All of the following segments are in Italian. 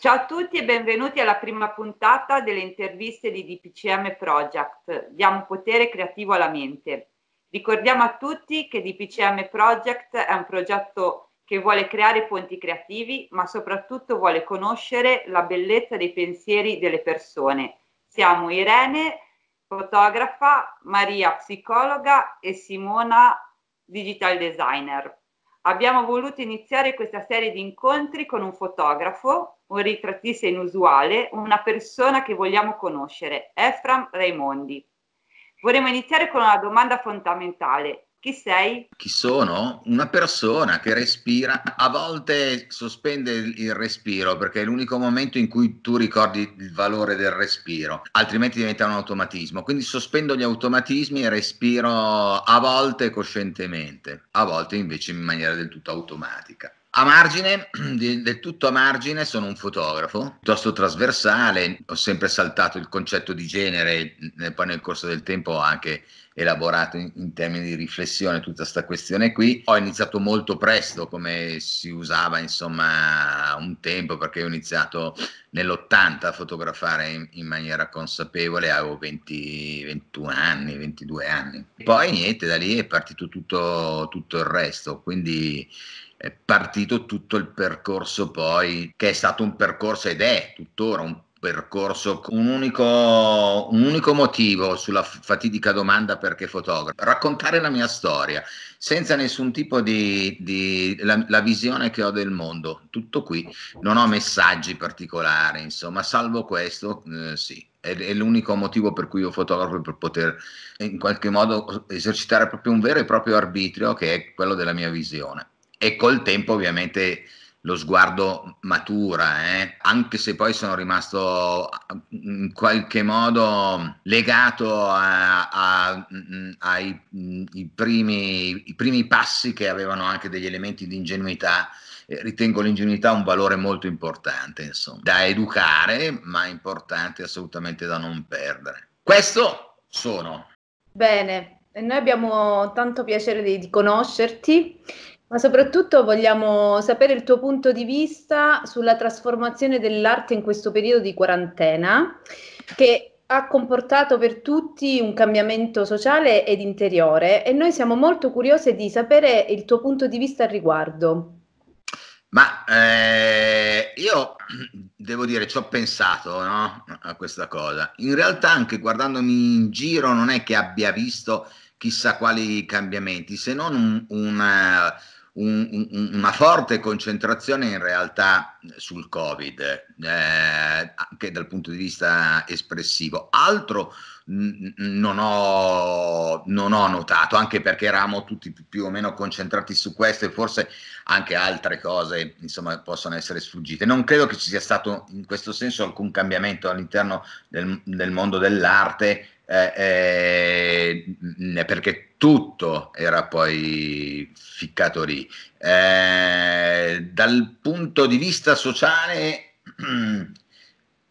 Ciao a tutti e benvenuti alla prima puntata delle interviste di DPCM Project, diamo potere creativo alla mente. Ricordiamo a tutti che DPCM Project è un progetto che vuole creare ponti creativi, ma soprattutto vuole conoscere la bellezza dei pensieri delle persone. Siamo Irene, fotografa, Maria, psicologa e Simona, digital designer abbiamo voluto iniziare questa serie di incontri con un fotografo, un ritrattista inusuale, una persona che vogliamo conoscere, Efram Raimondi. Vorremmo iniziare con una domanda fondamentale. Chi sei? Chi sono? Una persona che respira, a volte sospende il respiro perché è l'unico momento in cui tu ricordi il valore del respiro, altrimenti diventa un automatismo. Quindi sospendo gli automatismi e respiro a volte coscientemente, a volte invece in maniera del tutto automatica. A margine, del tutto a margine, sono un fotografo, piuttosto trasversale, ho sempre saltato il concetto di genere poi nel corso del tempo ho anche elaborato in, in termini di riflessione tutta questa questione qui. Ho iniziato molto presto come si usava insomma un tempo perché ho iniziato nell'80 a fotografare in, in maniera consapevole, avevo 20, 21 anni, 22 anni. Poi niente, da lì è partito tutto, tutto il resto, quindi è partito tutto il percorso poi, che è stato un percorso ed è tuttora un percorso con un unico, un unico motivo sulla fatidica domanda perché fotografo, raccontare la mia storia senza nessun tipo di, di la, la, visione che ho del mondo, tutto qui, non ho messaggi particolari, insomma, salvo questo, eh, sì, è, è, l'unico motivo per cui io fotografo per poter in qualche modo esercitare proprio un vero e proprio arbitrio che è quello della mia visione e col tempo ovviamente lo sguardo matura, eh? anche se poi sono rimasto in qualche modo legato a, a, ai i primi, i primi, passi che avevano anche degli elementi di ingenuità. Ritengo l'ingenuità un valore molto importante, insomma, da educare, ma importante assolutamente da non perdere. Questo sono. Bene, noi abbiamo tanto piacere di, di conoscerti ma soprattutto vogliamo sapere il tuo punto di vista sulla trasformazione dell'arte in questo periodo di quarantena, che ha comportato per tutti un cambiamento sociale ed interiore e noi siamo molto curiose di sapere il tuo punto di vista al riguardo. Ma eh, io devo dire, ci ho pensato no? a questa cosa. In realtà anche guardandomi in giro non è che abbia visto chissà quali cambiamenti, se non un, un, un, un, una forte concentrazione in realtà sul Covid, eh, anche dal punto di vista espressivo. Altro non, ho, non ho notato, anche perché eravamo tutti più o meno concentrati su questo e forse anche altre cose insomma, possono essere sfuggite. Non credo che ci sia stato in questo senso alcun cambiamento all'interno del, del mondo dell'arte eh, eh, perché tutto era poi ficcato lì. Eh, dal punto di vista sociale,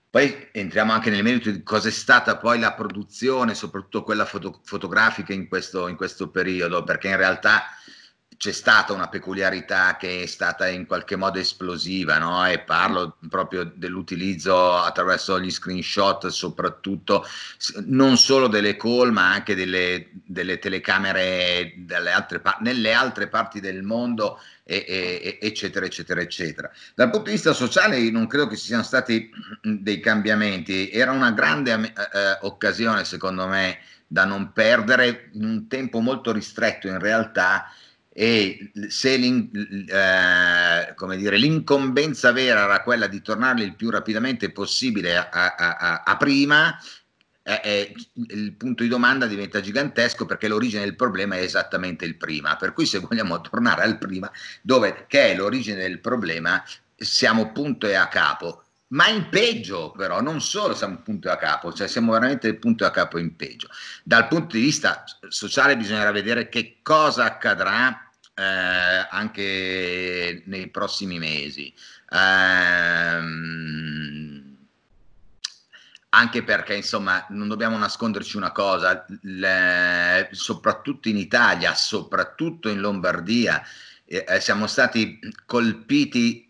poi entriamo anche nel merito di cosa è stata poi la produzione, soprattutto quella foto- fotografica in questo, in questo periodo, perché in realtà c'è stata una peculiarità che è stata in qualche modo esplosiva, no? e parlo proprio dell'utilizzo attraverso gli screenshot, soprattutto non solo delle call, ma anche delle, delle telecamere altre, nelle altre parti del mondo, e, e, eccetera, eccetera, eccetera. Dal punto di vista sociale non credo che ci siano stati dei cambiamenti, era una grande eh, eh, occasione secondo me da non perdere in un tempo molto ristretto in realtà e se eh, dire, l'incombenza vera era quella di tornarli il più rapidamente possibile a, a, a, a prima, eh, eh, il punto di domanda diventa gigantesco perché l'origine del problema è esattamente il prima. Per cui se vogliamo tornare al prima, dove, che è l'origine del problema, siamo punto e a capo. Ma in peggio però, non solo siamo punto a capo, cioè siamo veramente punto a capo in peggio. Dal punto di vista sociale bisognerà vedere che cosa accadrà eh, anche nei prossimi mesi. Eh, anche perché, insomma, non dobbiamo nasconderci una cosa, le, soprattutto in Italia, soprattutto in Lombardia, eh, eh siamo stati colpiti,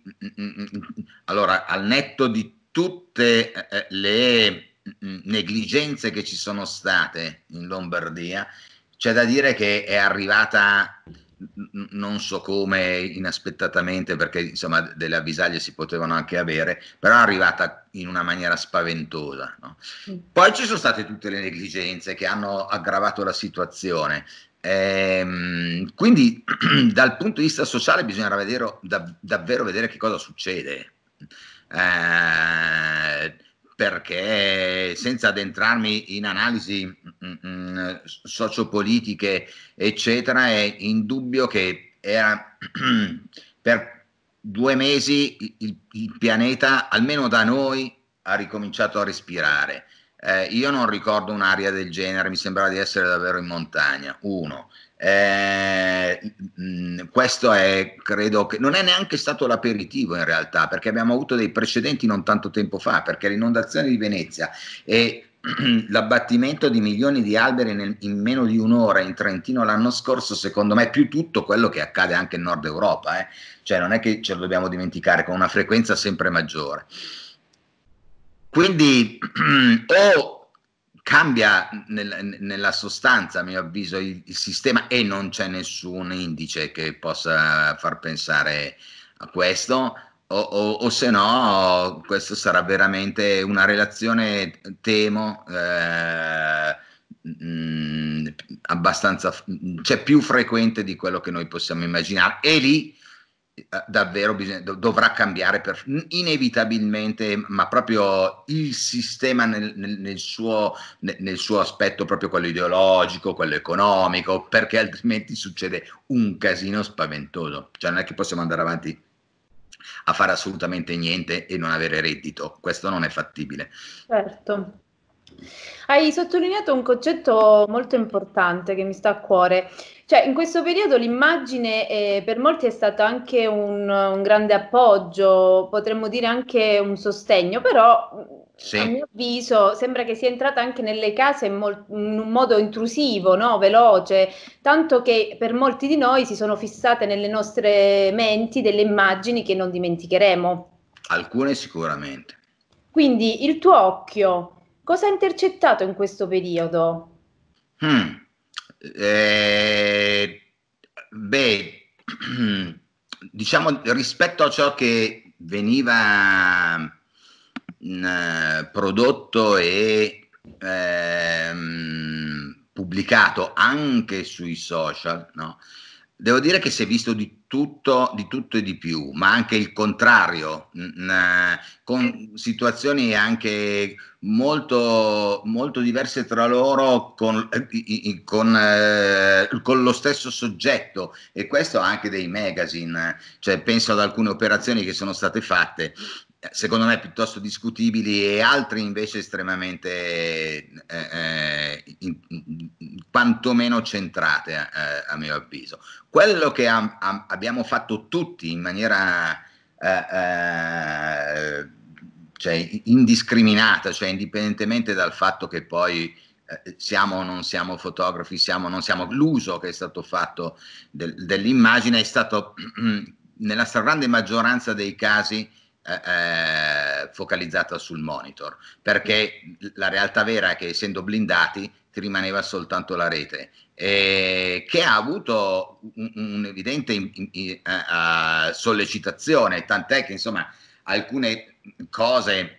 allora, al netto di tutte eh, eh, le mm, negligenze che ci sono state in Lombardia, c'è da dire che è arrivata non so come inaspettatamente, perché insomma delle avvisaglie si potevano anche avere, però è arrivata in una maniera spaventosa. No? Poi ci sono state tutte le negligenze che hanno aggravato la situazione. Ehm, quindi dal punto di vista sociale bisognerà vedere, dav- davvero vedere che cosa succede. Ehm, perché senza addentrarmi in analisi mh, mm, mh, mm, mm, sociopolitiche, eccetera, è indubbio che era per due mesi il, il, pianeta, almeno da noi, ha ricominciato a respirare. Eh, io non ricordo un'area del genere, mi sembrava di essere davvero in montagna. Uno, eh, mh, mm, questo è, credo che non è neanche stato l'aperitivo in realtà, perché abbiamo avuto dei precedenti non tanto tempo fa, perché l'inondazione di Venezia e l'abbattimento di milioni di alberi nel, in meno di un'ora in Trentino l'anno scorso, secondo me, è più tutto quello che accade anche in Nord Europa, eh. cioè non è che ce lo dobbiamo dimenticare con una frequenza sempre maggiore. Quindi o cambia nel, nella sostanza, a mio avviso, il, il, sistema e non c'è nessun indice che possa far pensare a questo. O, o, o se no, questo sarà veramente una relazione, temo, eh, mh, mm, abbastanza, cioè più frequente di quello che noi possiamo immaginare. E lì eh, davvero bisogna, dovrà cambiare per, inevitabilmente, ma proprio il sistema nel, nel, nel, suo, nel, suo, aspetto, proprio quello ideologico, quello economico, perché altrimenti succede un casino spaventoso. Cioè non è che possiamo andare avanti a fare assolutamente niente e non avere reddito, questo non è fattibile. Certo. Hai sottolineato un concetto molto importante che mi sta a cuore, cioè, in questo periodo l'immagine eh, per molti è stato anche un, un, grande appoggio, potremmo dire anche un sostegno, però sì. a mio avviso sembra che sia entrata anche nelle case in, mol- in un modo intrusivo, no? veloce, tanto che per molti di noi si sono fissate nelle nostre menti delle immagini che non dimenticheremo. Alcune sicuramente. Quindi il tuo occhio cosa ha intercettato in questo periodo? Hmm. Eh, beh, diciamo rispetto a ciò che veniva mh, mm, prodotto e ehm, pubblicato anche sui social, no? Devo dire che si è visto di tutto, di tutto e di più, ma anche il contrario, con situazioni anche molto, molto diverse tra loro, con, con, eh, con, lo stesso soggetto. E questo anche dei magazine, cioè penso ad alcune operazioni che sono state fatte eh, secondo me piuttosto discutibili e altri invece estremamente eh, eh in, in, quantomeno centrate eh, eh, a mio avviso. Quello che am, am, abbiamo fatto tutti in maniera cioè, indiscriminata, cioè indipendentemente dal fatto che poi siamo o non siamo fotografi, siamo o non siamo, l'uso che è stato fatto del, dell'immagine è stato nella stragrande maggioranza dei casi eh, eh, focalizzata sul monitor, perché la realtà vera è che essendo blindati ti rimaneva soltanto la rete, eh, che ha avuto un'evidente un uh, sollecitazione, tant'è che insomma alcune cose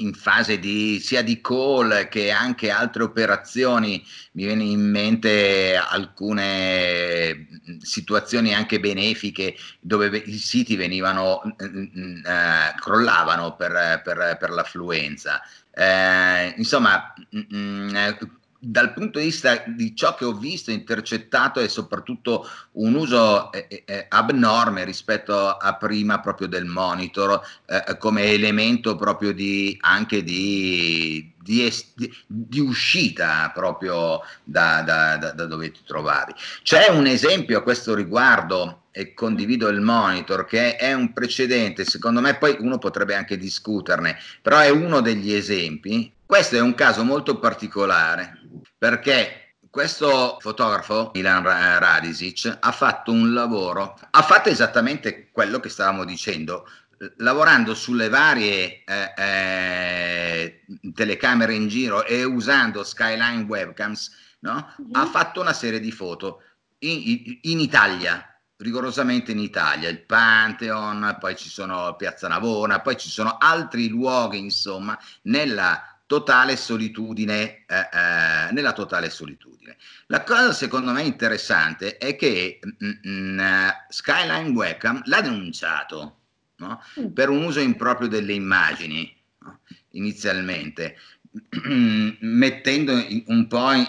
in fase di, sia di call che anche altre operazioni, mi viene in mente alcune mm, situazioni anche benefiche dove i siti venivano, mm, mm, eh, crollavano per, per, per l'affluenza. Eh, insomma, mh, mh, dal punto di vista di ciò che ho visto, intercettato, è soprattutto un uso eh, eh, eh, abnorme rispetto a prima proprio del monitor, eh, come elemento proprio di, anche di, di, es, di uscita proprio da, da, da, da, dove ti trovavi. C'è un esempio a questo riguardo e condivido il monitor che è un precedente, secondo me poi uno potrebbe anche discuterne, però è uno degli esempi. Questo è un caso molto particolare perché questo fotografo, Milan eh, Radisic, ha fatto un lavoro, ha fatto esattamente quello che stavamo dicendo, lavorando sulle varie eh, eh, telecamere in giro e usando Skyline Webcams, no? mm-hmm. ha fatto una serie di foto in, in Italia, rigorosamente in Italia, il Pantheon, poi ci sono Piazza Navona, poi ci sono altri luoghi, insomma, nella totale solitudine, eh, eh, nella totale solitudine. La cosa secondo me interessante è che mh, mm, mm, eh, mh, Skyline Webcam l'ha denunciato no? Mm. per un uso improprio delle immagini no? inizialmente, mettendo in, un po' in,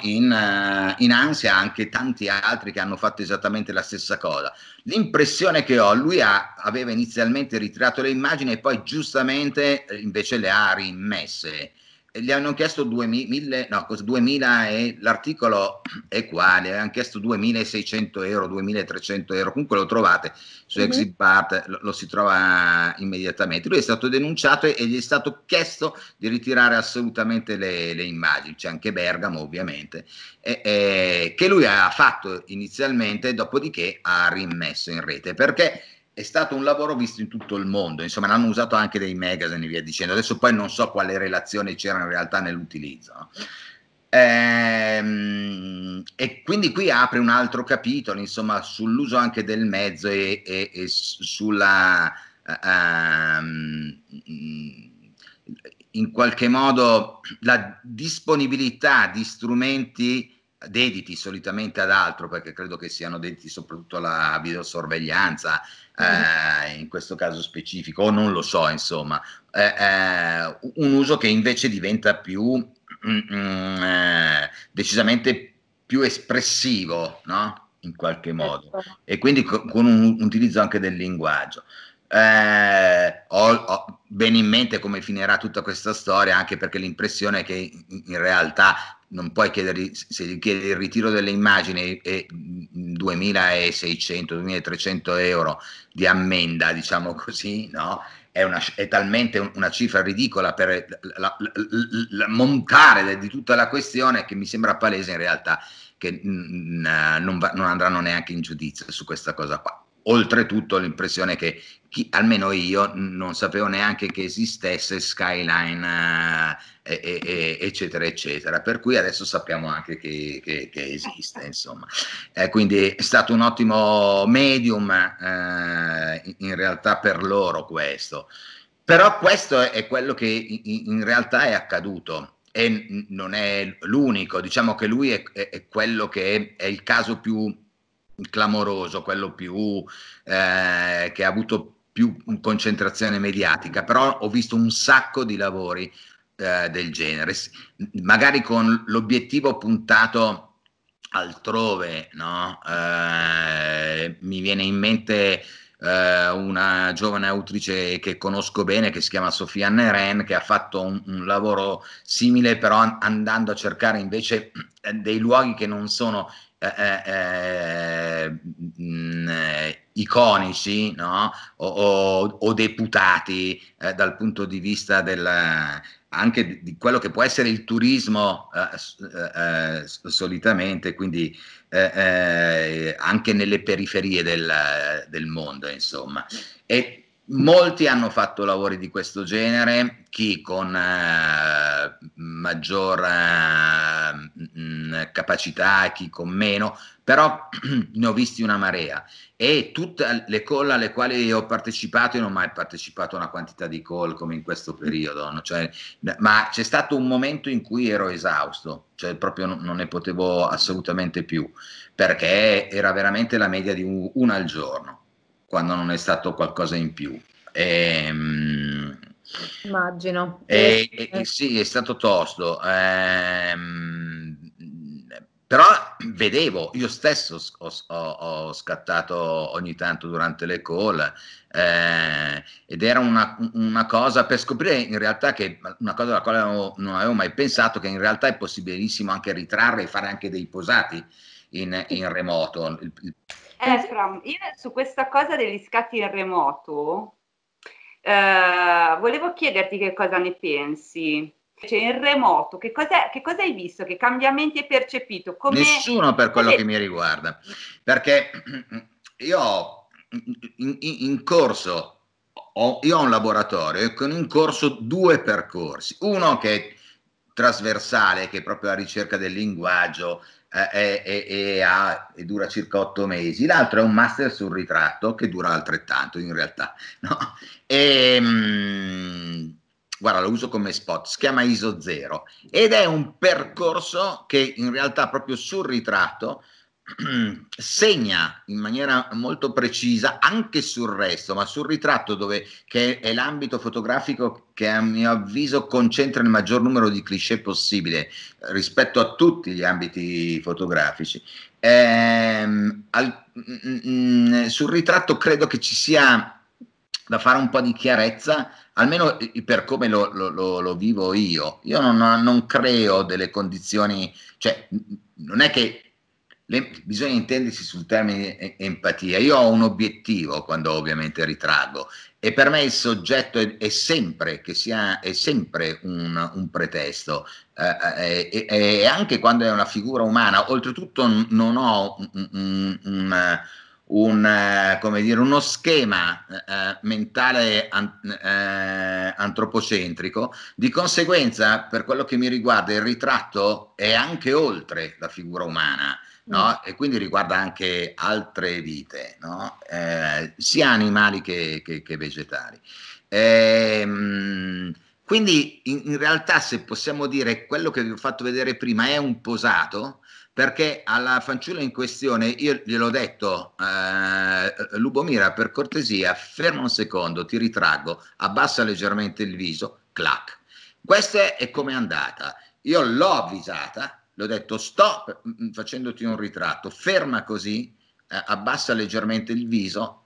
uh, in, ansia anche tanti altri che hanno fatto esattamente la stessa cosa. L'impressione che ho, lui ha, aveva inizialmente ritirato le immagini e poi giustamente invece le ha rimmesse gli hanno chiesto 2000, no, 2000 e l'articolo è quale, eh, hanno chiesto 2600 euro, 2300 euro, comunque lo trovate su mm-hmm. Exit Part, lo, lo, si trova immediatamente. Lui è stato denunciato e, e gli è stato chiesto di ritirare assolutamente le, le immagini, c'è anche Bergamo ovviamente, e, e, che lui ha fatto inizialmente, dopodiché ha rimesso in rete, perché è stato un lavoro visto in tutto il mondo, insomma l'hanno usato anche dei magazine e via dicendo, adesso poi non so quale relazione c'era in realtà nell'utilizzo. No? Ehm, e quindi qui apre un altro capitolo, insomma, sull'uso anche del mezzo e, e, e sulla... Um, in qualche modo la disponibilità di strumenti dediti solitamente ad altro, perché credo che siano dediti soprattutto alla videosorveglianza eh, in questo caso specifico, o non lo so, insomma, eh, eh un uso che invece diventa più mm, mm, eh, decisamente più espressivo, no? In qualche modo, e quindi co- con un utilizzo anche del linguaggio. Eh, ho, ho, bene in mente come finirà tutta questa storia, anche perché l'impressione è che in, in realtà non puoi chiedergli se gli chiedi il ritiro delle immagini e 2.600-2.300 mm, euro di ammenda, diciamo così, no? È, una, è, talmente una cifra ridicola per il montare di tutta la questione che mi sembra palese in realtà che mh, mm, mm, non, va, non andranno neanche in giudizio su questa cosa qua. Oltretutto l'impressione che chi, almeno io non sapevo neanche che esistesse Skyline, eh, eh, eccetera, eccetera. Per cui adesso sappiamo anche che, che, che esiste, insomma. Eh, quindi è stato un ottimo medium eh, in realtà per loro questo. Però questo è quello che in realtà è accaduto e non è l'unico, diciamo che lui è, è quello che è, è il caso più clamoroso, quello più eh, che ha avuto più concentrazione mediatica, però ho visto un sacco di lavori eh, del genere, magari con l'obiettivo puntato altrove, no? eh, mi viene in mente eh, una giovane autrice che conosco bene che si chiama Sofia Neren che ha fatto un, un lavoro simile però an- andando a cercare invece eh, dei luoghi che non sono eh, eh, eh, iconici no? o, o, o, deputati eh, dal punto di vista del, anche di quello che può essere il turismo eh, eh, eh, solitamente, quindi eh, eh, anche nelle periferie del, del mondo, insomma. E molti hanno fatto lavori di questo genere, chi con eh, maggior eh, mh, capacità, chi con meno, però ne ho visti una marea e tutte le call alle quali ho partecipato, io non ho mai partecipato a una quantità di call come in questo periodo, no? cioè, ma c'è stato un momento in cui ero esausto, cioè proprio non, non ne potevo assolutamente più, perché era veramente la media di un, una al giorno, quando non è stato qualcosa in più. Ehm, e, Immagino. Eh, e, e, sì, è stato tosto. Ehm, però vedevo, io stesso ho, ho, ho, scattato ogni tanto durante le call eh, ed era una, una, cosa per scoprire in realtà che una cosa alla quale avevo, non avevo mai pensato che in realtà è possibilissimo anche ritrarre e fare anche dei posati in, in remoto. Eh, io su questa cosa degli scatti in remoto eh, volevo chiederti che cosa ne pensi cioè in remoto, che cosa, che cosa hai visto? Che cambiamenti hai percepito? Come... Nessuno per quello che mi riguarda, perché io ho in, in corso, ho, io ho un laboratorio e con in corso due percorsi, uno che è trasversale, che è proprio la ricerca del linguaggio, e, eh, e, dura circa otto mesi, l'altro è un master sul ritratto che dura altrettanto in realtà. No? E, ehm, mh, guarda lo uso come spot, si chiama ISO 0 ed è un percorso che in realtà proprio sul ritratto segna in maniera molto precisa anche sul resto, ma sul ritratto dove, che è l'ambito fotografico che a mio avviso concentra il maggior numero di cliché possibile rispetto a tutti gli ambiti fotografici. Ehm, al, mh, mm, mh, mm, mm, sul ritratto credo che ci sia da fare un po' di chiarezza, almeno eh, per come lo, lo, lo vivo io. Io non, non, creo delle condizioni, cioè non è che le, bisogna intendersi sul termine empatia. Io ho un obiettivo quando ovviamente ritraggo e per me il soggetto è, è sempre, che sia, è sempre un, un pretesto eh, eh, e eh, anche quando è una figura umana. Oltretutto non ho un, un, un un, eh, come dire, uno schema eh, eh, mentale an, eh, antropocentrico, di conseguenza per quello che mi riguarda il ritratto è anche oltre la figura umana. No? Mm. e quindi riguarda anche altre vite, no? eh, sia animali che, che, che vegetali. Ehm, quindi in, in, realtà se possiamo dire quello che vi ho fatto vedere prima è un posato, perché alla fanciulla in questione io gliel'ho detto, eh, Lubomira per cortesia, ferma un secondo, ti ritraggo, abbassa leggermente il viso, clac. Questa è come è andata. Io l'ho avvisata, l'ho detto stop mm, mm, facendoti un ritratto, ferma così, eh, abbassa leggermente il viso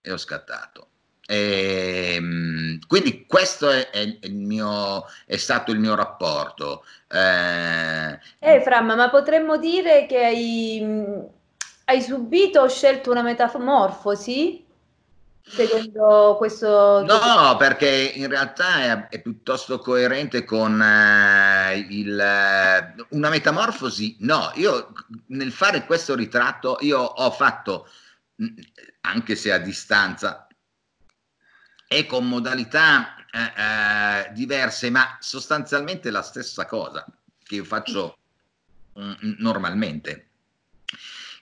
e ho scattato. E, ehm, quindi questo è, è, il mio, è stato il mio rapporto. Eh, eh Framma, ma potremmo dire che hai, hai subito o scelto una metamorfosi? Secondo questo... No, perché in realtà è, è piuttosto coerente con eh, il, eh, una metamorfosi. No, io nel fare questo ritratto io ho fatto, anche se a distanza, e con modalità eh, eh, diverse, ma sostanzialmente la stessa cosa che io faccio mm, mm normalmente.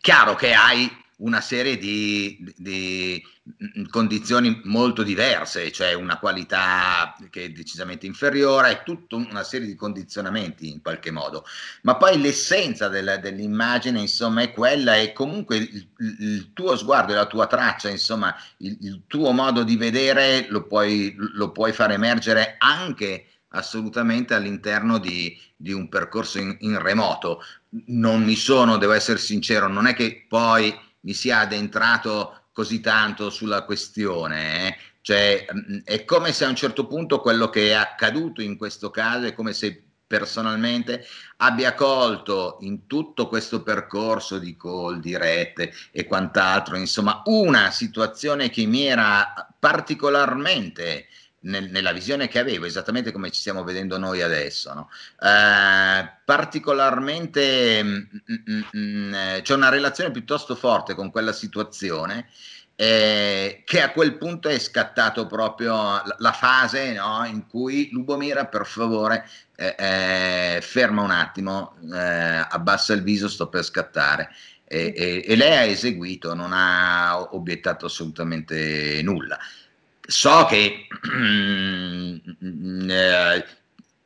Chiaro che hai una serie di, di, mm, mm, condizioni molto diverse, cioè una qualità che è decisamente inferiore, è tutta una serie di condizionamenti in qualche modo. Ma poi l'essenza della, dell'immagine, insomma, è quella e comunque il, il, tuo sguardo la tua traccia, insomma, il, il tuo modo di vedere lo puoi, lo puoi far emergere anche assolutamente all'interno di, di un percorso in, in remoto. Non mi sono, devo essere sincero, non è che poi mi sia addentrato così tanto sulla questione. Eh? Cioè, mm, è come se a un certo punto quello che è accaduto in questo caso è come se personalmente abbia colto in tutto questo percorso di call, dirette e quant'altro, insomma, una situazione che mi era particolarmente nel, nella visione che avevo, esattamente come ci stiamo vedendo noi adesso. No? Eh, particolarmente mh, mh, mh, c'è una relazione piuttosto forte con quella situazione. Eh, che a quel punto è scattato proprio la, la fase no, in cui Lubomira per favore eh, eh, ferma un attimo, eh, abbassa il viso, sto per scattare e, e, e lei ha eseguito, non ha obiettato assolutamente nulla so che mm, eh,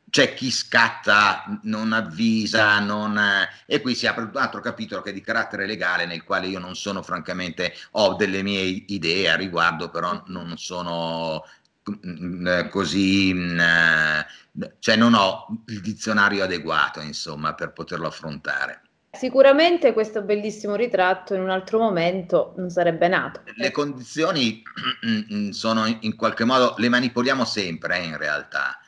c'è chi scatta, non avvisa, non, eh, e qui si apre un altro capitolo che è di carattere legale nel quale io non sono francamente, ho delle mie idee a riguardo, però non sono mm, eh, così, mm, cioè non ho il dizionario adeguato insomma per poterlo affrontare sicuramente questo bellissimo ritratto in un altro momento non sarebbe nato. Le condizioni sono in qualche modo, le manipoliamo sempre eh, in realtà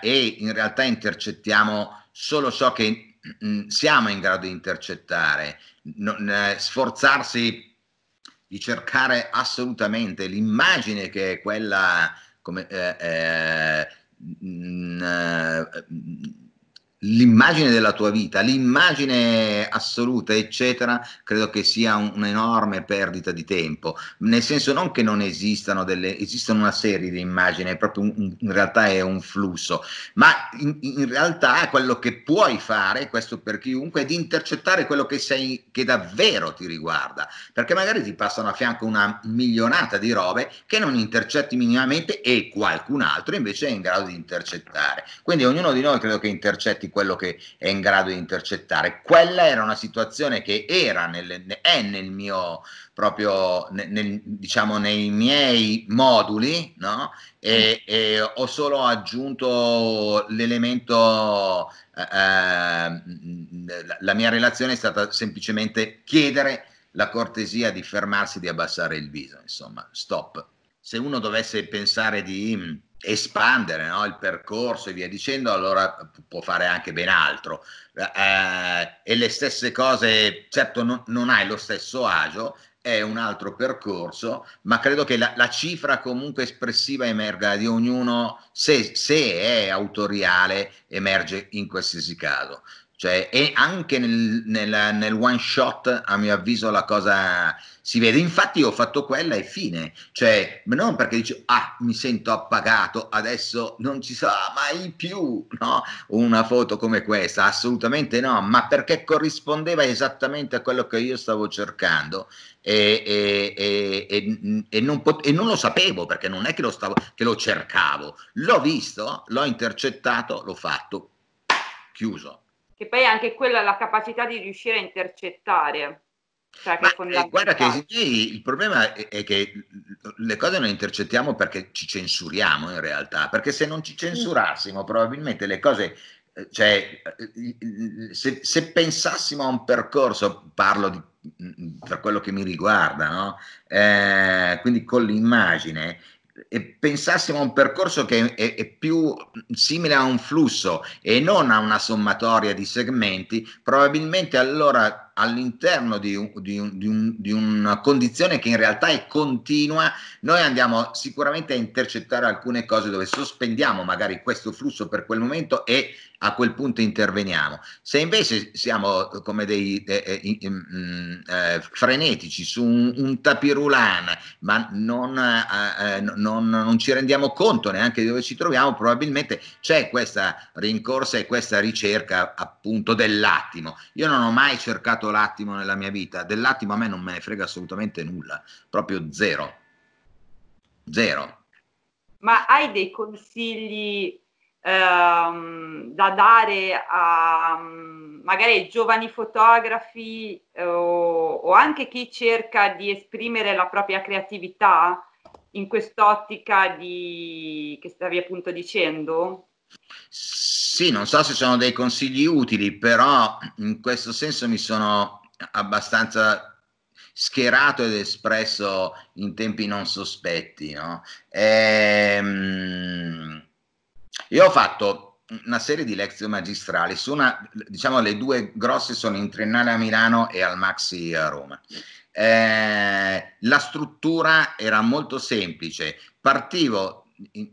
eh, e in realtà intercettiamo solo ciò che mh, mm, siamo in grado di intercettare, non, eh, sforzarsi di cercare assolutamente l'immagine che è quella come... Mh, eh, eh, mh, mm, eh, l'immagine della tua vita, l'immagine assoluta, eccetera, credo che sia un'enorme perdita di tempo. Nel senso non che non esistano delle, esistono una serie di immagini, è proprio un, in realtà è un flusso, ma in, in, realtà quello che puoi fare, questo per chiunque, è di intercettare quello che sei, che davvero ti riguarda, perché magari ti passano a fianco una milionata di robe che non intercetti minimamente e qualcun altro invece è in grado di intercettare. Quindi ognuno di noi credo che intercetti quello che è in grado di intercettare. Quella era una situazione che era nel, è nel mio proprio nel, nel, diciamo nei miei moduli no? e, mm. e ho solo aggiunto l'elemento eh, ehm, la mia relazione è stata semplicemente chiedere la cortesia di fermarsi di abbassare il viso insomma stop se uno dovesse pensare di mm, espandere no? il percorso e via dicendo, allora può fare anche ben altro. Eh, e le stesse cose, certo non, non, hai lo stesso agio, è un altro percorso, ma credo che la, la cifra comunque espressiva emerga di ognuno, se, se è autoriale, emerge in qualsiasi caso. Cioè, e anche nel, nel, nel, one shot, a mio avviso, la cosa si vede. Infatti, ho fatto quella e fine. Cioè, non perché dice, ah, mi sento appagato, adesso non ci sarà mai più no? una foto come questa. Assolutamente no, ma perché corrispondeva esattamente a quello che io stavo cercando. E, e, e, non pot- e, non, lo sapevo perché non è che lo, stavo, che lo cercavo, l'ho visto, l'ho intercettato, l'ho fatto, chiuso che poi anche quella la capacità di riuscire a intercettare. Cioè Ma, eh, guarda che il problema è, è che le cose non intercettiamo perché ci censuriamo in realtà, perché se non ci censurassimo probabilmente le cose eh, cioè, eh, se, se, pensassimo a un percorso, parlo di, mm, mm, per quello che mi riguarda, no? eh, quindi con l'immagine, e pensassimo a un percorso che è, è, più simile a un flusso e non a una sommatoria di segmenti, probabilmente allora all'interno di, di, di, un, di, una condizione che in realtà è continua, noi andiamo sicuramente a intercettare alcune cose dove sospendiamo magari questo flusso per quel momento e a quel punto interveniamo. Se invece siamo eh, come dei eh, eh, mm, eh, frenetici su un, un tapirulan, ma non, eh, eh, non, non ci rendiamo conto neanche di dove ci troviamo, probabilmente c'è questa rincorsa e questa ricerca appunto dell'attimo. Io non ho mai cercato giocato l'attimo nella mia vita, dell'attimo a me non me ne frega assolutamente nulla, proprio zero. Zero. Ma hai dei consigli ehm, da dare a magari ai giovani fotografi eh, o, o anche chi cerca di esprimere la propria creatività in quest'ottica di, che stavi appunto dicendo? Sì, non so se sono dei consigli utili, però in questo senso mi sono abbastanza schierato ed espresso in tempi non sospetti. No? Ehm, io ho fatto una serie di lezioni magistrali su una, diciamo, le due grosse sono in Triennale a Milano e al Maxi a Roma. Eh, la struttura era molto semplice, partivo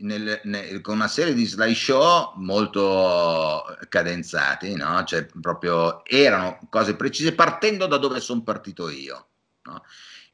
nel, nel, con una serie di slideshow molto eh, cadenzati, no? cioè proprio erano cose precise partendo da dove sono partito io. No?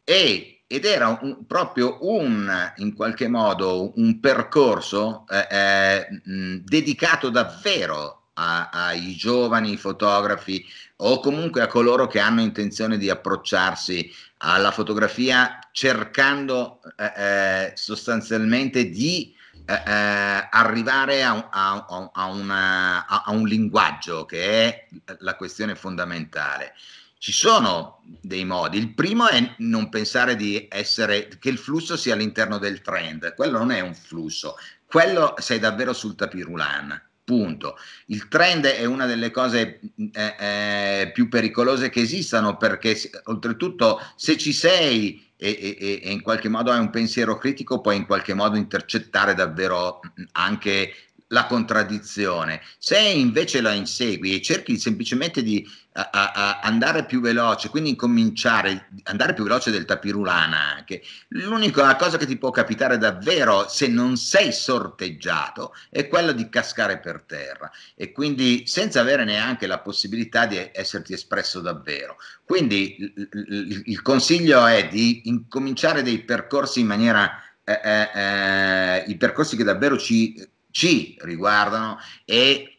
E, ed era un, proprio un, in qualche modo, un percorso eh, eh, mh, dedicato davvero a, ai giovani fotografi o comunque a coloro che hanno intenzione di approcciarsi alla fotografia cercando eh, eh sostanzialmente di eh, eh arrivare a, a, a, una, a, un linguaggio che è la questione fondamentale. Ci sono dei modi. Il primo è non pensare essere, che il flusso sia all'interno del trend. Quello non è un flusso. Quello sei davvero sul tapirulan punto. Il trend è una delle cose mm, eh, eh, più pericolose che esistano perché oltretutto se ci sei e, e, e, in qualche modo hai un pensiero critico puoi in qualche modo intercettare davvero mm, anche la contraddizione. Se invece la insegui e cerchi semplicemente di a, a andare più veloce, quindi incominciare andare più veloce del tapirulana anche, l'unica cosa che ti può capitare davvero se non sei sorteggiato è quella di cascare per terra e quindi senza avere neanche la possibilità di esserti espresso davvero. Quindi il consiglio è di incominciare dei percorsi in maniera... Eh, eh, eh i percorsi che davvero ci ci riguardano e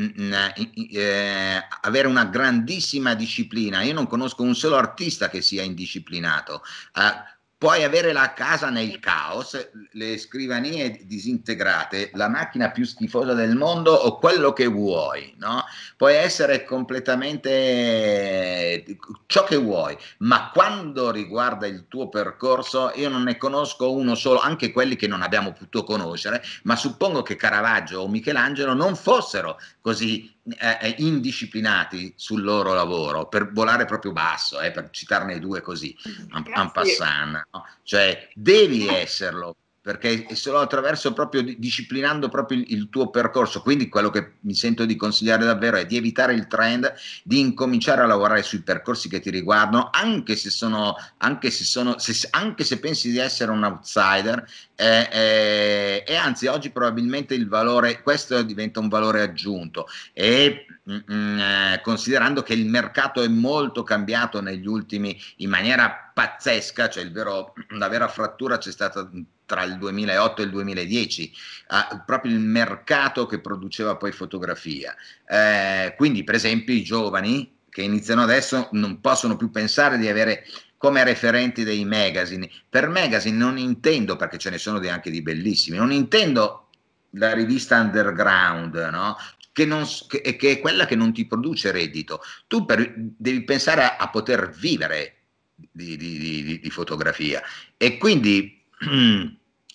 mm, mm, mm, eh, eh, avere una grandissima disciplina. Io non conosco un solo artista che sia indisciplinato. Eh, Puoi avere la casa nel caos, le scrivanie disintegrate, la macchina più schifosa del mondo o quello che vuoi, no? Puoi essere completamente ciò che vuoi, ma quando riguarda il tuo percorso, io non ne conosco uno solo, anche quelli che non abbiamo potuto conoscere, ma suppongo che Caravaggio o Michelangelo non fossero così eh, indisciplinati sul loro lavoro, per volare proprio basso, eh, per citarne due così, mm-hmm. en, en passant, no? cioè devi esserlo perché è solo attraverso proprio disciplinando proprio il, il, tuo percorso. Quindi quello che mi sento di consigliare davvero è di evitare il trend, di incominciare a lavorare sui percorsi che ti riguardano, anche se, sono, anche se, sono, se, anche se pensi di essere un outsider. Eh, eh, e anzi, oggi probabilmente il valore, questo diventa un valore aggiunto. E mh, mm, mm, eh, mh, considerando che il mercato è molto cambiato negli ultimi in maniera pazzesca, cioè vero, la vera frattura c'è stata tra il 2008 e il 2010, ah, proprio il mercato che produceva poi fotografia. Eh, quindi, per esempio, i giovani che iniziano adesso non possono più pensare di avere come referenti dei magazine. Per magazine non intendo, perché ce ne sono anche di bellissimi, non intendo la rivista underground, no? Che, non, che, che, è quella che non ti produce reddito. Tu per, devi pensare a, a poter vivere di, di, di, di, fotografia. E quindi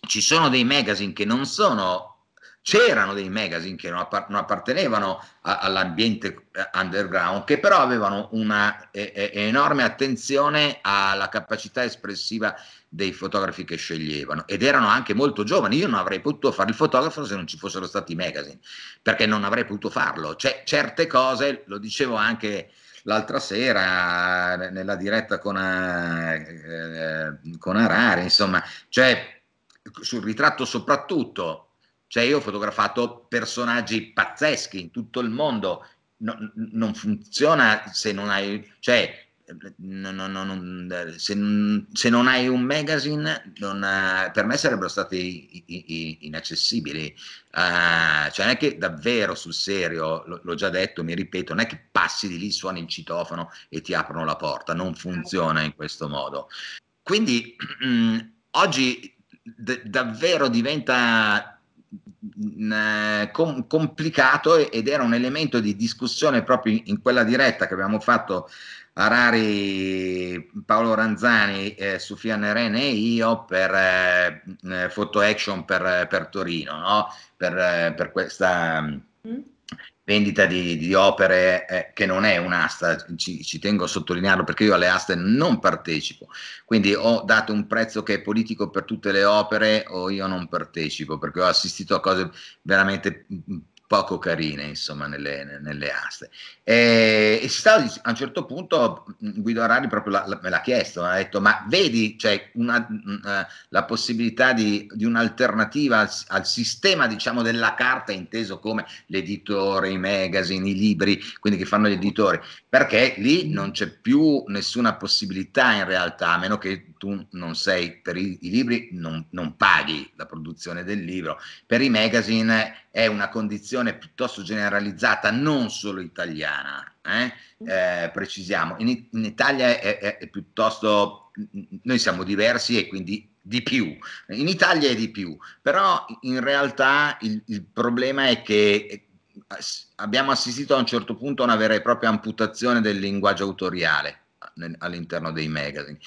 ci sono dei magazine che non sono c'erano dei magazine che non, appartenevano all'ambiente underground, che però avevano una enorme attenzione alla capacità espressiva dei fotografi che sceglievano ed erano anche molto giovani. Io non avrei potuto fare il fotografo se non ci fossero stati i magazine, perché non avrei potuto farlo. Cioè, certe cose, lo dicevo anche l'altra sera nella diretta con, eh, con Arari, insomma, cioè sul ritratto soprattutto, cioè io ho fotografato personaggi pazzeschi in tutto il mondo, no, non funziona se non hai, cioè no, no, no, eh, se, se, non hai un magazine, non, eh, per me sarebbero stati inaccessibili. Uh, cioè non è che davvero sul serio, l- l'ho già detto, mi ripeto, non è che passi di lì, suoni il citofono e ti aprono la porta, non certo. funziona in questo modo. Quindi mm, oggi d- davvero diventa mm, mm, complicato ed era un elemento di discussione proprio in quella diretta che abbiamo fatto Arari, Paolo Ranzani, eh, Sufian Rene e io per eh, eh Photo Action per, eh, per Torino, no? per, eh, per, questa mm, mm. vendita di, di opere eh, che non è un'asta, ci, ci, tengo a sottolinearlo perché io alle aste non partecipo, quindi ho dato un prezzo che è politico per tutte le opere o io non partecipo perché ho assistito a cose veramente mm, poco carine, insomma, nelle, nelle aste. E, e stava, a un certo punto Guido Arari proprio la, la, me l'ha chiesto, ha detto, ma vedi cioè, una, una, eh, la possibilità di, di un'alternativa al, al, sistema, diciamo, della carta, inteso come l'editore, i magazine, i libri, quindi che fanno gli editori, perché lì non c'è più nessuna possibilità in realtà, a meno che tu non sei, per i, i libri non, non paghi la produzione del libro, per i magazine è una condizione piuttosto generalizzata, non solo italiana, eh? Mm. Eh, precisiamo, in, in Italia è, è, è, piuttosto, noi siamo diversi e quindi di più, in Italia è di più, però in realtà il, il problema è che eh, abbiamo assistito a un certo punto a una vera e propria amputazione del linguaggio autoriale eh, all'interno dei magazine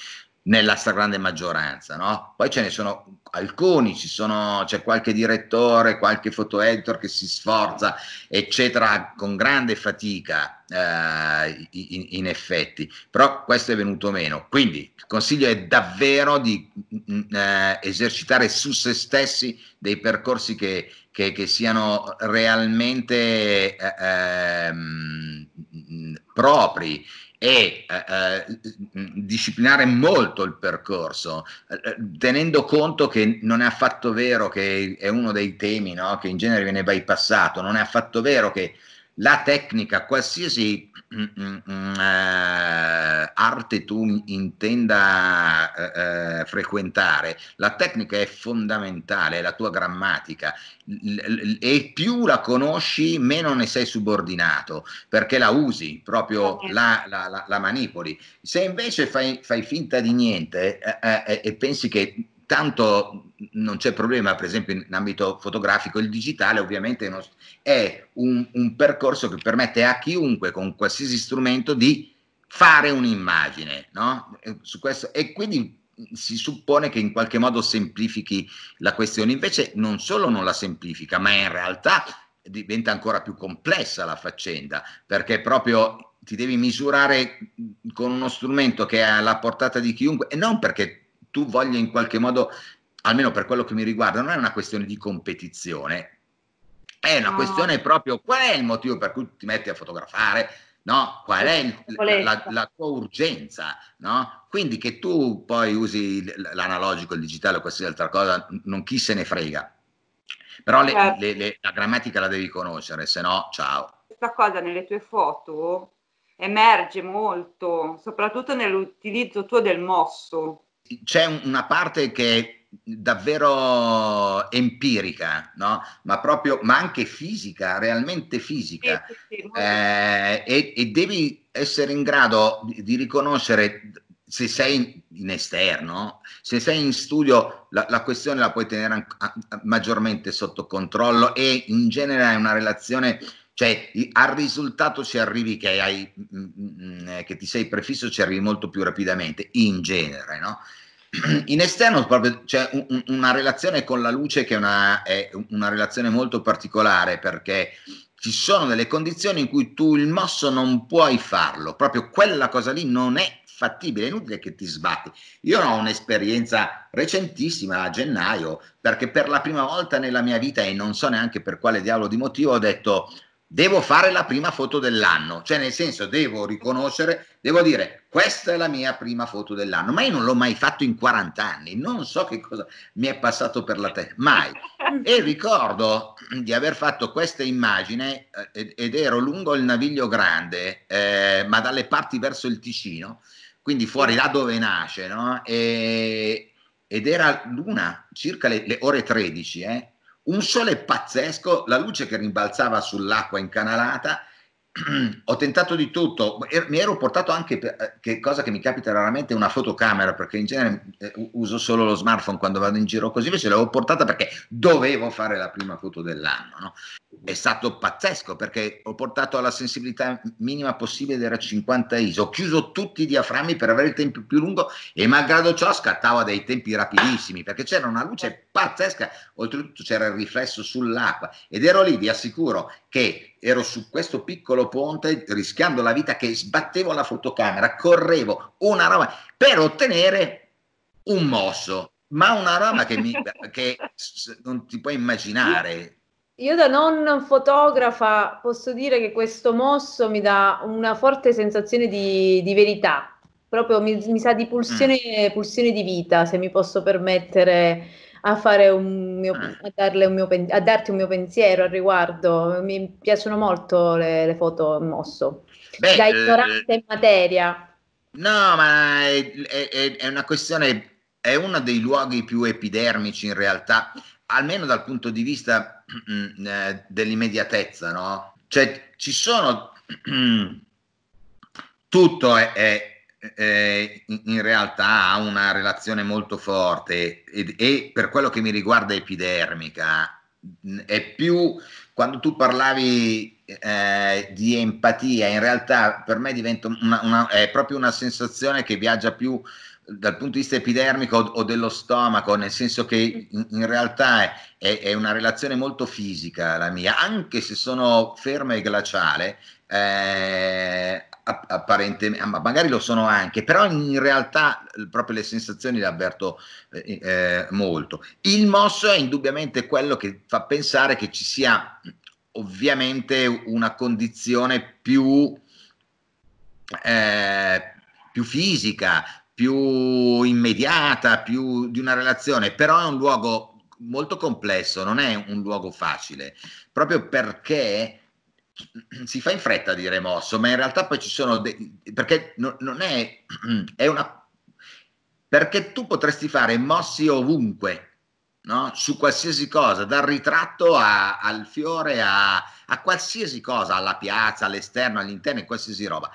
nella stragrande maggioranza, no? Poi ce ne sono alcuni, ci sono, c'è qualche direttore, qualche foto editor che si sforza, eccetera, con grande fatica eh, in, in, effetti, però questo è venuto meno. Quindi il consiglio è davvero di mm, mm, eh, esercitare su se stessi dei percorsi che, che, che siano realmente eh, ehm, propri e eh, eh mm, disciplinare molto il percorso, eh, eh, tenendo conto che non è affatto vero che è uno dei temi no? che in genere viene bypassato, non è affatto vero che la tecnica, qualsiasi Mm, mm, mm, eh, arte tu intenda eh, eh, frequentare, la tecnica è fondamentale, è la tua grammatica e più la conosci meno ne sei subordinato perché la usi, proprio la, la, la, la manipoli. Se invece fai, fai finta di niente eh, eh, e pensi che tanto non c'è problema, per esempio in ambito fotografico, il digitale ovviamente è un, un, percorso che permette a chiunque con qualsiasi strumento di fare un'immagine, no? e, questo, e quindi si suppone che in qualche modo semplifichi la questione, invece non solo non la semplifica, ma in realtà diventa ancora più complessa la faccenda, perché proprio ti devi misurare con uno strumento che è alla portata di chiunque, e non perché tu voglia in qualche modo, almeno per quello che mi riguarda, non è una questione di competizione, è una no. questione proprio qual è il motivo per cui ti metti a fotografare, no? Qual è il, la, la, tua urgenza, no? Quindi che tu poi usi l'analogico, il digitale o qualsiasi altra cosa, non chi se ne frega. Però le, certo. le, le, la grammatica la devi conoscere, se no, ciao. Questa cosa nelle tue foto emerge molto, soprattutto nell'utilizzo tuo del mosso c'è una parte che è davvero empirica, no? ma, proprio, ma anche fisica, realmente fisica, eh, e, e, devi essere in grado di, di riconoscere se sei in, esterno, se sei in studio, la, la questione la puoi tenere maggiormente sotto controllo e in genere è una relazione cioè al risultato ci arrivi che, hai, mm, mm, mm, che ti sei prefisso, ci arrivi molto più rapidamente, in genere, no? in esterno proprio c'è un, una relazione con la luce che è una, è una, relazione molto particolare perché ci sono delle condizioni in cui tu il mosso non puoi farlo, proprio quella cosa lì non è fattibile, è inutile che ti sbatti. Io ho un'esperienza recentissima a gennaio perché per la prima volta nella mia vita e non so neanche per quale diavolo di motivo ho detto devo fare la prima foto dell'anno, cioè nel senso devo riconoscere, devo dire questa è la mia prima foto dell'anno, ma io non l'ho mai fatto in 40 anni, non so che cosa mi è passato per la testa, mai. E ricordo di aver fatto questa immagine eh, ed ero lungo il Naviglio Grande, eh, ma dalle parti verso il Ticino, quindi fuori là dove nasce, no? e, ed era l'una, circa le, le ore 13, eh, un sole pazzesco, la luce che rimbalzava sull'acqua incanalata ho tentato di tutto, mi ero portato anche, per, eh, che cosa che mi capita raramente, una fotocamera, perché in genere eh, uso solo lo smartphone quando vado in giro così, invece l'avevo portata perché dovevo fare la prima foto dell'anno. No? È stato pazzesco perché ho portato alla sensibilità minima possibile, era 50 ISO, ho chiuso tutti i diaframmi per avere il tempo più lungo e malgrado ciò scattava dei tempi rapidissimi perché c'era una luce eh. pazzesca, oltretutto c'era il riflesso sull'acqua ed ero lì, vi assicuro che ero su questo piccolo ponte rischiando la vita che sbattevo la fotocamera, correvo una roba per ottenere un mosso, ma una roba che, mi, che non ti puoi immaginare. Io da non fotografa posso dire che questo mosso mi dà una forte sensazione di, di verità, proprio mi, mi, sa di pulsione, mm. pulsione di vita, se mi posso permettere a, mio, ah. a, mio, a, darti un mio pensiero al riguardo. Mi piacciono molto le, le foto mosso. Beh, da eh, ignorante eh, in materia. No, ma è, è, è una questione, è uno dei luoghi più epidermici in realtà, almeno dal punto di vista mm, eh, dell'immediatezza, no? Cioè, ci sono tutto è, è eh, in, realtà ha una relazione molto forte e, e per quello che mi riguarda epidermica è più quando tu parlavi eh, di empatia, in realtà per me una, una, è proprio una sensazione che viaggia più dal punto di vista epidermico o, dello stomaco, nel senso che in, realtà è, è, è, una relazione molto fisica la mia, anche se sono ferma e glaciale, eh, apparentemente, ah, magari lo sono anche, però in realtà proprio le sensazioni le avverto eh, eh molto. Il mosso è indubbiamente quello che fa pensare che ci sia ovviamente una condizione più, eh, più fisica, più immediata, più di una relazione, però è un luogo molto complesso, non è un luogo facile, proprio perché si fa in fretta a dire mosso, ma in realtà poi ci sono dei, perché non, non è, è una perché tu potresti fare mossi ovunque, no? su qualsiasi cosa, dal ritratto a, al fiore a, a, qualsiasi cosa, alla piazza, all'esterno, all'interno, in qualsiasi roba.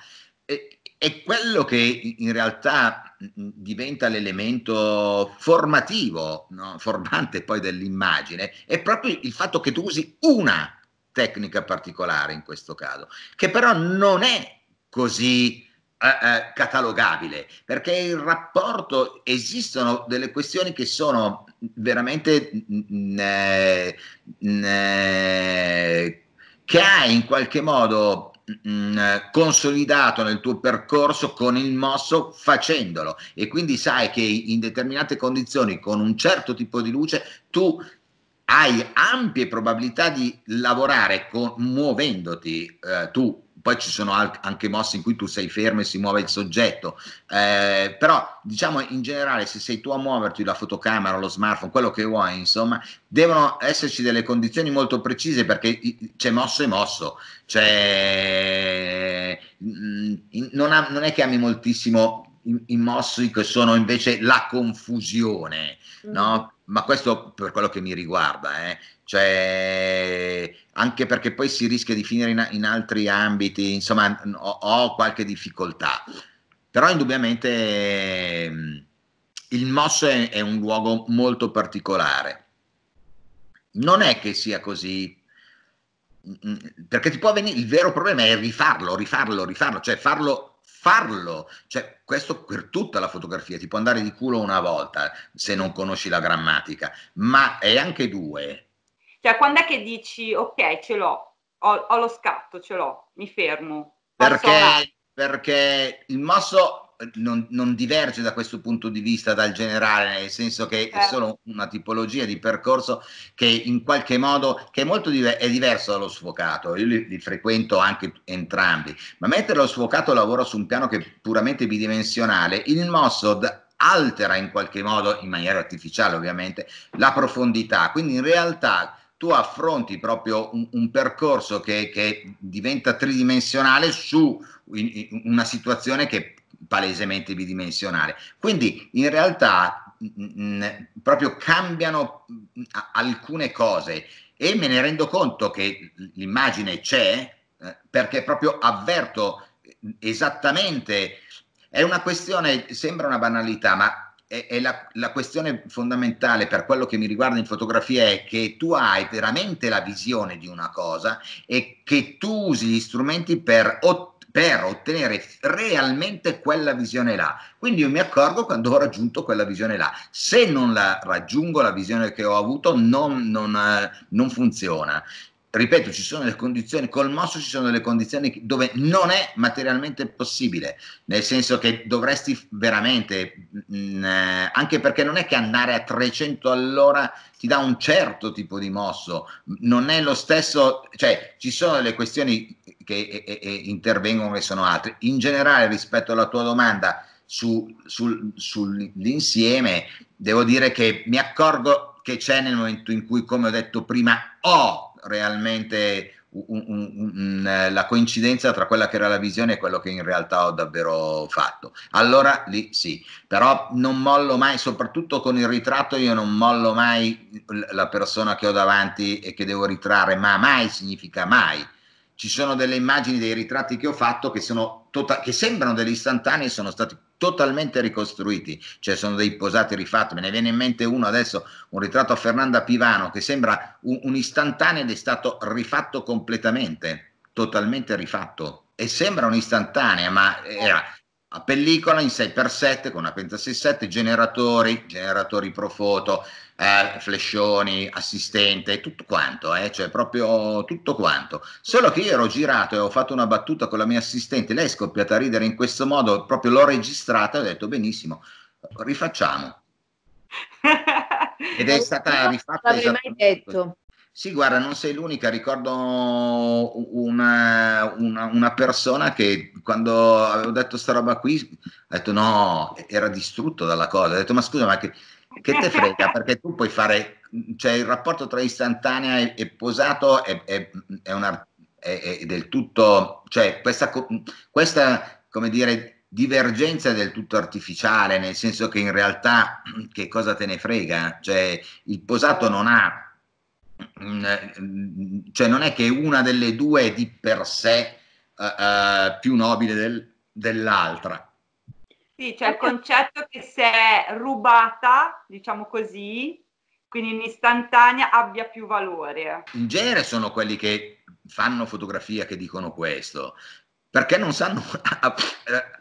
E, è quello che in realtà mm, mm, diventa l'elemento formativo, no? formante poi dell'immagine, è proprio il fatto che tu usi una tecnica particolare in questo caso, che però non è così eh, eh catalogabile, perché il rapporto esistono delle questioni che sono veramente mh, mh, che hai in qualche modo mh, mm, consolidato nel tuo percorso con il mosso facendolo e quindi sai che in determinate condizioni con un certo tipo di luce tu hai ampie probabilità di lavorare con, muovendoti eh, tu. Poi ci sono anche mosse in cui tu sei fermo e si muove il soggetto, eh, però diciamo in generale se sei tu a muoverti la fotocamera, lo smartphone, quello che vuoi, insomma, devono esserci delle condizioni molto precise perché c'è mosso e mosso, cioè, non, ha, non è che ami moltissimo i, i mossi che sono invece la confusione, mm. no? ma questo per quello che mi riguarda, eh. cioè, anche perché poi si rischia di finire in, in altri ambiti, insomma ho, ho, qualche difficoltà, però indubbiamente ehm, il MOS è, è un luogo molto particolare. Non è che sia così perché ti può venire il vero problema è rifarlo, rifarlo, rifarlo, cioè farlo farlo, cioè questo per tutta la fotografia, ti può andare di culo una volta se non conosci la grammatica, ma è anche due. Cioè quando è che dici ok ce l'ho, ho, ho lo scatto, ce l'ho, mi fermo. Perché, perché il mosso non, non, diverge da questo punto di vista dal generale, nel senso che è certo. solo una tipologia di percorso che in qualche modo che è molto diver- è diverso dallo sfocato. Io li, li, frequento anche entrambi, ma mentre lo sfocato lavora su un piano che è puramente bidimensionale, il Mossod altera in qualche modo, in maniera artificiale ovviamente, la profondità. Quindi in realtà tu affronti proprio un, un percorso che, che, diventa tridimensionale su in, in una situazione che palesemente bidimensionale. Quindi in realtà mh, proprio cambiano mh, alcune cose e me ne rendo conto che l'immagine c'è eh, perché proprio avverto eh, esattamente, è una questione, sembra una banalità, ma è, è la, la questione fondamentale per quello che mi riguarda in fotografia è che tu hai veramente la visione di una cosa e che tu usi gli strumenti per ottenere per ottenere realmente quella visione là. Quindi io mi accorgo quando ho raggiunto quella visione là. Se non la raggiungo, la visione che ho avuto non, non, eh, non funziona ripeto, ci sono delle condizioni, col mosso ci sono delle condizioni dove non è materialmente possibile, nel senso che dovresti veramente, mh, mm, eh, anche perché non è che andare a 300 all'ora ti dà un certo tipo di mosso, non è lo stesso, cioè ci sono delle questioni che e, e intervengono e sono altri. In generale, rispetto alla tua domanda su, sul, sull'insieme, devo dire che mi accorgo che c'è nel momento in cui, come ho detto prima, ho realmente un, un, un, eh, la coincidenza tra quella che era la visione e quello che in realtà ho davvero fatto. Allora lì sì, però non mollo mai, soprattutto con il ritratto, io non mollo mai la persona che ho davanti e che devo ritrarre, ma mai significa mai ci sono delle immagini, dei ritratti che ho fatto che, tota- che sembrano degli istantanei e sono stati totalmente ricostruiti, cioè sono dei posati rifatti. Me ne viene in mente uno adesso, un ritratto a Fernanda Pivano che sembra un, un istantaneo ed è stato rifatto completamente, totalmente rifatto. E sembra un'istantanea, ma era a pellicola in 6x7 con una 567, generatori, generatori pro foto, eh, flescioni, assistente, tutto quanto, eh, cioè proprio tutto quanto. Solo che io ero girato e ho fatto una battuta con la mia assistente, lei è scoppiata a ridere in questo modo, proprio l'ho registrata e ho detto benissimo, rifacciamo. Ed è stata rifatta. Non l'avrei mai detto. Sì, guarda, non sei l'unica, ricordo una, una, una, persona che quando avevo detto sta roba qui, ha detto no, era distrutto dalla cosa, ha detto ma scusa, ma che che te frega perché tu puoi fare cioè il rapporto tra istantanea e, e posato è, è, è, una, è, del tutto cioè questa, questa come dire divergenza è del tutto artificiale nel senso che in realtà che cosa te ne frega cioè il posato non ha mm, eh, cioè non è che una delle due è di per sé uh, uh, più nobile del, dell'altra sì, c'è il ecco. concetto che se è rubata, diciamo così, quindi in istantanea abbia più valore. In genere sono quelli che fanno fotografia che dicono questo, perché non sanno a,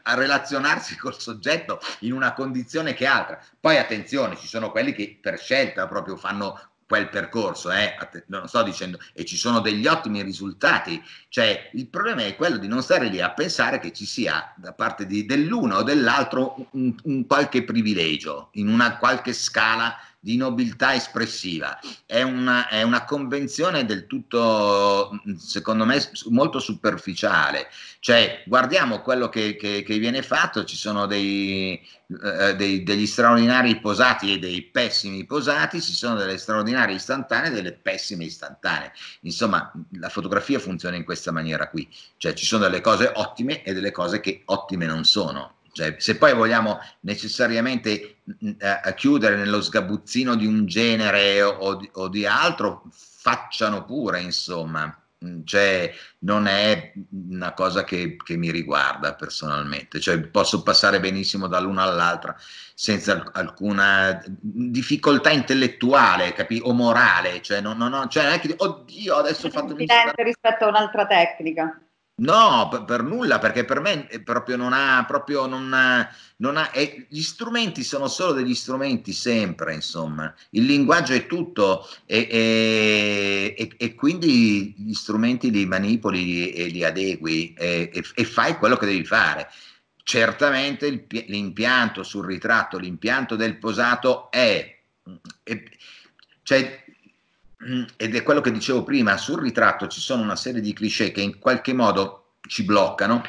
a, relazionarsi col soggetto in una condizione che altra. Poi attenzione, ci sono quelli che per scelta proprio fanno quel percorso, eh, non sto dicendo, e ci sono degli ottimi risultati, cioè il problema è quello di non stare lì a pensare che ci sia da parte di, dell'uno o dell'altro un, un qualche privilegio in una qualche scala di nobiltà espressiva. È una, è una convenzione del tutto, mm, secondo me, molto superficiale. Cioè, guardiamo quello che, che, che viene fatto, ci sono dei, eh, eh, dei, degli straordinari posati e dei pessimi posati, ci sono delle straordinarie istantanee e delle pessime istantanee. Insomma, la fotografia funziona in questa maniera qui, cioè ci sono delle cose ottime e delle cose che ottime non sono. Cioè, se poi vogliamo necessariamente mm, eh, chiudere nello sgabuzzino di un genere o di, o di altro, facciano pure, insomma. Mm, cioè, non è una cosa che, che mi riguarda personalmente, cioè, posso passare benissimo dall'una all'altra senza alcuna difficoltà intellettuale capi? o morale, cioè non, non, non, cioè, non è che oddio adesso ho fatto un rispetto a un'altra tecnica. No, per, per, nulla, perché per me eh, proprio non ha, proprio non ha, non ha eh, gli strumenti sono solo degli strumenti sempre, insomma, il linguaggio è tutto e, e, e, e quindi gli strumenti li manipoli e li adegui e fai quello che devi fare. Certamente il, l'impianto sul ritratto, l'impianto del posato è... Mm, è cioè, Mm, ed è quello che dicevo prima, sul ritratto ci sono una serie di cliché che in qualche modo ci bloccano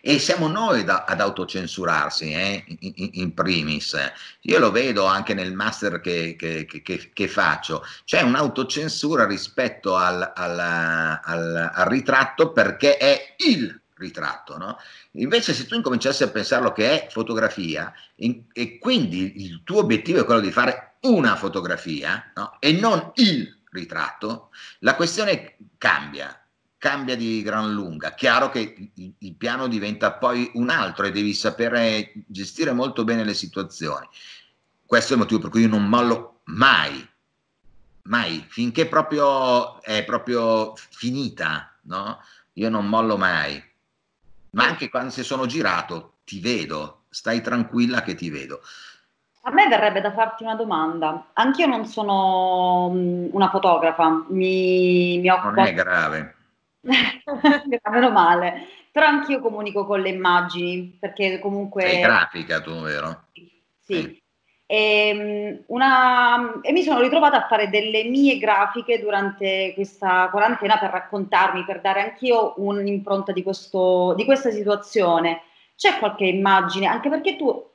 e siamo noi da, ad autocensurarsi eh, in, in, primis. Io lo vedo anche nel master che, che, che, che faccio, c'è un'autocensura rispetto al, al, al, al ritratto perché è il ritratto. No? Invece, se tu incominciassi a pensarlo che è fotografia in, e quindi il tuo obiettivo è quello di fare una fotografia no? e non il ritratto, la questione cambia, cambia di gran lunga. Chiaro che il, piano diventa poi un altro e devi sapere gestire molto bene le situazioni. Questo è il motivo per cui io non mollo mai, mai, finché proprio è proprio finita, no? Io non mollo mai. Ma anche quando se sono girato ti vedo, stai tranquilla che ti vedo. A me verrebbe da farti una domanda. Anch'io non sono mm, una fotografa, mi, mi occupo... Non è grave. Meno male. Però anch'io comunico con le immagini, perché comunque... Sei grafica tu, vero? Sì. E, ehm, una, e mi sono ritrovata a fare delle mie grafiche durante questa quarantena per raccontarmi, per dare anch'io un'impronta di, questo, di questa situazione. C'è qualche immagine, anche perché tu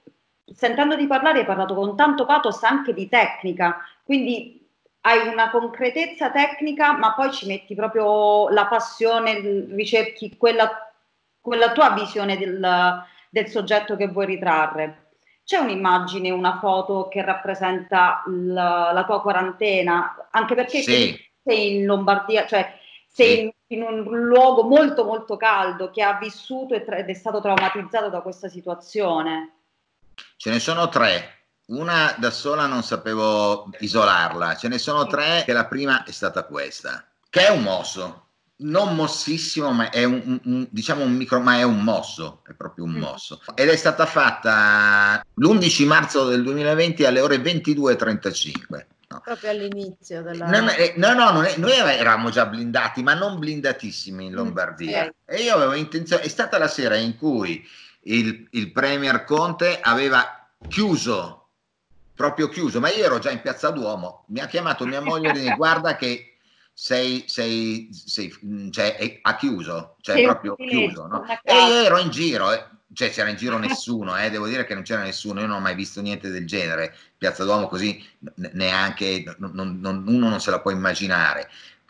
sentendoti parlare hai parlato con tanto pathos anche di tecnica, quindi hai una concretezza tecnica, ma poi ci metti proprio la passione, ricerchi quella, quella tua visione del, del, soggetto che vuoi ritrarre. C'è un'immagine, una foto che rappresenta la, la tua quarantena, anche perché sì. sei in Lombardia, cioè sei in, in, un luogo molto molto caldo che ha vissuto ed è stato traumatizzato da questa situazione. Ce ne sono tre. Una da sola non sapevo isolarla, ce ne sono tre che la prima è stata questa, che è un mosso, non mossissimo, ma è un, un, un, diciamo un micro, ma è un mosso, è proprio un mm. mosso. Ed è stata fatta l'11 marzo del 2020 alle ore 22.35. No. Proprio all'inizio della... No, no, eh, no, no noi eravamo già blindati, ma non blindatissimi in mm, Lombardia. Okay. E io avevo intenzione, è stata la sera in cui il, il Premier Conte aveva chiuso, proprio chiuso, ma io ero già in Piazza Duomo, mi ha chiamato mia moglie e mi dice guarda che sei, sei, sei cioè, ha chiuso, cioè sei proprio chiuso. No? E io ero in giro, eh, cioè c'era in giro nessuno, eh. devo dire che non c'era nessuno, io non ho mai visto niente del genere, Piazza Duomo così neanche, non, non, uno non se la può immaginare.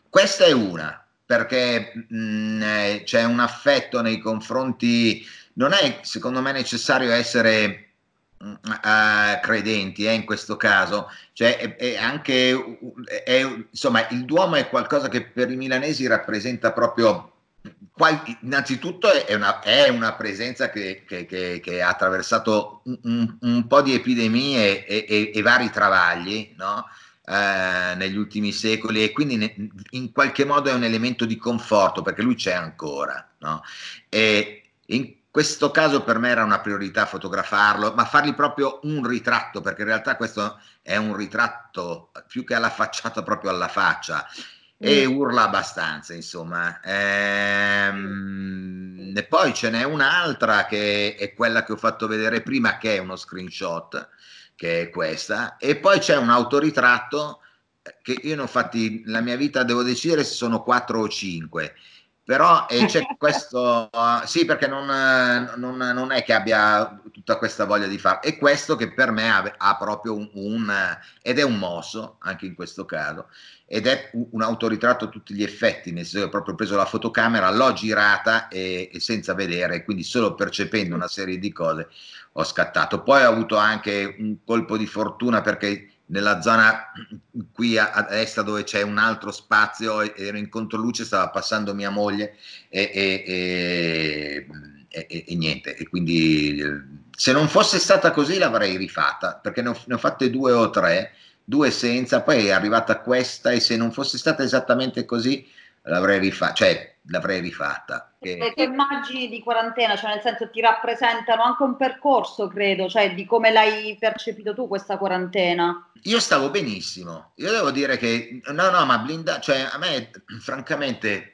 Questa è una, perché mh, mm, eh, c'è un affetto nei confronti non è secondo me necessario essere Uh, credenti eh, in questo caso cioè è, è anche è, insomma il Duomo è qualcosa che per i milanesi rappresenta proprio qual, innanzitutto è una, è una presenza che, che, che, che, ha attraversato un, un, un po' di epidemie e, e, e vari travagli no? uh, negli ultimi secoli e quindi ne, in qualche modo è un elemento di conforto perché lui c'è ancora no? e, in, questo caso per me era una priorità fotografarlo, ma fargli proprio un ritratto, perché in realtà questo è un ritratto più che alla facciata, proprio alla faccia. E mm. urla abbastanza, insomma. Ehm, e poi ce n'è un'altra che è quella che ho fatto vedere prima, che è uno screenshot, che è questa. E poi c'è un autoritratto che io ne ho fatti, la mia vita devo decidere se sono 4 o 5 però eh, c'è questo, uh, sì, perché non, eh, non, non, è che abbia tutta questa voglia di farlo. È questo che per me ha, ha proprio un, un, eh, ed è un mosso anche in questo caso, ed è un autoritratto a tutti gli effetti, nel senso che ho proprio preso la fotocamera, l'ho girata e, e senza vedere, quindi solo percependo una serie di cose ho scattato. Poi ho avuto anche un colpo di fortuna perché nella zona qui a, a destra dove c'è un altro spazio, ero in controluce, stava passando mia moglie e, e, e, e niente, e quindi eh, se non fosse stata così l'avrei rifatta, perché ne ho, ne ho fatte due o tre, due senza, poi è arrivata questa e se non fosse stata esattamente così l'avrei rifatta, cioè l'avrei rifatta. Che... E che immagini di quarantena, cioè nel senso ti rappresentano anche un percorso, credo, cioè di come l'hai percepito tu questa quarantena? Io stavo benissimo, io devo dire che no, no, ma blinda, cioè a me francamente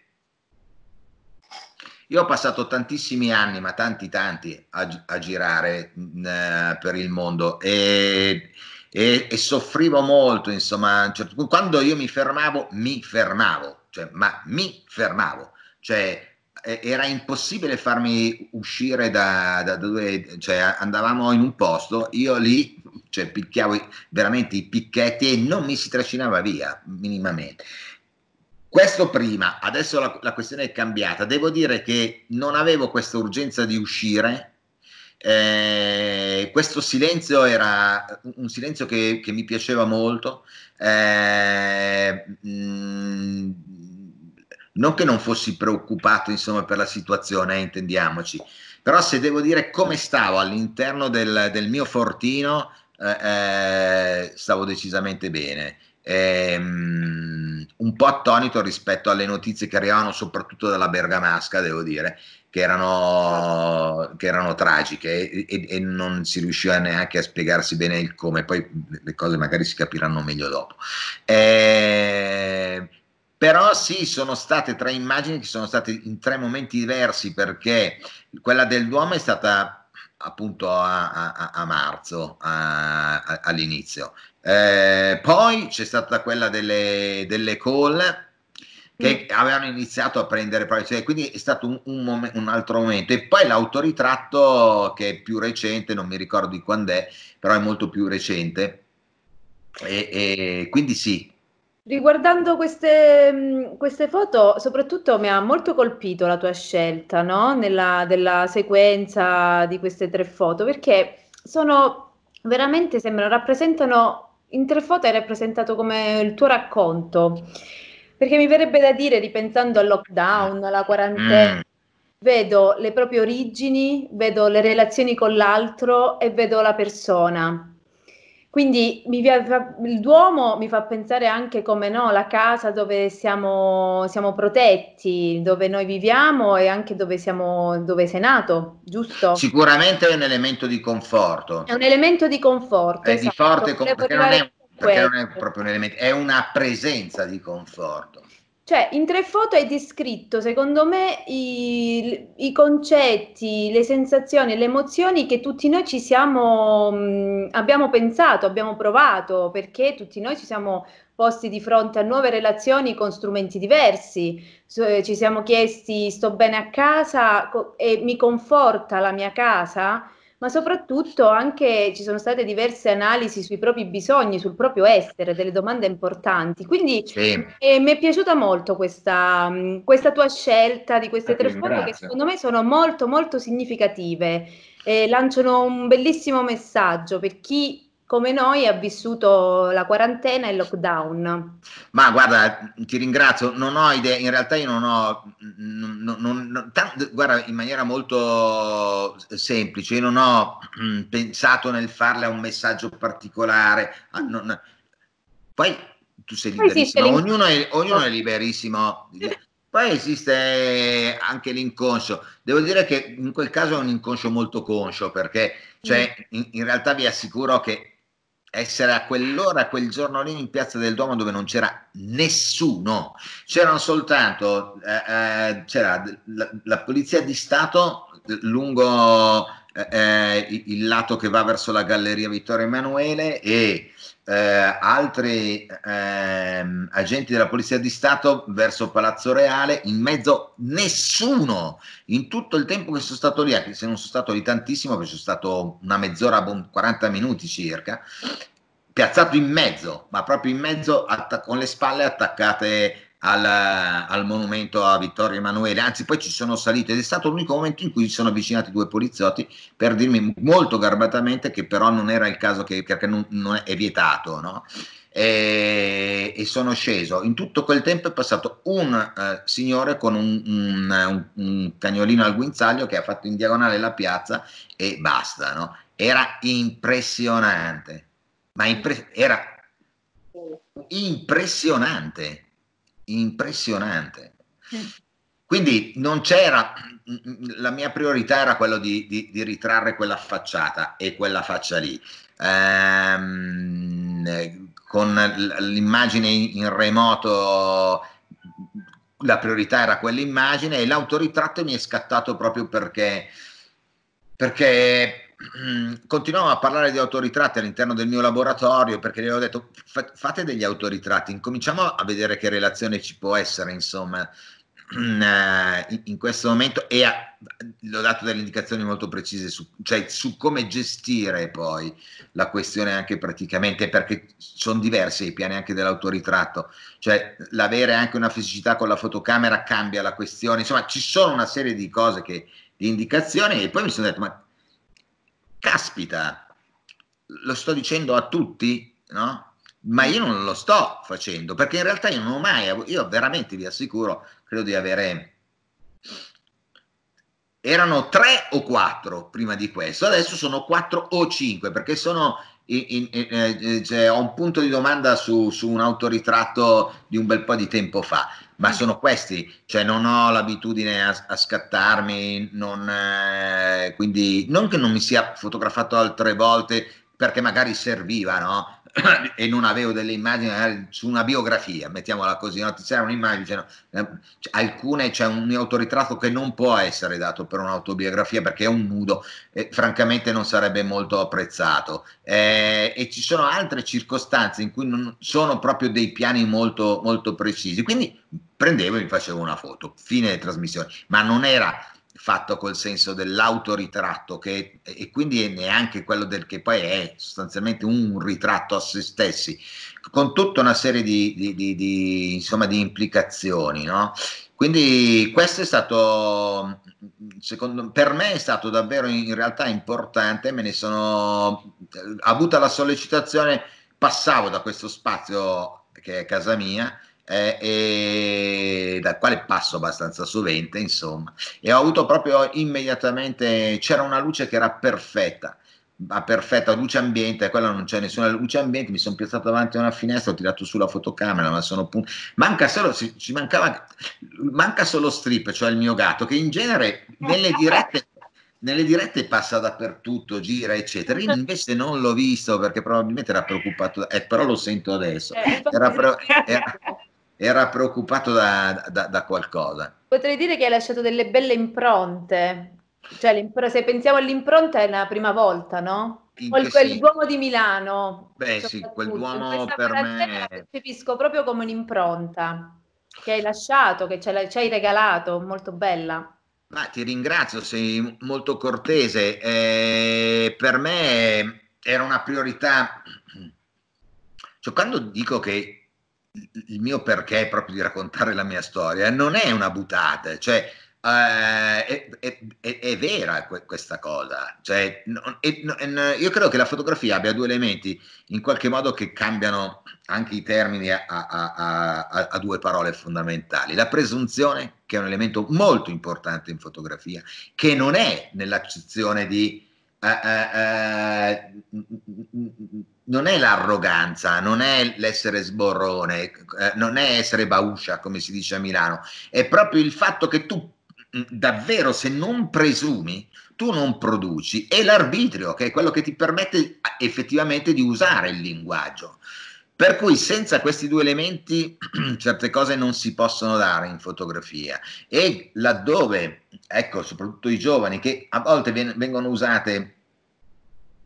io ho passato tantissimi anni, ma tanti tanti, a, a girare mh, mm, eh, per il mondo e, e, e soffrivo molto, insomma, certo, quando io mi fermavo, mi fermavo, cioè, ma mi fermavo cioè era impossibile farmi uscire da, da, dove, cioè andavamo in un posto, io lì cioè, picchiavo veramente i picchetti e non mi si trascinava via minimamente. Questo prima, adesso la, la questione è cambiata, devo dire che non avevo questa urgenza di uscire, eh, questo silenzio era un silenzio che, che mi piaceva molto. Eh, mh, non che non fossi preoccupato insomma, per la situazione, eh, intendiamoci, però se devo dire come stavo all'interno del, del mio fortino, eh, eh stavo decisamente bene. Um, un po' attonito rispetto alle notizie che arrivavano soprattutto dalla Bergamasca, devo dire, che erano, che erano tragiche e, e, e, non si riusciva neanche a spiegarsi bene il come, poi le cose magari si capiranno meglio dopo. E, ehm, però sì, sono state tre immagini che sono state in tre momenti diversi perché quella del Duomo è stata appunto a, a, a marzo a, all'inizio. Eh, poi c'è stata quella delle, delle call che mm. avevano iniziato a prendere cioè, quindi è stato un, un, mom- un, altro momento e poi l'autoritratto che è più recente, non mi ricordo di quando è, però è molto più recente e, e quindi sì, Riguardando queste, mm, queste, foto, soprattutto mi ha molto colpito la tua scelta no? Nella, della sequenza di queste tre foto, perché sono veramente, sembrano, rappresentano, in tre foto hai rappresentato come il tuo racconto, perché mi verrebbe da dire, ripensando al lockdown, alla quarantena, mm. vedo le proprie origini, vedo le relazioni con l'altro e vedo la persona quindi mi, il Duomo mi fa pensare anche come no, la casa dove siamo, siamo protetti, dove noi viviamo e anche dove, siamo, dove sei nato, giusto? Sicuramente è un elemento di conforto. È un elemento di conforto. È esatto. di forte conforto, perché, perché non è proprio un elemento, è una presenza di conforto. Cioè, in tre foto hai descritto, secondo me, i, i concetti, le sensazioni, le emozioni che tutti noi ci siamo, mh, abbiamo pensato, abbiamo provato, perché tutti noi ci siamo posti di fronte a nuove relazioni con strumenti diversi. Eh, ci siamo chiesti, sto bene a casa e mi conforta la mia casa? ma soprattutto anche ci sono state diverse analisi sui propri bisogni, sul proprio essere, delle domande importanti. Quindi sì. eh, mi è piaciuta molto questa, mm, questa tua scelta di queste eh, tre foto che secondo me sono molto molto significative. e eh, lanciano un bellissimo messaggio per chi come noi ha vissuto la quarantena e il lockdown. Ma guarda, ti ringrazio, non ho idea, in realtà io non ho, non, non, non, tanto, guarda, in maniera molto semplice, io non ho mh, mm, pensato nel farle un messaggio particolare. A, ah, poi tu sei liberissimo, ognuno è, ognuno è liberissimo. Poi esiste anche l'inconscio. Devo dire che in quel caso è un inconscio molto conscio perché cioè, mm. in, in realtà vi assicuro che essere a quell'ora, quel giorno lì in Piazza del Duomo dove non c'era nessuno, c'erano soltanto eh, eh c'era la, la, polizia di Stato lungo eh, eh il lato che va verso la Galleria Vittorio Emanuele e eh, altri ehm, agenti della Polizia di Stato verso Palazzo Reale, in mezzo nessuno, in tutto il tempo che sono stato lì, anche se non sono stato lì tantissimo, perché sono stato una mezz'ora, 40 boh, minuti circa, piazzato in mezzo, ma proprio in mezzo att- con le spalle attaccate al, al, monumento a Vittorio Emanuele, anzi poi ci sono salito ed è stato l'unico momento in cui si sono avvicinati due poliziotti per dirmi molto garbatamente che però non era il caso che, perché non, non è, è vietato, no? e, e, sono sceso. In tutto quel tempo è passato un eh, signore con un, un, un, un, cagnolino al guinzaglio che ha fatto in diagonale la piazza e basta, no? Era impressionante, ma impre- era impressionante impressionante. Quindi non c'era, la mia priorità era quella di, di, di ritrarre quella facciata e quella faccia lì. Ehm, con l'immagine in remoto la priorità era quell'immagine e l'autoritratto mi è scattato proprio perché, perché continuavo a parlare di autoritratti all'interno del mio laboratorio perché gli avevo detto fate degli autoritratti, incominciamo a vedere che relazione ci può essere, insomma, eh, in, questo momento e a, l'ho dato delle indicazioni molto precise su, cioè, su come gestire poi la questione anche praticamente perché sono diversi i piani anche dell'autoritratto, cioè l'avere anche una fisicità con la fotocamera cambia la questione, insomma ci sono una serie di cose che, di indicazioni e poi mi sono detto ma caspita, lo sto dicendo a tutti, no? ma io non lo sto facendo perché in realtà io non ho mai io veramente vi assicuro credo di avere erano tre o quattro prima di questo adesso sono quattro o cinque perché sono in, in, eh, eh cioè, ho un punto di domanda su, su, un autoritratto di un bel po' di tempo fa, ma mm. sono questi, cioè non ho l'abitudine a, a scattarmi, non, eh, quindi non che non mi sia fotografato altre volte perché magari serviva, no? e non avevo delle immagini su una biografia, mettiamola così, no? c'era un'immagine, no? Cioè, alcune c'è un autoritratto che non può essere dato per un'autobiografia perché è un nudo e francamente non sarebbe molto apprezzato. Eh, e ci sono altre circostanze in cui non sono proprio dei piani molto, molto precisi, quindi prendevo e mi facevo una foto, fine delle trasmissioni, ma non era fatto col senso dell'autoritratto che, e quindi è neanche quello del che poi è sostanzialmente un ritratto a se stessi, con tutta una serie di, di, di, di insomma, implicazioni. No? Quindi questo è stato, secondo, per me è stato davvero in realtà importante, me ne sono avuta la sollecitazione, passavo da questo spazio che è casa mia eh, e dal quale passo abbastanza sovente, insomma, e ho avuto proprio immediatamente, c'era una luce che era perfetta, a perfetta luce ambiente, quella non c'è nessuna luce ambiente, mi sono piazzato davanti a una finestra, ho tirato su la fotocamera, ma sono punto, manca solo ci mancava manca solo strip, cioè il mio gatto che in genere nelle eh. dirette nelle dirette passa dappertutto, gira, eccetera. Io invece non l'ho visto perché probabilmente era preoccupato, eh, però lo sento adesso. Eh, era pre- era, era preoccupato da, da, da, qualcosa. Potrei dire che hai lasciato delle belle impronte. Cioè, se pensiamo all'impronta è la prima volta, no? Quel, quel sì. Duomo di Milano. Beh sì, quel Duomo per me... Capisco proprio come un'impronta che hai lasciato, che ci hai regalato, molto bella. Ma ti ringrazio, sei molto cortese. Eh, per me era una priorità. Cioè, quando dico che il mio perché è proprio di raccontare la mia storia non è una butata, cioè eh, è, è, è, vera que- questa cosa. Cioè, no, no, io credo che la fotografia abbia due elementi in qualche modo che cambiano anche i termini a, a, a, a due parole fondamentali. La presunzione, che è un elemento molto importante in fotografia, che non è nell'accezione di... Uh, uh, uh, non è l'arroganza, non è l'essere sborrone, eh, non è essere bauscia, come si dice a Milano, è proprio il fatto che tu mm, davvero se non presumi, tu non produci, è l'arbitrio che è quello che ti permette effettivamente di usare il linguaggio. Per cui senza questi due elementi certe cose non si possono dare in fotografia e laddove, ecco, soprattutto i giovani che a volte vengono usate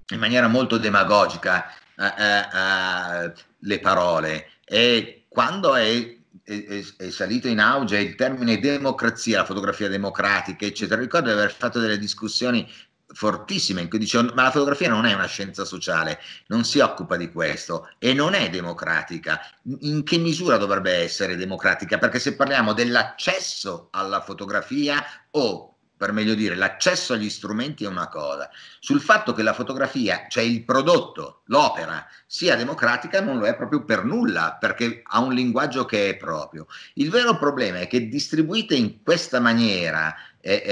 in maniera molto demagogica eh, eh, eh, le parole e quando è è, è, salito in auge il termine democrazia, la fotografia democratica, eccetera. Ricordo di aver fatto delle discussioni fortissime in cui dicevo ma la fotografia non è una scienza sociale, non si occupa di questo e non è democratica. In che misura dovrebbe essere democratica? Perché se parliamo dell'accesso alla fotografia o per meglio dire, l'accesso agli strumenti è una cosa, sul fatto che la fotografia, cioè il prodotto, l'opera, sia democratica non lo è proprio per nulla, perché ha un linguaggio che è proprio. Il vero problema è che distribuite in questa maniera eh,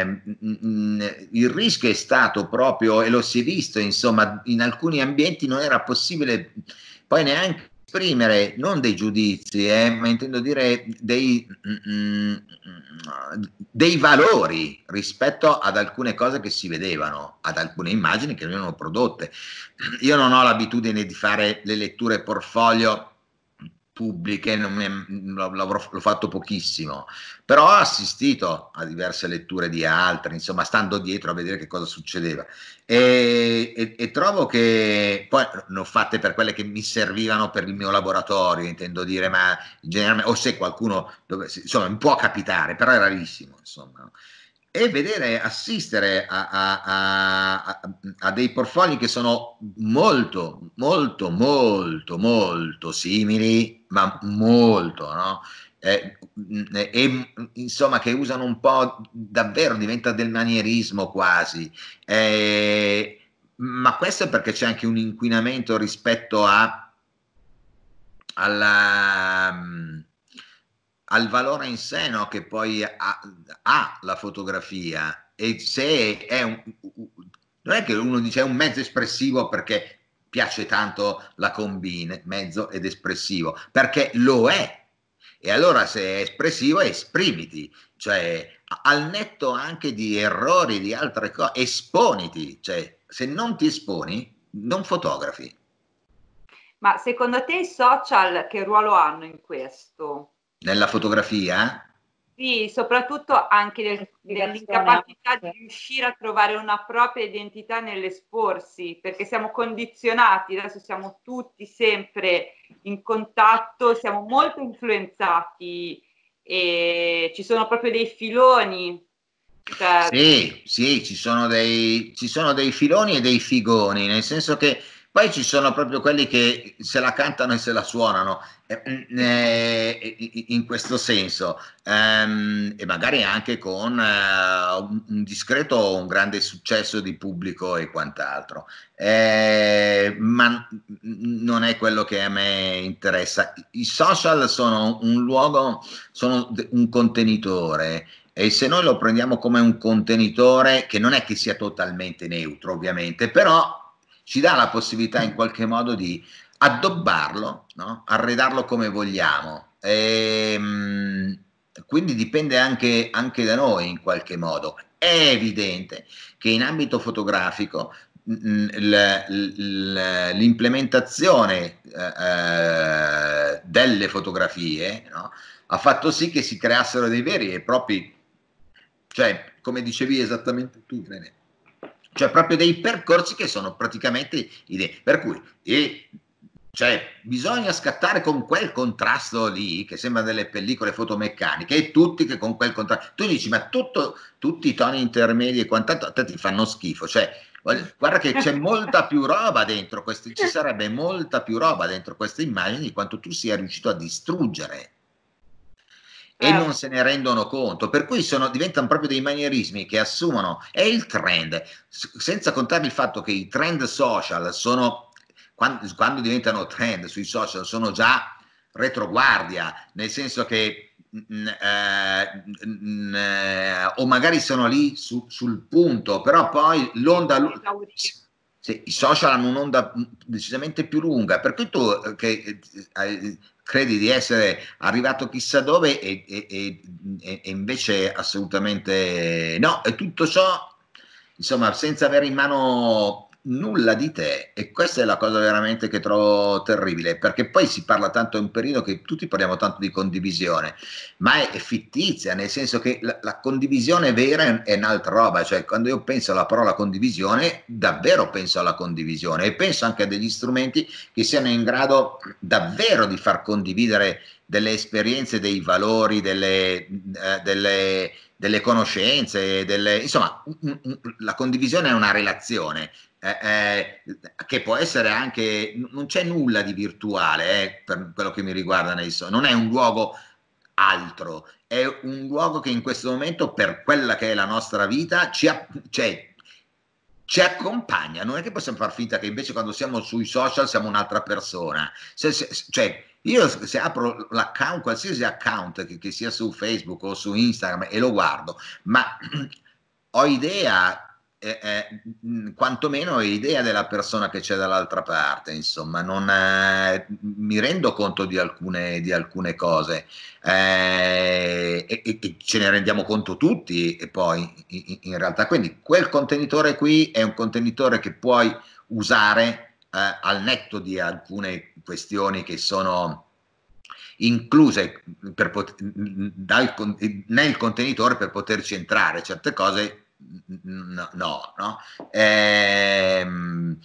eh, il rischio è stato proprio, e lo si è visto, insomma, in alcuni ambienti non era possibile poi neanche esprimere non dei giudizi, eh, ma intendo dire dei, mm, mm, mm, dei, valori rispetto ad alcune cose che si vedevano, ad alcune immagini che venivano prodotte. Io non ho l'abitudine di fare le letture portfolio pubbliche, mm, l'avrò, l'ho fatto pochissimo, però ho assistito a diverse letture di altri, insomma, stando dietro a vedere che cosa succedeva. E, e, e trovo che poi ne ho fatte per quelle che mi servivano per il mio laboratorio, intendo dire, ma generalmente, o se qualcuno, dove, insomma, può capitare, però è rarissimo, insomma e vedere, assistere a, a, a, a, dei portfolio che sono molto, molto, molto, molto simili, ma molto, no? Eh, e insomma che usano un po' davvero diventa del manierismo quasi eh, ma questo è perché c'è anche un inquinamento rispetto a alla al valore in sé no? che poi ha, ha, la fotografia e se è un, non è che uno dice è un mezzo espressivo perché piace tanto la combine, mezzo ed espressivo, perché lo è. E allora se è espressivo esprimiti, cioè al netto anche di errori, di altre cose, esponiti, cioè se non ti esponi non fotografi. Ma secondo te i social che ruolo hanno in questo? Nella fotografia? Sì, soprattutto anche del, dell'incapacità di riuscire a trovare una propria identità nell'esporsi, perché siamo condizionati, adesso siamo tutti sempre in contatto, siamo molto influenzati e ci sono proprio dei filoni. Cioè... Sì, sì, ci sono dei, ci sono dei filoni e dei figoni, nel senso che poi ci sono proprio quelli che se la cantano e se la suonano, eh, mm, eh in questo senso, ehm, e magari anche con eh, un discreto o un grande successo di pubblico e quant'altro. Eh, ma non è quello che a me interessa. I social sono un luogo, sono un contenitore e se noi lo prendiamo come un contenitore che non è che sia totalmente neutro ovviamente, però ci dà la possibilità in qualche modo di addobbarlo, no? arredarlo come vogliamo. E, ehm, quindi dipende anche, anche da noi in qualche modo. È evidente che in ambito fotografico l'implementazione eh, eh, delle fotografie no? ha fatto sì che si creassero dei veri e propri, cioè come dicevi esattamente tu, René, cioè proprio dei percorsi che sono praticamente idee. Per cui e, cioè, bisogna scattare con quel contrasto lì, che sembra delle pellicole fotomeccaniche, e tutti che con quel contrasto. Tu dici, ma tutto, tutti i toni intermedi e quant'altro, te ti fanno schifo. Cioè, guarda che c'è molta più roba dentro queste, ci sarebbe molta più roba dentro queste immagini di quanto tu sia riuscito a distruggere e non certo. se ne rendono conto, per cui sono, diventano proprio dei manierismi che assumono, è il trend, senza contare il fatto che i trend social sono, quando, quando diventano trend sui social, sono già retroguardia, nel senso che eh, eh, o magari sono lì su, sul punto, però poi l'onda, sì, I social hanno un'onda decisamente più lunga, per cui tu eh, che, eh, credi di essere arrivato chissà dove e, e, e, e, invece assolutamente no. E tutto ciò, insomma, senza avere in mano nulla di te e questa è la cosa veramente che trovo terribile perché poi si parla tanto in un periodo che tutti parliamo tanto di condivisione ma è, è fittizia nel senso che la, la condivisione vera è, è un'altra roba cioè quando io penso alla parola condivisione davvero penso alla condivisione e penso anche a degli strumenti che siano in grado davvero di far condividere delle esperienze dei valori delle, eh, delle delle conoscenze, delle, insomma, la condivisione è una relazione eh, eh, che può essere anche, non c'è nulla di virtuale eh, per quello che mi riguarda, adesso. non è un luogo altro, è un luogo che in questo momento per quella che è la nostra vita ci, cioè, ci accompagna, non è che possiamo far finta che invece quando siamo sui social siamo un'altra persona, se, se, cioè, io se apro l'account, qualsiasi account che, che sia su Facebook o su Instagram e lo guardo, ma ho idea eh, eh, quantomeno idea della persona che c'è dall'altra parte, insomma, non, eh, mi rendo conto di alcune, di alcune cose eh, e, e, ce ne rendiamo conto tutti e poi in, in, realtà, quindi quel contenitore qui è un contenitore che puoi usare eh, al netto di alcune questioni che sono incluse pot- dal, nel contenitore per poterci entrare certe cose no, no. Ehm,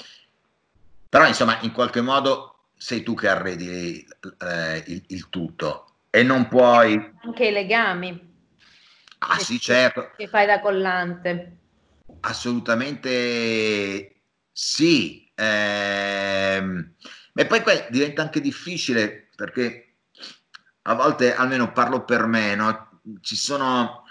però insomma in qualche modo sei tu che arredi eh, il, il, tutto e non puoi... Anche i legami. Ah sì, certo. Che fai da collante. Assolutamente sì. Ehm, e poi diventa anche difficile perché a volte, almeno parlo per me, no? ci sono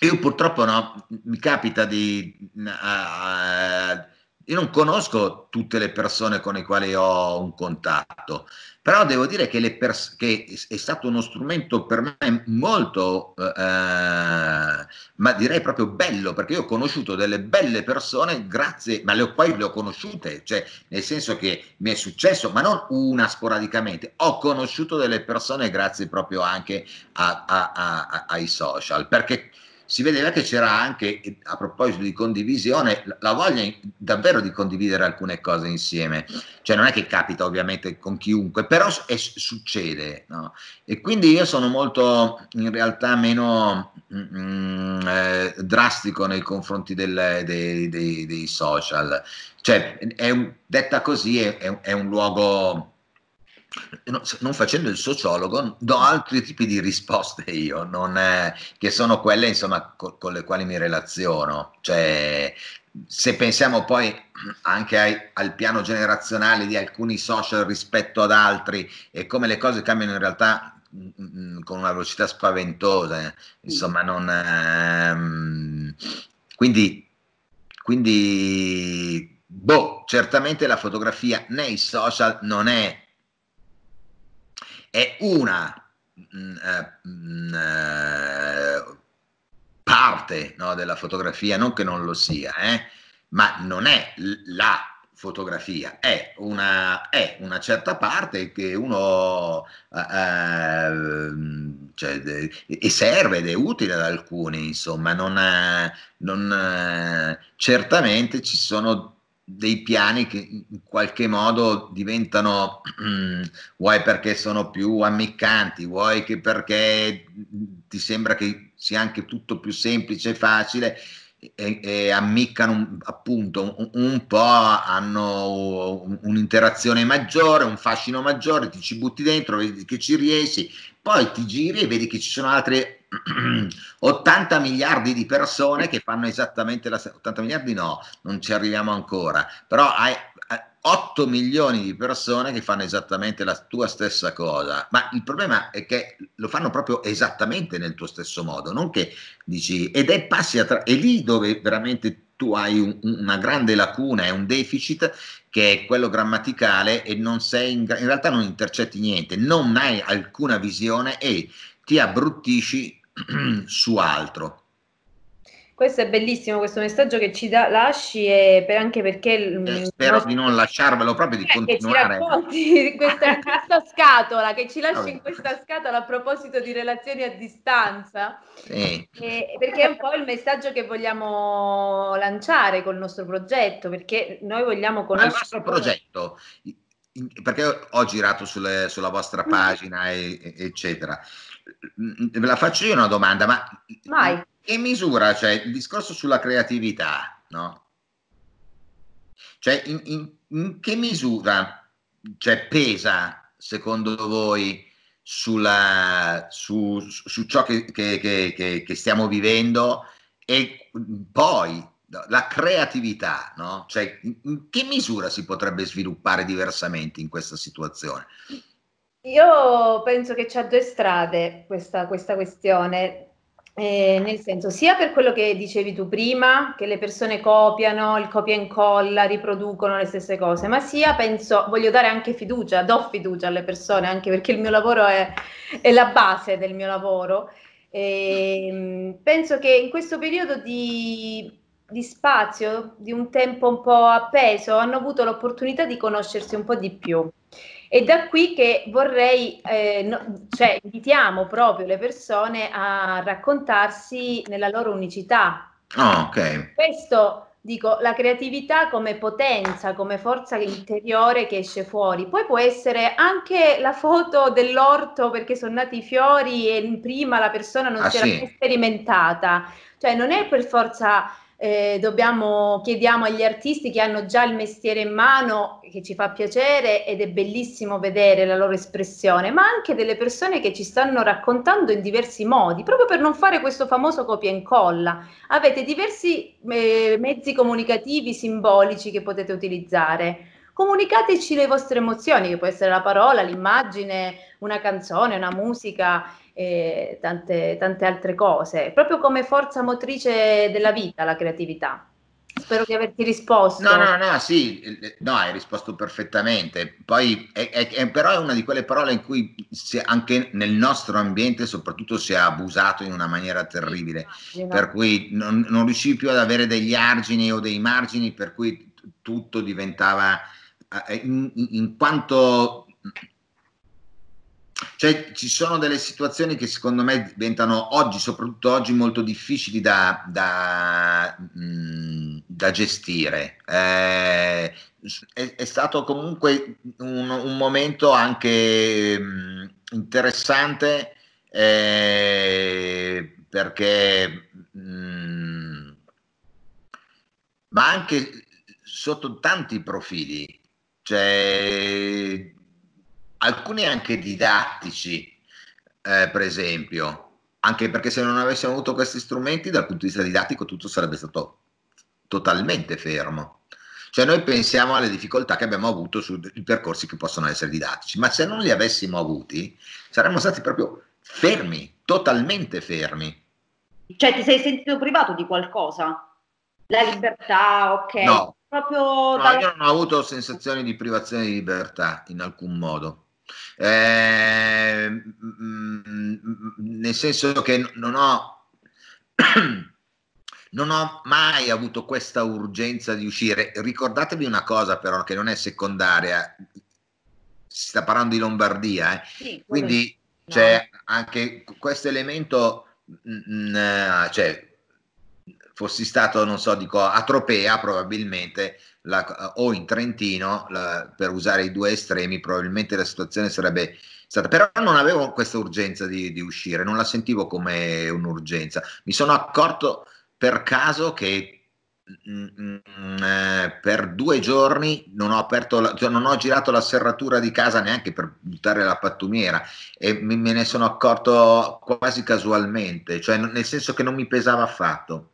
io purtroppo no, mi capita di... Uh, io non conosco tutte le persone con le quali ho un contatto, però devo dire che, pers- che è stato uno strumento per me molto, eh, eh, ma direi proprio bello, perché io ho conosciuto delle belle persone grazie, ma le, ho, poi le ho conosciute, cioè nel senso che mi è successo, ma non una sporadicamente, ho conosciuto delle persone grazie proprio anche a, a, a, ai social, perché si vedeva che c'era anche, a proposito di condivisione, la voglia davvero di condividere alcune cose insieme. Cioè non è che capita ovviamente con chiunque, però è, succede. No? E quindi io sono molto, in realtà, meno mm, mm, eh, drastico nei confronti del, dei, dei, dei, social. Cioè, è un, detta così, è, è un luogo non facendo il sociologo, do altri tipi di risposte io, è, che sono quelle insomma, co- con le quali mi relaziono. Cioè, se pensiamo poi anche ai, al piano generazionale di alcuni social rispetto ad altri e come le cose cambiano in realtà mh, mm, mm, mm, con una velocità spaventosa, eh. insomma, non, ehm, quindi, quindi, boh, certamente la fotografia nei social non è è una mh, mm, eh, mh, mm, eh, parte no, della fotografia, non che non lo sia, eh, ma non è la fotografia è una, è una, certa parte che uno eh, eh cioè, e serve ed è utile ad alcuni, insomma, non, non, certamente ci sono dei piani che in qualche modo diventano mm, vuoi perché sono più ammiccanti, vuoi che perché mm, ti sembra che sia anche tutto più semplice e facile e, e ammiccano appunto un, un po', hanno un'interazione maggiore, un fascino maggiore, ti ci butti dentro, vedi che ci riesci, poi ti giri e vedi che ci sono altre 80 miliardi di persone che fanno esattamente la stessa 80 miliardi no, non ci arriviamo ancora, però hai 8 eh, milioni di persone che fanno esattamente la tua stessa cosa, ma il problema è che lo fanno proprio esattamente nel tuo stesso modo, non che dici ed è passi attra- è lì dove veramente tu hai un, una grande lacuna è un deficit che è quello grammaticale e non sei in, in realtà non intercetti niente, non hai alcuna visione e ti abbruttisci su altro. Questo è bellissimo, questo messaggio che ci da, lasci e per, anche perché... Eh, spero nostro... di non lasciarvelo proprio, di eh, continuare. Racconti, questa, questa scatola, che ci lasci in questa scatola a proposito di relazioni a distanza, sì. e, perché è un po' il messaggio che vogliamo lanciare col nostro progetto, perché noi vogliamo conoscere... Il nostro progetto, perché ho girato sulle, sulla vostra mm. pagina, e, eccetera ve la faccio io una domanda, ma in che misura cioè, il discorso sulla creatività, no? Cioè, in, in, in che misura cioè, pesa, secondo voi, sulla, su, su, ciò che, che, che, che, stiamo vivendo e poi la creatività, no? Cioè, in che misura si potrebbe sviluppare diversamente in questa situazione? Io penso che c'ha due strade questa, questa questione. Eh, nel senso, sia per quello che dicevi tu prima, che le persone copiano, il copia e incolla, riproducono le stesse cose, ma sia penso, voglio dare anche fiducia, do fiducia alle persone, anche perché il mio lavoro è, è la base del mio lavoro. E, ehm, penso che in questo periodo di, di spazio, di un tempo un po' appeso, hanno avuto l'opportunità di conoscersi un po' di più è da qui che vorrei, eh, no, cioè invitiamo proprio le persone a raccontarsi nella loro unicità. Oh, ok. Questo dico, la creatività come potenza, come forza interiore che esce fuori. Poi può essere anche la foto dell'orto perché sono nati i fiori e prima la persona non ah, si era sì. sperimentata. Cioè non è per forza eh, dobbiamo, chiediamo agli artisti che hanno già il mestiere in mano, che ci fa piacere ed è bellissimo vedere la loro espressione, ma anche delle persone che ci stanno raccontando in diversi modi, proprio per non fare questo famoso copia e incolla. Avete diversi eh, mezzi comunicativi simbolici che potete utilizzare comunicateci le vostre emozioni, che può essere la parola, l'immagine, una canzone, una musica, e tante, tante altre cose, proprio come forza motrice della vita la creatività. Spero di averti risposto. No, no, no, sì, eh, eh, no, hai risposto perfettamente. Poi, è, è, è, però è una di quelle parole in cui anche nel nostro ambiente soprattutto si è abusato in una maniera terribile, Sì, esatto. per cui non, non riuscivi più ad avere degli argini o dei margini, per cui tutto diventava, eh, in, in quanto cioè, ci sono delle situazioni che secondo me diventano oggi, soprattutto oggi, molto difficili da, da, mh, mm, da gestire. Eh, è, è, stato comunque un, un momento anche mh, mm, interessante eh, perché, mh, mm, ma anche sotto tanti profili. Cioè, alcuni anche didattici, eh, per esempio, anche perché se non avessimo avuto questi strumenti dal punto di vista didattico tutto sarebbe stato totalmente fermo. Cioè noi pensiamo alle difficoltà che abbiamo avuto sui percorsi che possono essere didattici, ma se non li avessimo avuti saremmo stati proprio fermi, totalmente fermi. Cioè ti sei sentito privato di qualcosa? La libertà, ok. No, proprio no dalla... io non ho avuto sensazioni di privazione di libertà in alcun modo. Eh, nel senso che non ho, non ho mai avuto questa urgenza di uscire. Ricordatevi una cosa però che non è secondaria, si sta parlando di Lombardia, eh? sì, quindi no. c'è anche questo elemento, eh, cioè, fossi stato, non so, dico a Tropea probabilmente la, o in Trentino, la, per usare i due estremi, probabilmente la situazione sarebbe stata. Però non avevo questa urgenza di, di uscire, non la sentivo come un'urgenza. Mi sono accorto per caso che mh, mm, mm, eh, mh, per due giorni non ho, aperto la, cioè non ho girato la serratura di casa neanche per buttare la pattumiera e me ne sono accorto quasi casualmente, cioè nel senso che non mi pesava affatto.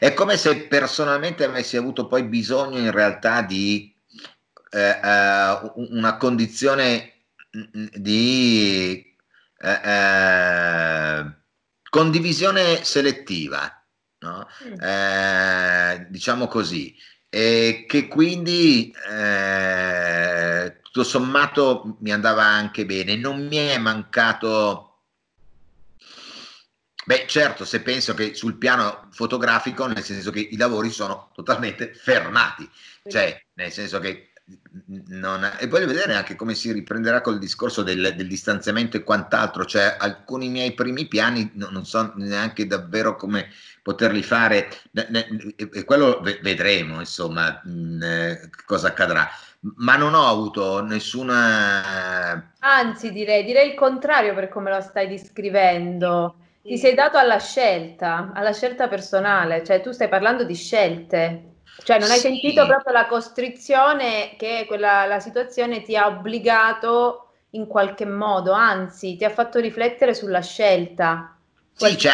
È come se personalmente avessi avuto poi bisogno in realtà di eh, eh una condizione di eh, eh, condivisione selettiva, no? Mm. eh, diciamo così, e che quindi eh, tutto sommato mi andava anche bene, non mi è mancato Beh, certo, se penso che sul piano fotografico, nel senso che i lavori sono totalmente fermati, cioè nel senso che non, e voglio vedere anche come si riprenderà col discorso del, del distanziamento e quant'altro, cioè alcuni miei primi piani no, non so neanche davvero come poterli fare e quello vedremo insomma eh, cosa accadrà, ma non ho avuto nessuna... Anzi direi, direi il contrario per come lo stai descrivendo ti sei dato alla scelta, alla scelta personale, cioè tu stai parlando di scelte, cioè non hai sentito proprio la costrizione che quella, la situazione ti ha obbligato in qualche modo, anzi ti ha fatto riflettere sulla scelta. Qual- sì, c'è,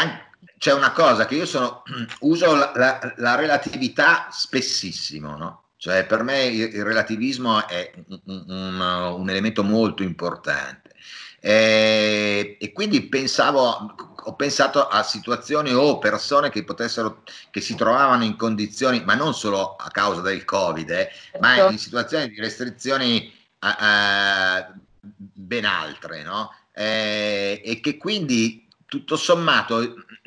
c'è, una cosa che io sono, uso la, la, la relatività spessissimo, no? Cioè per me il, il relativismo è un, un, un, elemento molto importante. Eh, e quindi pensavo ho pensato a situazioni o persone che potessero, che si trovavano in condizioni, ma non solo a causa del Covid, eh, ma certo. in situazioni di restrizioni eh, eh, ben altre, no? Eh, e che quindi tutto sommato mm,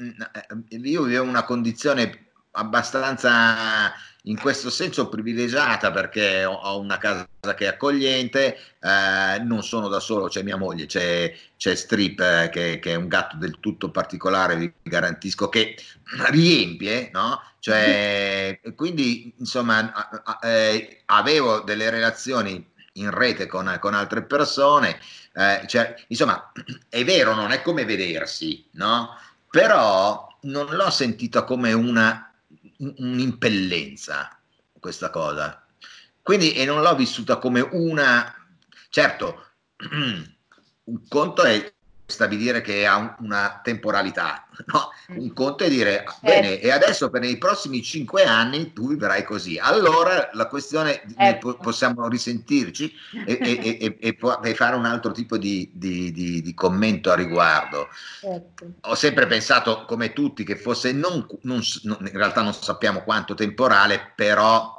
mm, eh, io vivevo una condizione abbastanza in questo senso privilegiata perché ho, una casa che è accogliente, eh, non sono da solo, c'è mia moglie, c'è, c'è Strip eh, che, che, è un gatto del tutto particolare, vi garantisco, che riempie, no? Cioè, quindi insomma eh, avevo delle relazioni in rete con, con altre persone, eh, cioè, insomma è vero, non è come vedersi, no? Però non l'ho sentita come una un'impellenza questa cosa. Quindi e non l'ho vissuta come una... Certo, un conto è stabilire che ha una temporalità, no? Mm. Un conto è dire, ah, eh. bene, e adesso per i prossimi cinque anni tu vivrai così. Allora la questione, eh. po- possiamo risentirci e, e, e, e, fare un altro tipo di, di, di, di commento a riguardo. Certo. Ho sempre pensato, come tutti, che fosse non, non, in realtà non sappiamo quanto temporale, però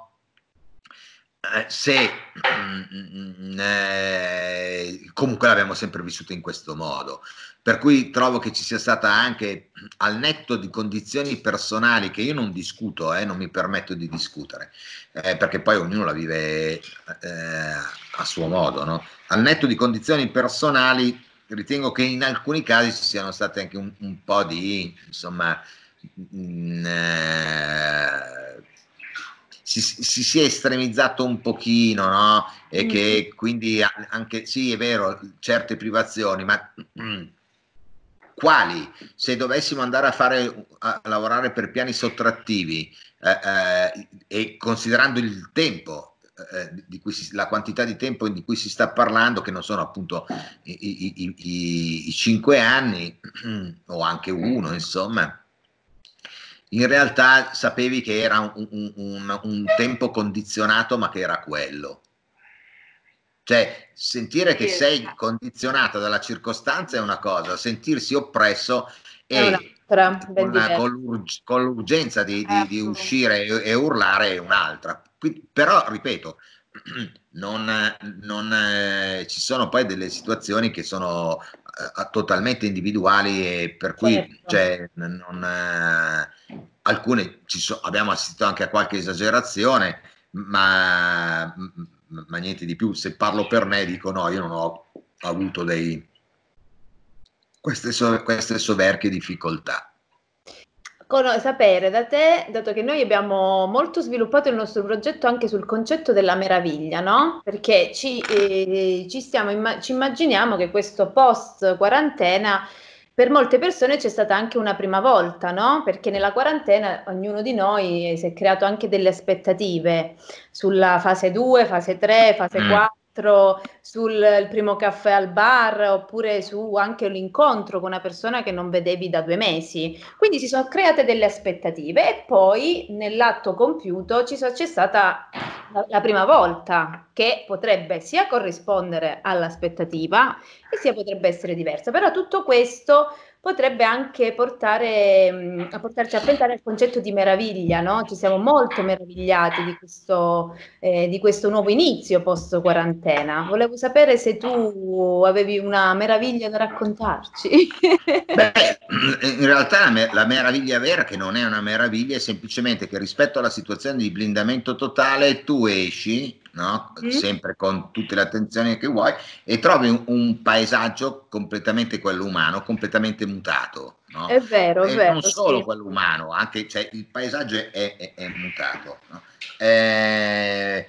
eh, se mm, mm, mm, eh, comunque l'abbiamo sempre vissuto in questo modo per cui trovo che ci sia stata anche al netto di condizioni personali che io non discuto eh, non mi permetto di discutere eh, perché poi ognuno la vive eh, a suo modo no? al netto di condizioni personali ritengo che in alcuni casi ci siano state anche un, un po' di insomma mh, eh, si, si sia estremizzato un pochino, no? E mm. che quindi anche, sì è vero, certe privazioni, ma mm, quali? Se dovessimo andare a, fare, a lavorare per piani sottrattivi eh, eh, e considerando il tempo, eh, eh si, la quantità di tempo di cui si sta parlando, che non sono appunto i, i, i, i cinque anni o anche uno, insomma, in realtà sapevi che era un, un, un, un, tempo condizionato, ma che era quello. Cioè, sentire che sei condizionata dalla circostanza è una cosa, sentirsi oppresso è, una, con, l'urg- con, l'urgenza di, di, di ecco. uscire e, e, urlare è un'altra. Quindi, però, ripeto, non, non eh, ci sono poi delle situazioni che sono eh, totalmente individuali e per cui certo. cioè, non, eh, alcune so, abbiamo assistito anche a qualche esagerazione, ma, ma, niente di più. Se parlo per me dico no, io non ho avuto dei, queste, so, queste soverchie difficoltà con- sapere da te, dato che noi abbiamo molto sviluppato il nostro progetto anche sul concetto della meraviglia, no? Perché ci, eh, ci, imma- ci immaginiamo che questo post quarantena per molte persone c'è stata anche una prima volta, no? Perché nella quarantena ognuno di noi si è creato anche delle aspettative sulla fase 2, fase 3, fase 4, mm incontro sul primo caffè al bar oppure su anche l'incontro con una persona che non vedevi da due mesi. Quindi si sono create delle aspettative e poi nell'atto compiuto ci so, c'è stata la, la prima volta che potrebbe sia corrispondere all'aspettativa e sia potrebbe essere diversa. Però tutto questo potrebbe anche portare, a portarci a pensare al concetto di meraviglia, no? Ci siamo molto meravigliati di questo, eh, di questo nuovo inizio post quarantena. Volevo sapere se tu avevi una meraviglia da raccontarci. Beh, in realtà la, mer- la meraviglia vera, che non è una meraviglia, è semplicemente che rispetto alla situazione di blindamento totale, tu esci no? mm. sempre con tutte le attenzioni che vuoi, e trovi un, un paesaggio completamente quello umano, completamente mutato. No? È vero, è vero. Non solo sì. quello umano, anche cioè, il paesaggio è, è, è mutato. No? Eh,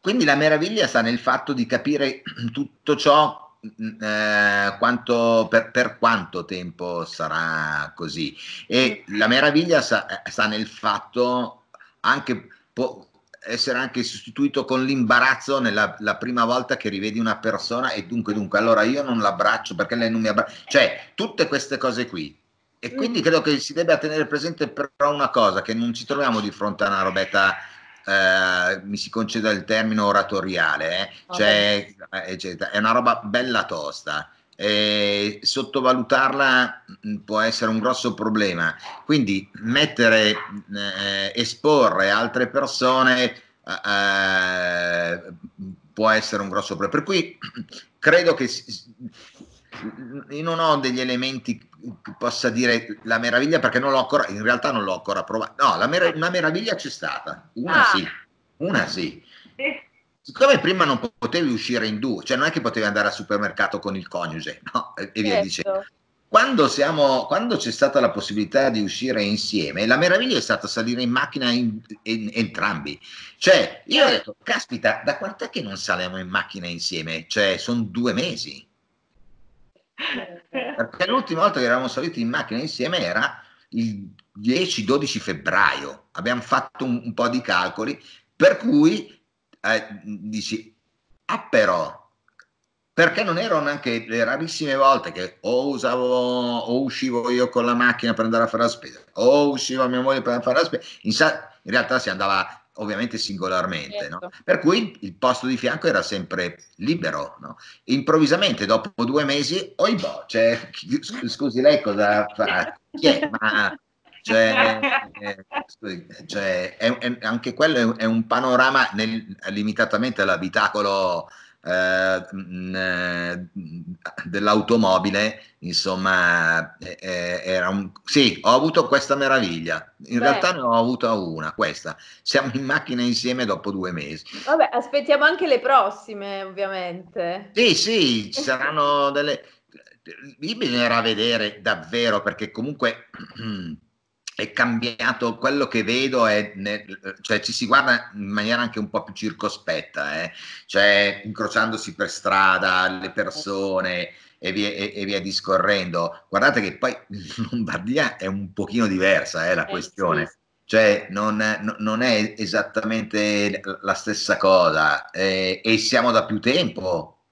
quindi la meraviglia sta nel fatto di capire tutto ciò mm, mm, eh, quanto, per, per, quanto tempo sarà così. E mm. la meraviglia sta, eh, sta nel fatto anche po- essere anche sostituito con l'imbarazzo nella la prima volta che rivedi una persona e dunque dunque allora io non l'abbraccio perché lei non mi abbraccia cioè tutte queste cose qui e quindi mm. credo che si debba tenere presente però una cosa che non ci troviamo di fronte a una robetta eh, mi si conceda il termine oratoriale eh? cioè, eh, eccetera. è una roba bella tosta eh, sottovalutarla mm, può essere un grosso problema. Quindi mettere, eh, esporre altre persone eh, eh può essere un grosso problema. Per cui credo che mm, io non ho degli elementi che possa dire la meraviglia perché non l'ho ancora, in realtà non l'ho ancora provato. No, mer- una meraviglia c'è stata, una ah. sì, una sì. Eh, Siccome prima non potevi uscire in due, cioè non è che potevi andare al supermercato con il coniuge, no? E via certo. dicendo. Quando, siamo, quando, c'è stata la possibilità di uscire insieme, la meraviglia è stata salire in macchina in, in, entrambi. Cioè, io ho detto, caspita, da quant'è che non saliamo in macchina insieme? Cioè, sono due mesi. Perché l'ultima volta che eravamo saliti in macchina insieme era il 10-12 febbraio. Abbiamo fatto un, un po' di calcoli, per cui eh, dici, ah però, perché non erano anche le rarissime volte che o usavo o uscivo io con la macchina per andare a fare la spesa o usciva mia moglie per fare la spesa in, sa- in realtà si andava ovviamente singolarmente certo. no? per cui il posto di fianco era sempre libero no? improvvisamente dopo due mesi oi boh cioè, scusi lei cosa fa chi è ma cioè, eh, cioè, è, è, anche quello è, un panorama nel, limitatamente all'abitacolo eh, mm, eh dell'automobile, insomma, eh, era un... Sì, ho avuto questa meraviglia, in Beh. realtà ne ho avuta una, questa. Siamo in macchina insieme dopo due mesi. Vabbè, aspettiamo anche le prossime, ovviamente. Sì, sì, ci saranno delle... Eh, lì bisognerà vedere davvero, perché comunque... è cambiato quello che vedo è nel, cioè ci si guarda in maniera anche un po' più circospetta eh? cioè incrociandosi per strada le persone e via, e, e via, discorrendo guardate che poi Lombardia è un pochino diversa eh, la eh, questione sì. cioè non, non, è esattamente la stessa cosa e siamo da più tempo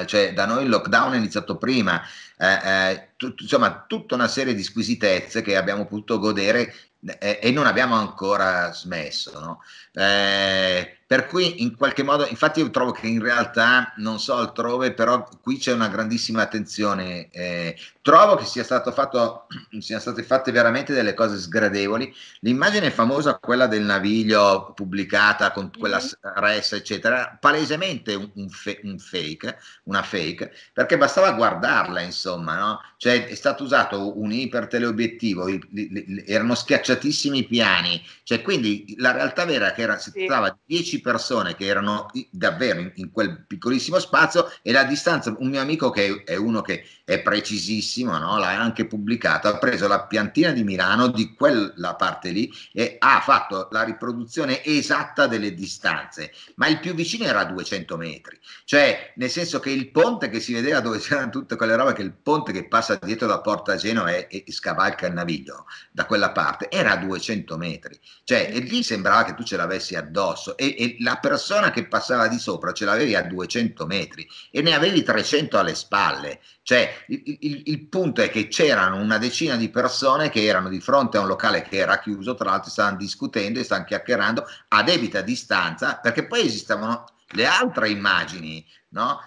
eh, cioè da noi il lockdown è iniziato prima eh, eh tut, insomma, tutta una serie di squisitezze che abbiamo potuto godere eh, e non abbiamo ancora smesso. No? Eh, per cui in qualche modo, infatti io trovo che in realtà, non so altrove, però qui c'è una grandissima attenzione. Eh, trovo che sia stato fatto, siano state fatte veramente delle cose sgradevoli. L'immagine famosa, quella del naviglio pubblicata con quella mhm. ressa, eccetera, palesemente un, un, fe, un fake, una fake, perché bastava guardarla, insomma, no? Cioè è stato usato un iperteleobiettivo, i, i, i, erano schiacciatissimi i piani, cioè quindi la realtà vera che era, si trattava di 10 persone che erano davvero in, in quel piccolissimo spazio e la distanza, un mio amico che è uno che è precisissimo, no? l'ha anche pubblicato, ha preso la piantina di Milano di quella parte lì e ha fatto la riproduzione esatta delle distanze, ma il più vicino era a 200 metri, cioè nel senso che il ponte che si vedeva dove c'erano tutte quelle robe, che il ponte che passa dietro da Porta Genova e, e scavalca il naviglio da quella parte, era a 200 metri, cioè e lì sembrava che tu ce l'avessi addosso e, e la persona che passava di sopra ce l'avevi a 200 metri e ne avevi 300 alle spalle, cioè il, il, il, punto è che c'erano una decina di persone che erano di fronte a un locale che era chiuso, tra l'altro stavano discutendo e stavano chiacchierando a debita distanza, perché poi esistevano le altre immagini, no?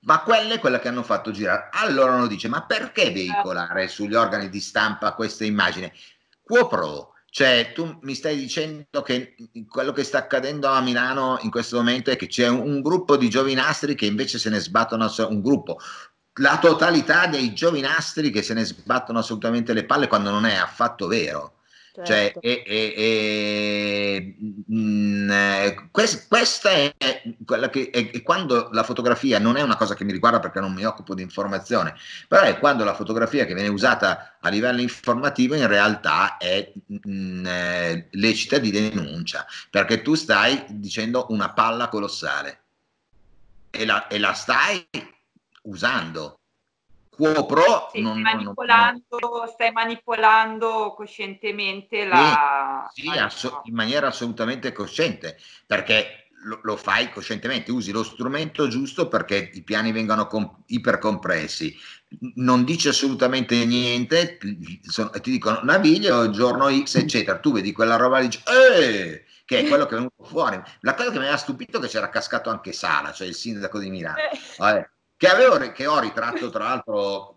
Ma quelle quelle che hanno fatto girare. Allora uno dice, ma perché certo. veicolare sugli organi di stampa questa immagine? Quo pro? Cioè, tu mi stai dicendo che quello che sta accadendo a Milano in questo momento è che c'è un, un gruppo di giovinastri che invece se ne sbattono, un gruppo, la totalità dei giovinastri che se ne sbattono assolutamente le palle quando non è affatto vero. Cioè, certo. Cioè, e, e, e, mh, mm, quest, questa è quella che è, è quando la fotografia non è una cosa che mi riguarda perché non mi occupo di informazione, però è quando la fotografia che viene usata a livello informativo in realtà è mh, mm, eh, lecita di denuncia, perché tu stai dicendo una palla colossale e la, e la stai usando. Quo pro sì, non, stai, manipolando, non... stai manipolando coscientemente la... Sì, sì ass- in maniera assolutamente cosciente, perché lo, lo, fai coscientemente, usi lo strumento giusto perché i piani vengano com- ipercompressi. Non dice assolutamente niente, ti, sono, ti dicono naviglio, giorno X, eccetera. Tu vedi quella roba e dici, eh! che è quello che è venuto fuori. La cosa che mi ha stupito è che c'era cascato anche Sala, cioè il sindaco di Milano. Eh. Vabbè che, avevo, che ho ritratto tra l'altro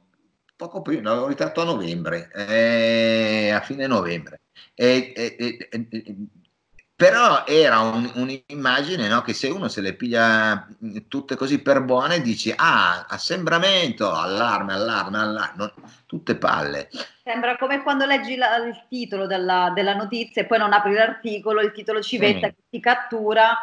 poco prima, l'avevo ritratto a novembre, eh, a fine novembre. E, e, e, però era un, un'immagine no, che se uno se le piglia mm, tutte così per buone dici ah assembramento allarme allarme allarme non, tutte palle sembra come quando leggi la, il titolo della, della, notizia e poi non apri l'articolo il titolo civetta sì. che ti cattura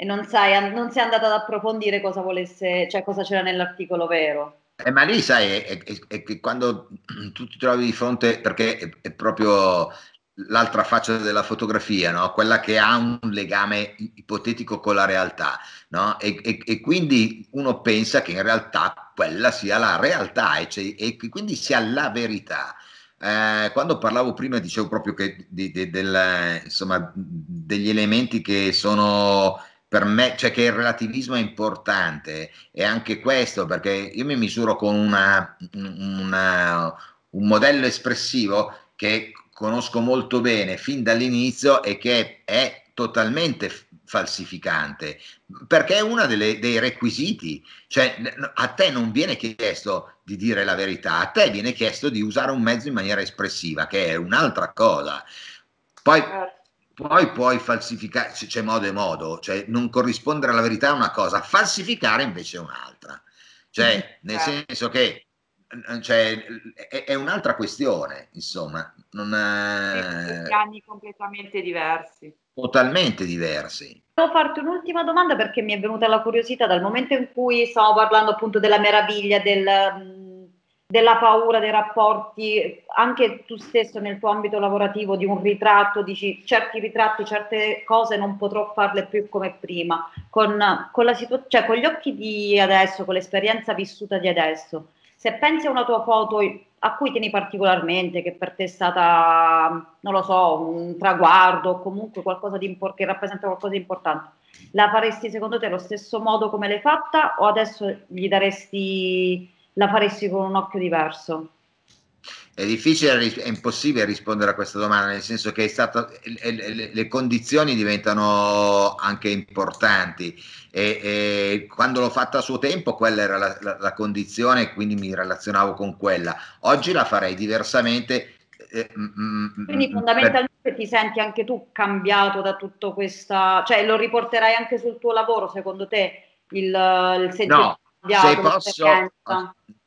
e non, sai, non sei andata ad approfondire cosa volesse, cioè cosa c'era nell'articolo vero. Eh, ma lì sai, è, è, è, che quando tu ti trovi di fronte, perché è, è proprio l'altra faccia della fotografia, no? quella che ha un legame ipotetico con la realtà, no? e, e, e, quindi uno pensa che in realtà quella sia la realtà e, cioè, e quindi sia la verità. Eh, quando parlavo prima dicevo proprio che di, di, del, insomma, degli elementi che sono per me, cioè che il relativismo è importante e anche questo perché io mi misuro con una, una, un modello espressivo che conosco molto bene fin dall'inizio e che è totalmente falsificante perché è uno dei requisiti cioè a te non viene chiesto di dire la verità a te viene chiesto di usare un mezzo in maniera espressiva che è un'altra cosa poi certo. Poi puoi falsificare, c'è modo e modo, cioè non corrispondere alla verità è una cosa, falsificare invece è un'altra. Cioè, mm-hmm. nel certo. senso che cioè, è, è, un'altra questione, insomma. Non è... Sì, eh, anni completamente diversi. Totalmente diversi. Devo farti un'ultima domanda perché mi è venuta la curiosità dal momento in cui stavo parlando appunto della meraviglia del, della paura dei rapporti, anche tu stesso nel tuo ambito lavorativo di un ritratto, dici certi ritratti, certe cose non potrò farle più come prima, con, con la situ- cioè, con gli occhi di adesso, con l'esperienza vissuta di adesso. Se pensi a una tua foto a cui tieni particolarmente, che per te è stata, non lo so, un traguardo o comunque qualcosa di impor- che rappresenta qualcosa di importante, la faresti secondo te allo stesso modo come l'hai fatta o adesso gli daresti la faresti con un occhio diverso? È difficile, è impossibile rispondere a questa domanda, nel senso che stato, le, le, condizioni diventano anche importanti e, e, quando l'ho fatta a suo tempo quella era la, la, la condizione quindi mi relazionavo con quella. Oggi la farei diversamente. Eh, mm, mm, mm, quindi fondamentalmente per... ti senti anche tu cambiato da tutto questo, cioè lo riporterai anche sul tuo lavoro secondo te? il, il sentito. No, se posso,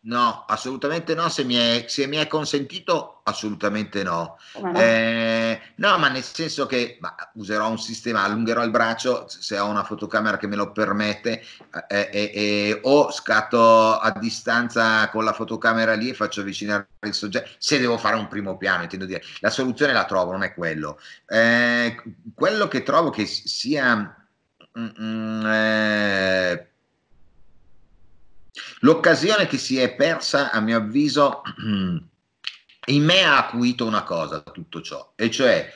no, assolutamente no. Se mi, è, se mi è consentito, assolutamente no. no, eh, no ma nel senso che userò un sistema, allungherò il braccio se ho una fotocamera che me lo permette, eh, eh, o scatto a distanza con la fotocamera lì e faccio avvicinare il soggetto. Se devo fare un primo piano, intendo dire, la soluzione la trovo, non è quello. Eh, quello che trovo che sia. Mm, mm, eh, L'occasione che si è persa, a mio avviso, in me ha acuito una cosa tutto ciò, e cioè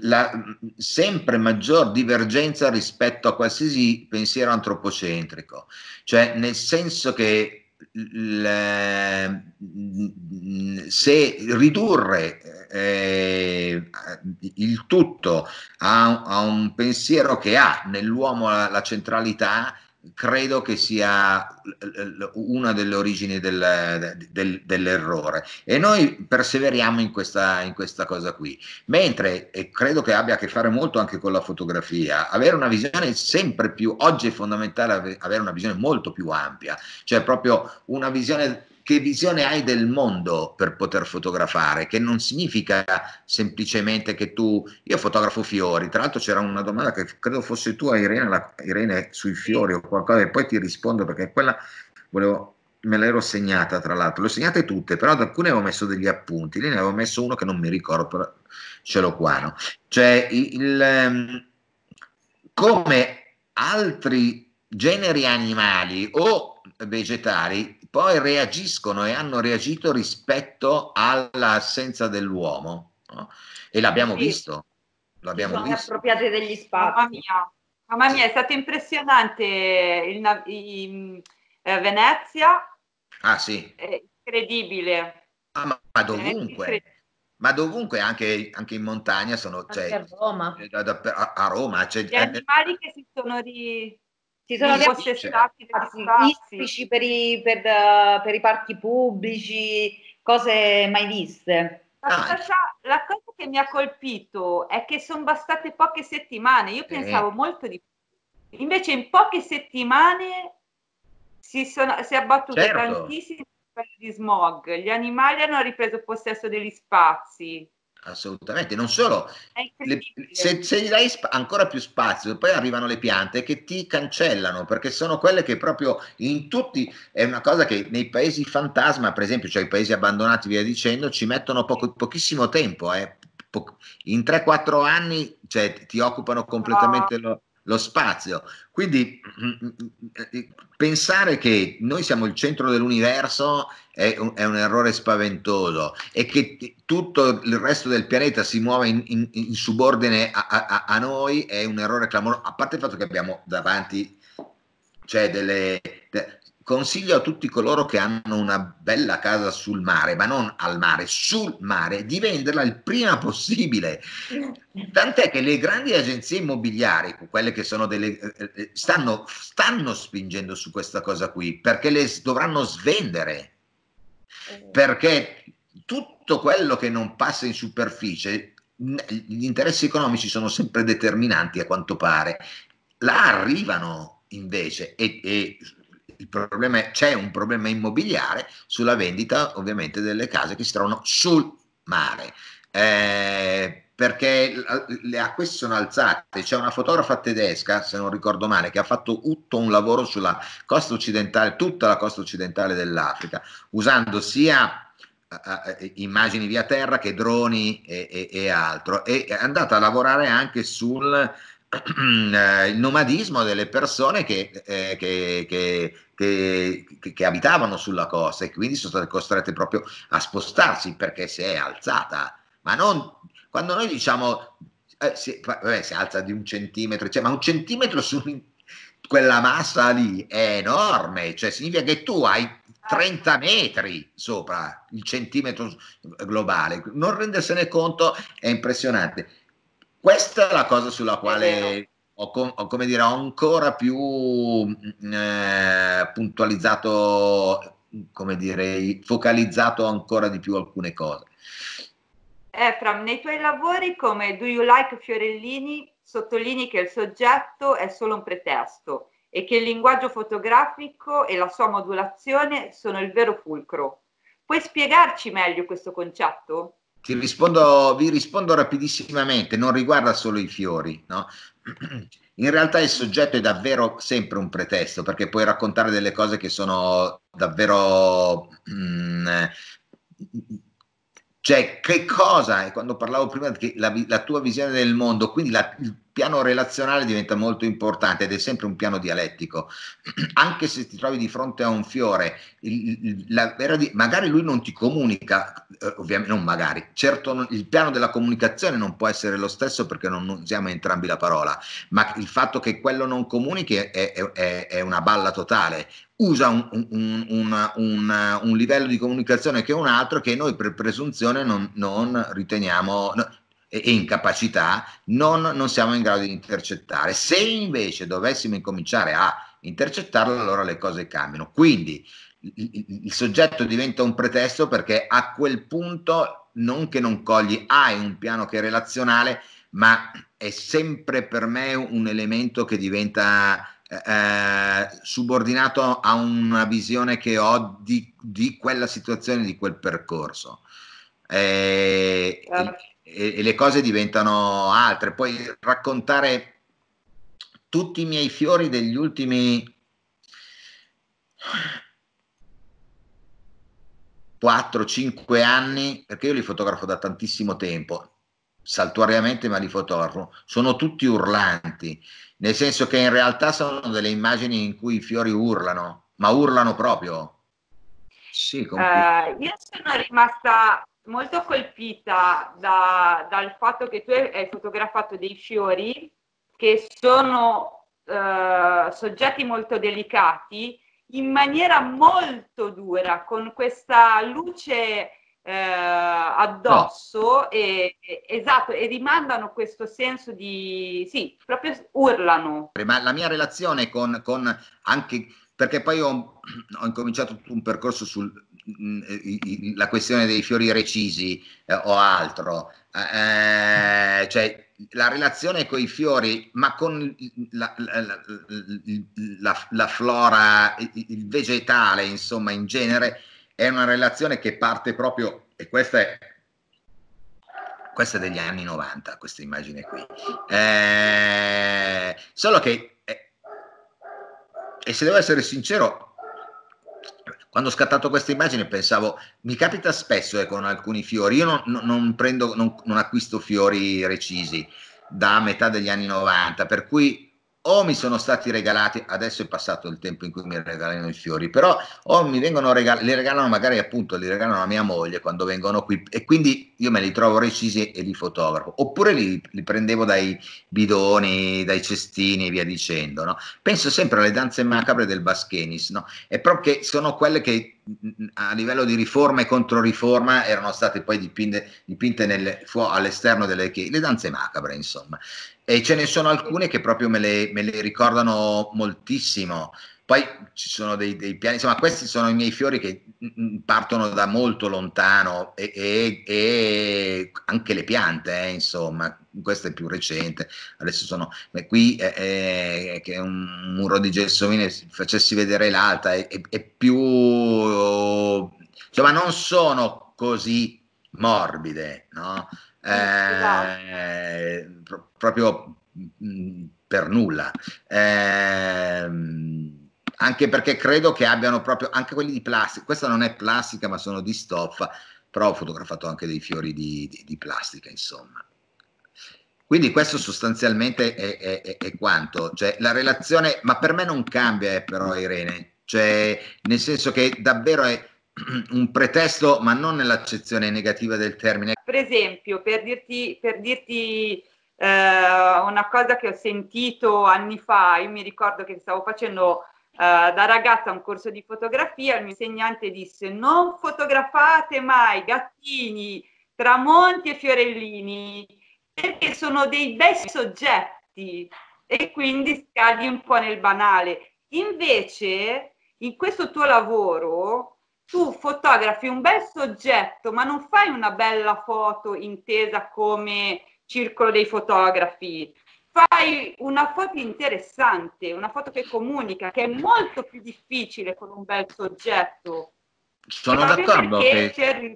la sempre maggior divergenza rispetto a qualsiasi pensiero antropocentrico, cioè nel senso che mm, se ridurre eh, il tutto a, a, un pensiero che ha nell'uomo la, la centralità credo che sia una delle origini del, del, dell'errore e noi perseveriamo in questa, in questa, cosa qui mentre e credo che abbia a che fare molto anche con la fotografia avere una visione sempre più oggi è fondamentale avere una visione molto più ampia cioè proprio una visione che visione hai del mondo per poter fotografare, che non significa semplicemente che tu, io fotografo fiori, tra l'altro c'era una domanda che credo fosse tua Irene, la, Irene sui fiori o qualcosa, e poi ti rispondo perché quella volevo, me l'ero segnata tra l'altro, le ho segnate tutte, però ad alcune avevo messo degli appunti, lì ne avevo messo uno che non mi ricordo, però ce l'ho qua, no? Cioè, il, il, ehm, come altri generi animali o vegetali poi reagiscono e hanno reagito rispetto all'assenza dell'uomo. No? E l'abbiamo sì. visto. L'abbiamo sono visto. appropriate degli spazi. Mamma mia, Mamma mia è stato impressionante il, il, eh, Venezia. Ah sì. È incredibile. Ah, ma, ma dovunque ma dovunque, anche, anche, in montagna, sono, cioè, anche cioè, a Roma, eh, a, a Roma cioè, gli eh, animali che si sono ri, ci sono degli spazi per i, per, eh, per i parchi pubblici, cose mai viste. Ah. La cosa, la cosa, che mi ha colpito è che sono bastate poche settimane, io pensavo eh. molto di più. Invece in poche settimane si, sono, si è abbattuto certo. tantissimo di smog, gli animali hanno ripreso possesso degli spazi, assolutamente. Non solo, le, se, se, gli dai sp- ancora più spazio, poi arrivano le piante che ti cancellano, perché sono quelle che proprio in tutti, è una cosa che nei paesi fantasma, per esempio, cioè i paesi abbandonati, via dicendo, ci mettono poco, pochissimo tempo, eh. in 3-4 anni cioè, ti occupano completamente no. lo, lo spazio. Quindi eh, pensare che noi siamo il centro dell'universo è un, è un errore spaventoso e che tutto il resto del pianeta si muova in, in, in subordine a, a, a, noi è un errore clamoroso, a parte il fatto che abbiamo davanti cioè delle, de- consiglio a tutti coloro che hanno una bella casa sul mare, ma non al mare, sul mare, di venderla il prima possibile. Tant'è che le grandi agenzie immobiliari, quelle che sono delle, eh, eh, stanno, stanno spingendo su questa cosa qui, perché le dovranno svendere. Perché tutto quello che non passa in superficie, gli interessi economici sono sempre determinanti a quanto pare. Là arrivano invece e, e il problema è, c'è un problema immobiliare sulla vendita ovviamente delle case che si trovano sul mare. Eh, perché le acque sono alzate. C'è una fotografa tedesca, se non ricordo male, che ha fatto tutto un lavoro sulla costa occidentale, tutta la costa occidentale dell'Africa, usando sia eh, eh, immagini via terra che droni e, e, e altro. E è andata a lavorare anche sul eh, il nomadismo delle persone che, eh, che, che, che, abitavano sulla costa e quindi sono state costrette proprio a spostarsi perché si è alzata. Ma non quando noi diciamo eh, si, vabbè, si, alza di un centimetro, cioè, ma un centimetro su quella massa lì è enorme, cioè significa che tu hai 30 metri sopra il centimetro globale, non rendersene conto è impressionante questa è la cosa sulla quale ho, ho, dire, ho ancora più mm, eh, puntualizzato, come dire, focalizzato ancora di più alcune cose. Efram, nei tuoi lavori come Do You Like Fiorellini sottolinei che il soggetto è solo un pretesto e che il linguaggio fotografico e la sua modulazione sono il vero fulcro. Puoi spiegarci meglio questo concetto? Ti rispondo, vi rispondo rapidissimamente, non riguarda solo i fiori, no? In realtà il soggetto è davvero sempre un pretesto perché puoi raccontare delle cose che sono davvero mh, mm, cioè, che cosa, e quando parlavo prima, che la, la tua visione del mondo, quindi la, il piano relazionale diventa molto importante ed è sempre un piano dialettico. Anche se ti trovi di fronte a un fiore, il, la, magari lui non ti comunica, eh, ovviamente non magari, certo non, il piano della comunicazione non può essere lo stesso perché non, non usiamo entrambi la parola, ma il fatto che quello non comunichi è, è, è, è una balla totale, usa un, un, un, un, livello di comunicazione che è un altro che noi per presunzione non, non riteniamo no, e incapacità non, non, siamo in grado di intercettare. Se invece dovessimo incominciare a intercettarlo, allora le cose cambiano. Quindi il, il soggetto diventa un pretesto perché a quel punto non che non cogli, hai un piano che è relazionale, ma è sempre per me un elemento che diventa eh, eh, subordinato a una visione che ho di, di quella situazione, di quel percorso. Eh, e, e, le cose diventano altre. Poi raccontare tutti i miei fiori degli ultimi 4-5 anni, perché io li fotografo da tantissimo tempo, saltuariamente ma li fotografo, sono tutti urlanti nel senso che in realtà sono delle immagini in cui i fiori urlano, ma urlano proprio. Sì, eh, io sono rimasta molto colpita da, dal fatto che tu hai fotografato dei fiori che sono eh, soggetti molto delicati in maniera molto dura, con questa luce eh, addosso no. e, e, esatto, e rimandano questo senso di... sì, proprio urlano. Ma la mia relazione con, con anche... perché poi ho, ho incominciato un percorso sulla mm, questione dei fiori recisi eh, o altro, eh, cioè la relazione con i fiori, ma con la, la, la, la flora, il vegetale, insomma, in genere, è una relazione che parte proprio, e questa è, questa è degli anni 90, questa immagine qui, eh, solo che, eh, e se devo essere sincero, quando ho scattato questa immagine pensavo, mi capita spesso eh, con alcuni fiori, io non, non, prendo, non, non acquisto fiori recisi da metà degli anni 90, per cui o mi sono stati regalati, adesso è passato il tempo in cui mi regalano i fiori, però o mi vengono regalati, li regalano magari appunto, li regalano a mia moglie quando vengono qui e quindi io me li trovo recisi e li fotografo, oppure li, li prendevo dai bidoni, dai cestini e via dicendo. No? Penso sempre alle danze macabre del Baschenis, no? è proprio che sono quelle che a livello di riforma e contro riforma erano state poi dipinte, dipinte nel, fu- all'esterno delle le danze macabre insomma e ce ne sono alcune che proprio me le, me le ricordano moltissimo poi ci sono dei, dei, piani, insomma questi sono i miei fiori che mm, mm, partono da molto lontano e, e, e anche le piante, eh, insomma, questa è più recente, adesso sono qui eh, eh che un muro di gelsomine facessi vedere l'alta è, è, è più, insomma non sono così morbide, no? Eh, proprio mm, per nulla. Eh, anche perché credo che abbiano proprio, anche quelli di plastica, questa non è plastica ma sono di stoffa, però ho fotografato anche dei fiori di, di, di plastica, insomma. Quindi questo sostanzialmente è, è, è, è, quanto, cioè la relazione, ma per me non cambia eh, però Irene, cioè nel senso che davvero è un pretesto, ma non nell'accezione negativa del termine. Per esempio, per dirti, per dirti eh, una cosa che ho sentito anni fa, io mi ricordo che stavo facendo Uh, da ragazza a un corso di fotografia, il mio insegnante disse non fotografate mai gattini, tramonti e fiorellini, perché sono dei bei soggetti e quindi scadi un po' nel banale. Invece, in questo tuo lavoro, tu fotografi un bel soggetto, ma non fai una bella foto intesa come circolo dei fotografi, fai una foto interessante, una foto che comunica, che è molto più difficile con un bel soggetto. Sono d'accordo che...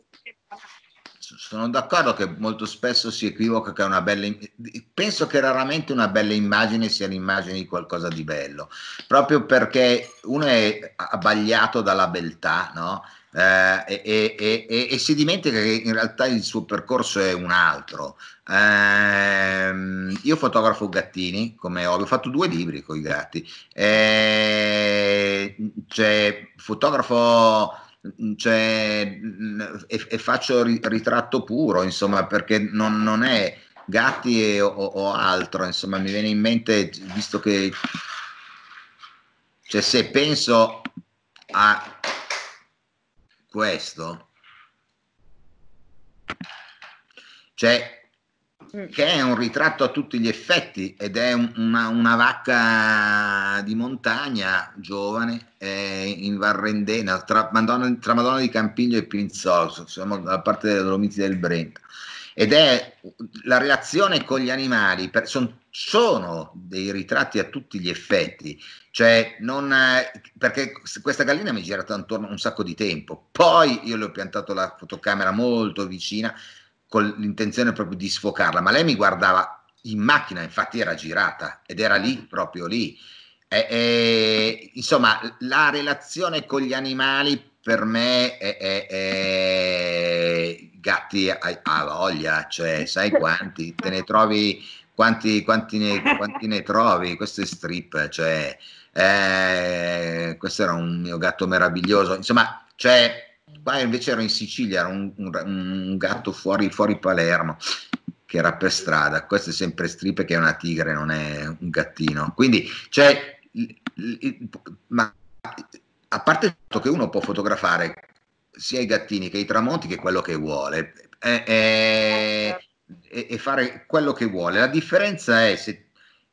Sono d'accordo che molto spesso si equivoca che è una bella... Penso che raramente una bella immagine sia l'immagine di qualcosa di bello, proprio perché uno è abbagliato dalla beltà, no? eh, e, e, e, e, si dimentica che in realtà il suo percorso è un altro. Eh, io fotografo gattini come hobby, ho fatto due libri con i gatti, eh, cioè, fotografo cioè, e, e, faccio ritratto puro, insomma, perché non, non è gatti e, o, o, altro, insomma, mi viene in mente, visto che cioè, se penso a questo. Cioè, mm. che è un ritratto a tutti gli effetti ed è una, una, vacca di montagna giovane eh, in Varrendena, tra Madonna, tra Madonna, di Campiglio e Pinzolso, siamo dalla parte delle Dolomiti del Brenta. Ed è la relazione con gli animali, per, sono sono dei ritratti a tutti gli effetti, cioè non, perché questa gallina mi è girata intorno un sacco di tempo, poi io le ho piantato la fotocamera molto vicina con l'intenzione proprio di sfocarla, ma lei mi guardava in macchina, infatti era girata ed era lì, proprio lì. E, e, insomma, la relazione con gli animali per me è, è, è gatti ha voglia, cioè sai quanti, te ne trovi quanti, quanti, ne, quanti ne trovi? Questo è strip, cioè, eh, questo era un mio gatto meraviglioso. Insomma, cioè, qua invece ero in Sicilia, era un, un, un gatto fuori, fuori, Palermo che era per strada. Questo è sempre strip che è una tigre, non è un gattino. Quindi, cioè, ma a parte il fatto che uno può fotografare sia i gattini che i tramonti che quello che vuole. Eh, eh, eh certo e, e, fare quello che vuole. La differenza è se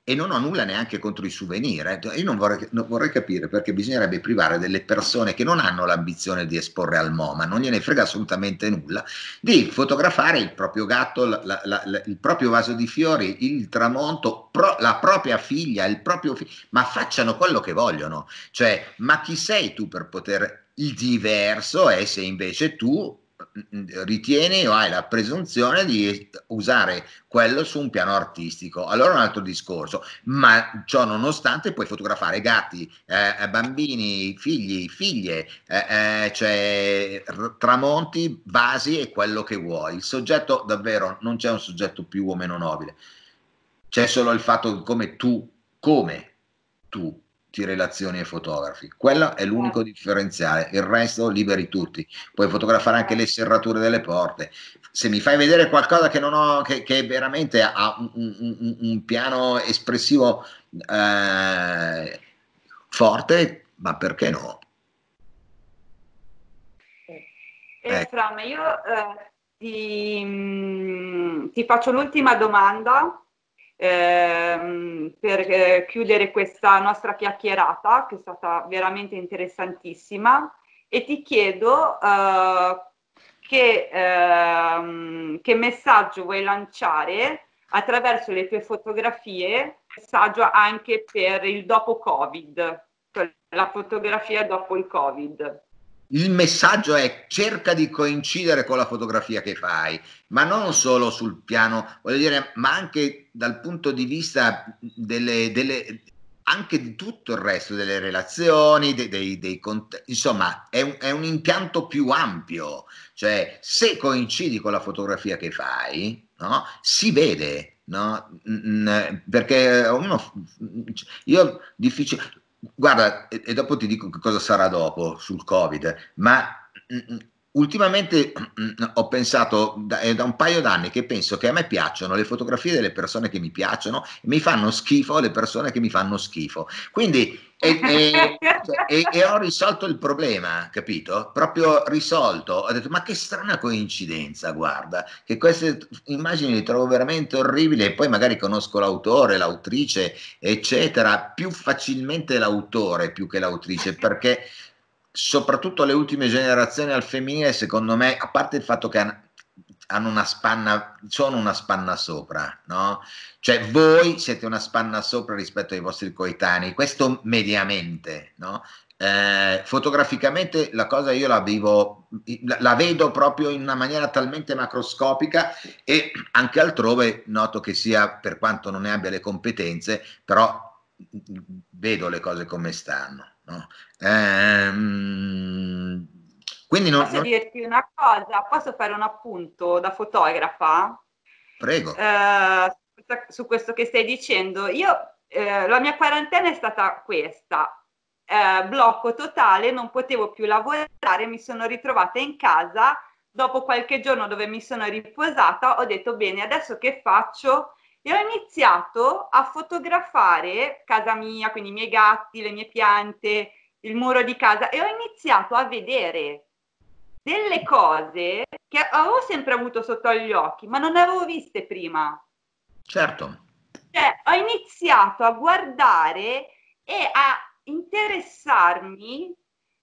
e non ho nulla neanche contro i souvenir. Eh. Io non vorrei, non vorrei, capire perché bisognerebbe privare delle persone che non hanno l'ambizione di esporre al MoMA, non gliene frega assolutamente nulla, di fotografare il proprio gatto, la, la, la, il proprio vaso di fiori, il tramonto, pro, la propria figlia, il proprio figlio, ma facciano quello che vogliono. Cioè, ma chi sei tu per poter... Il diverso è se invece tu Mm, mm, ritieni o hai la presunzione di usare quello su un piano artistico. Allora è un altro discorso, ma ciò nonostante puoi fotografare gatti, eh, eh bambini, figli, figlie, eh, eh, cioè, tramonti, vasi e quello che vuoi. Il soggetto davvero non c'è un soggetto più o meno nobile, c'è solo il fatto di come tu, come tu tutti relazioni e fotografi. Quello è l'unico certo. differenziale, il resto liberi tutti. Puoi fotografare anche le serrature delle porte. Se mi fai vedere qualcosa che, non ho, che, che veramente ha un, un, un piano espressivo eh, forte, ma perché no? Eh, ecco. Fram, io eh, ti, mm, ti faccio l'ultima domanda Ehm, per eh, chiudere questa nostra chiacchierata che è stata veramente interessantissima e ti chiedo eh, che, ehm, che messaggio vuoi lanciare attraverso le tue fotografie, messaggio anche per il dopo Covid, la fotografia dopo il Covid il messaggio è cerca di coincidere con la fotografia che fai, ma non solo sul piano, voglio dire, ma anche dal punto di vista delle, delle anche di tutto il resto delle relazioni, dei, dei, dei insomma, è un, è un, impianto più ampio, cioè se coincidi con la fotografia che fai, no, si vede, no? perché uno, io difficile Guarda, e, e, dopo ti dico che cosa sarà dopo sul Covid, ma mh, mm, mm, ultimamente mh, mm, ho pensato, da, è da un paio d'anni che penso che a me piacciono le fotografie delle persone che mi piacciono e mi fanno schifo le persone che mi fanno schifo. Quindi e, e, cioè, e, e, ho risolto il problema, capito? Proprio risolto. Ho detto, ma che strana coincidenza, guarda, che queste immagini le trovo veramente orribili e poi magari conosco l'autore, l'autrice, eccetera, più facilmente l'autore più che l'autrice, perché soprattutto le ultime generazioni al femminile, secondo me, a parte il fatto che hanno una spanna, sono una spanna sopra, no? Cioè voi siete una spanna sopra rispetto ai vostri coetanei, questo mediamente, no? Eh, fotograficamente la cosa io la vivo, la vedo proprio in una maniera talmente macroscopica e anche altrove noto che sia, per quanto non ne abbia le competenze, però mm, vedo le cose come stanno. No? Ehm, quindi non, Posso non... dirti una cosa? Posso fare un appunto da fotografa? Prego. Eh, su questo che stai dicendo. Io, eh, la mia quarantena è stata questa. Eh, blocco totale, non potevo più lavorare, mi sono ritrovata in casa. Dopo qualche giorno dove mi sono riposata, ho detto bene, adesso che faccio? E ho iniziato a fotografare casa mia, quindi i miei gatti, le mie piante, il muro di casa e ho iniziato a vedere delle cose che avevo sempre avuto sotto gli occhi, ma non avevo viste prima. Certo. Cioè, ho iniziato a guardare e a interessarmi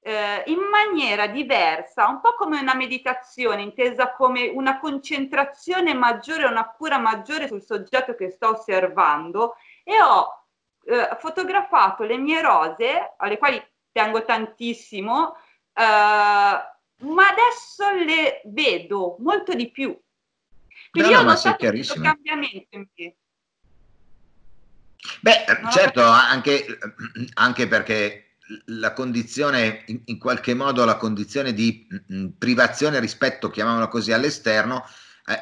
eh, in maniera diversa, un po' come una meditazione, intesa come una concentrazione maggiore, una cura maggiore sul soggetto che sto osservando e ho eh, fotografato le mie rose, alle quali tengo tantissimo, eh, ma adesso le vedo molto di più. Quindi cioè, no, io ho notato questo cambiamento in me. Beh, non certo, anche, anche, perché la condizione, in, in, qualche modo la condizione di mh, mm, mm, privazione rispetto, chiamiamola così, all'esterno,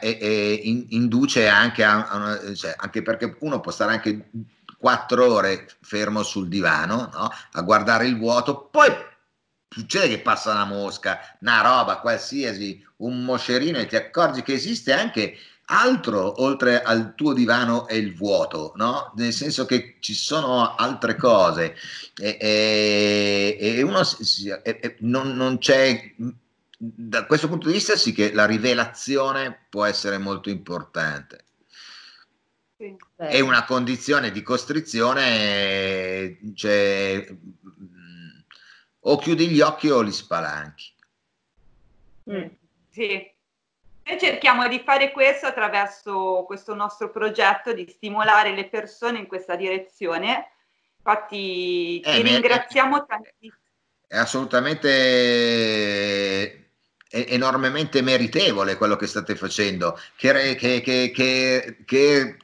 eh, eh, in, induce anche a, a una, cioè, anche perché uno può stare anche quattro ore fermo sul divano no? a guardare il vuoto, poi succede che passa una mosca, una roba qualsiasi, un moscerino e ti accorgi che esiste anche altro oltre al tuo divano e il vuoto, no? Nel senso che ci sono altre cose e, e, e uno e, non, non c'è da questo punto di vista sì che la rivelazione può essere molto importante. È una condizione di costrizione cioè, o chiudi gli occhi o li spalanchi. Mm, sì. Noi cerchiamo di fare questo attraverso questo nostro progetto di stimolare le persone in questa direzione. Infatti eh, ti ringraziamo è, eh, tantissimo. È assolutamente è enormemente meritevole quello che state facendo, che, che, che, che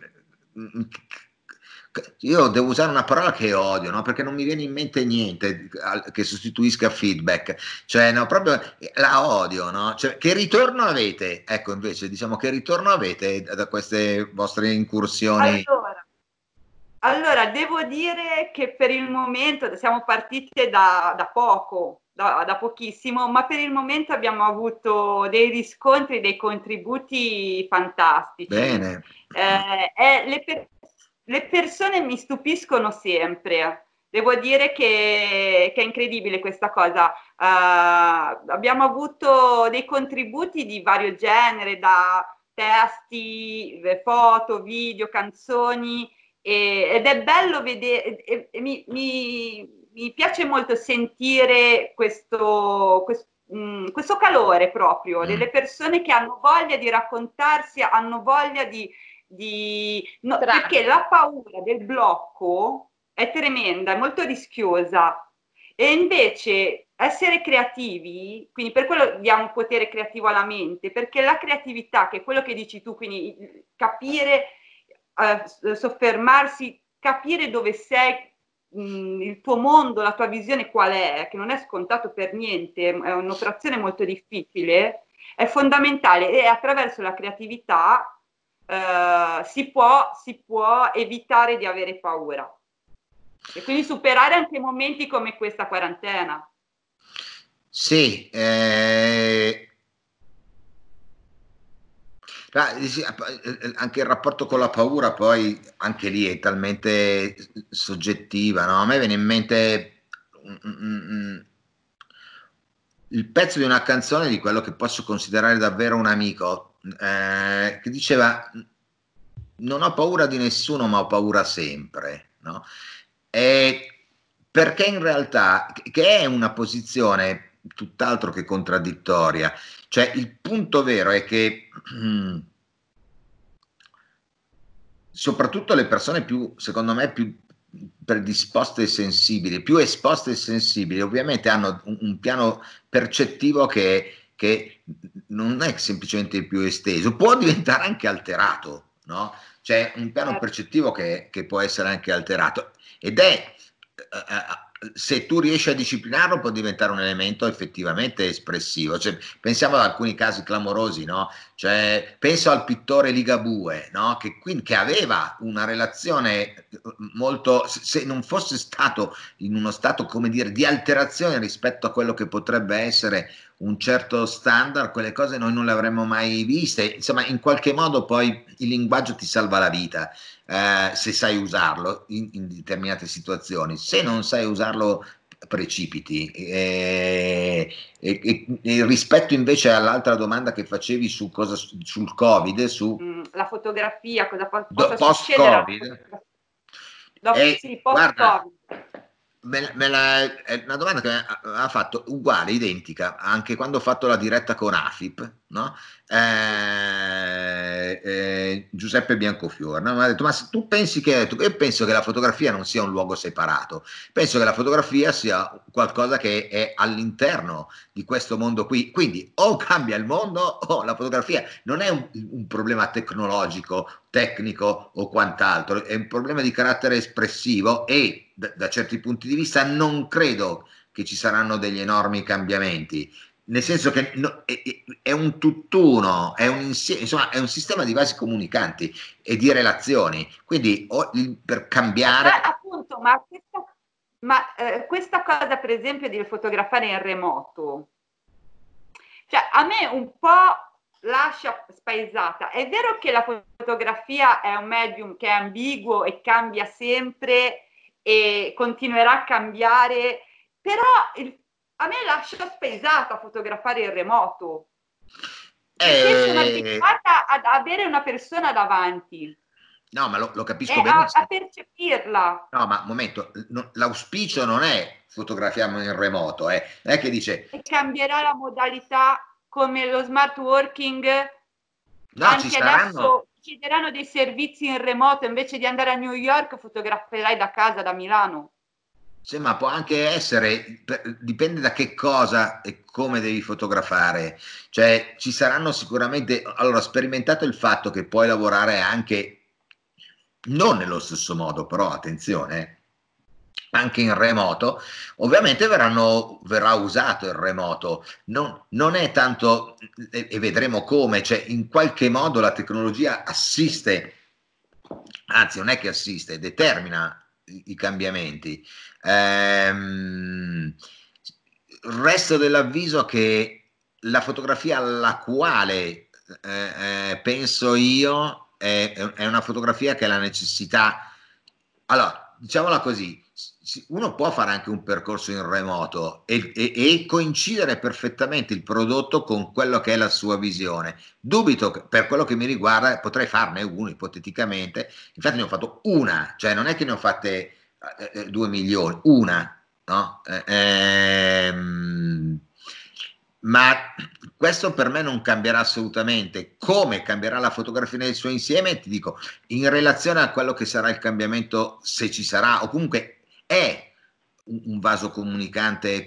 io devo usare una parola che odio, no? perché non mi viene in mente niente che sostituisca feedback, cioè no, proprio eh, la odio, no? cioè, che ritorno avete? Ecco invece, diciamo che ritorno avete da queste vostre incursioni? Allora, allora devo dire che per il momento siamo partite da, da poco, da, da, pochissimo, ma per il momento abbiamo avuto dei riscontri, dei contributi fantastici. Bene. Eh, eh le persone le persone mi stupiscono sempre. Devo dire che, che è incredibile questa cosa. Uh, abbiamo avuto dei contributi di vario genere, da testi, eh, foto, video, canzoni, e, ed è bello vedere, e, e mi, mi, mi, piace molto sentire questo, questo, mh, mm, questo calore proprio mm. delle persone che hanno voglia di raccontarsi, hanno voglia di di... No, perché la paura del blocco è tremenda, è molto rischiosa e invece essere creativi, quindi per quello diamo potere creativo alla mente, perché la creatività, che è quello che dici tu, quindi capire, eh, soffermarsi, capire dove sei, mh, mm, il tuo mondo, la tua visione qual è, che non è scontato per niente, è un'operazione molto difficile, è fondamentale e attraverso la creatività eh, si, può, si può evitare di avere paura e quindi superare anche momenti come questa quarantena. Eh, sì, eh... anche il rapporto con la paura poi anche lì è talmente soggettiva, no? a me viene in mente il pezzo di una canzone di quello che posso considerare davvero un amico, eh, che diceva non ho paura di nessuno ma ho paura sempre, no? E perché in realtà, che è una posizione tutt'altro che contraddittoria, cioè il punto vero è che soprattutto le persone più, secondo me, più predisposte e sensibili, più esposte e sensibili, ovviamente hanno un, un piano percettivo che è che non è semplicemente più esteso, può diventare anche alterato, no? C'è un piano certo. percettivo che, che può essere anche alterato ed è, eh, eh, eh, se tu riesci a disciplinarlo, può diventare un elemento effettivamente espressivo. Cioè, pensiamo ad alcuni casi clamorosi, no? Cioè, penso al pittore Ligabue, no? che, che, aveva una relazione eh, molto, se non fosse stato in uno stato, come dire, di alterazione rispetto a quello che potrebbe essere un certo standard, quelle cose noi non le avremmo mai viste. Insomma, in qualche modo poi il linguaggio ti salva la vita eh, se sai usarlo in, in, determinate situazioni. Se non sai usarlo, precipiti. E, eh, e, e, e rispetto invece all'altra domanda che facevi su cosa, sul Covid, su mm, la fotografia, cosa po- post-Covid. Dopo, eh, sì, post-Covid. Guarda, Me, me la, è una domanda che ha fatto uguale, identica, anche quando ho fatto la diretta con AFIP, no? eh, eh, Giuseppe Biancofiore no? mi ha detto, ma tu pensi che, tu, io penso che la fotografia non sia un luogo separato, penso che la fotografia sia qualcosa che è all'interno di questo mondo qui, quindi o cambia il mondo o la fotografia non è un, un problema tecnologico, tecnico o quant'altro, è un problema di carattere espressivo e da, da certi punti di vista non credo che ci saranno degli enormi cambiamenti nel senso che no, è, è, un tutt'uno, è un, insieme, insomma, è un sistema di vasi comunicanti e di relazioni, quindi o, per cambiare... Ma, appunto, ma, questa, ma eh, questa, cosa per esempio di fotografare in remoto, cioè a me un po' lascia spaesata, è vero che la fotografia è un medium che è ambiguo e cambia sempre e continuerà a cambiare, però il, a me lascia spesata fotografare in remoto. Eh... Sono abituata ad avere una persona davanti. No, ma lo, lo capisco eh, bene. A, a, percepirla. No, ma momento, l'auspicio non è fotografiamo in remoto, eh. non è che dice... E cambierà la modalità come lo smart working. No, ci saranno, adesso chiederanno dei servizi in remoto invece di andare a New York, fotograferai da casa, da Milano. Sì, ma può anche essere, dipende da che cosa e come devi fotografare. Cioè, ci saranno sicuramente, allora, sperimentato il fatto che puoi lavorare anche non nello stesso modo, però attenzione, anche in remoto, ovviamente verranno, verrà usato il remoto, non, non è tanto, e, e, vedremo come, cioè in qualche modo la tecnologia assiste, anzi non è che assiste, determina i, i cambiamenti. Ehm, resto dell'avviso che la fotografia alla quale eh, eh penso io è, è una fotografia che ha la necessità, allora diciamola così, uno può fare anche un percorso in remoto e, e, e, coincidere perfettamente il prodotto con quello che è la sua visione. Dubito che, per quello che mi riguarda, potrei farne uno ipoteticamente. Infatti, ne ho fatto una, cioè non è che ne ho fatte eh, eh due milioni, una, no? Eh, ehm, ma questo per me non cambierà assolutamente. Come cambierà la fotografia nel suo insieme, ti dico, in relazione a quello che sarà il cambiamento, se ci sarà, o comunque è un vaso comunicante,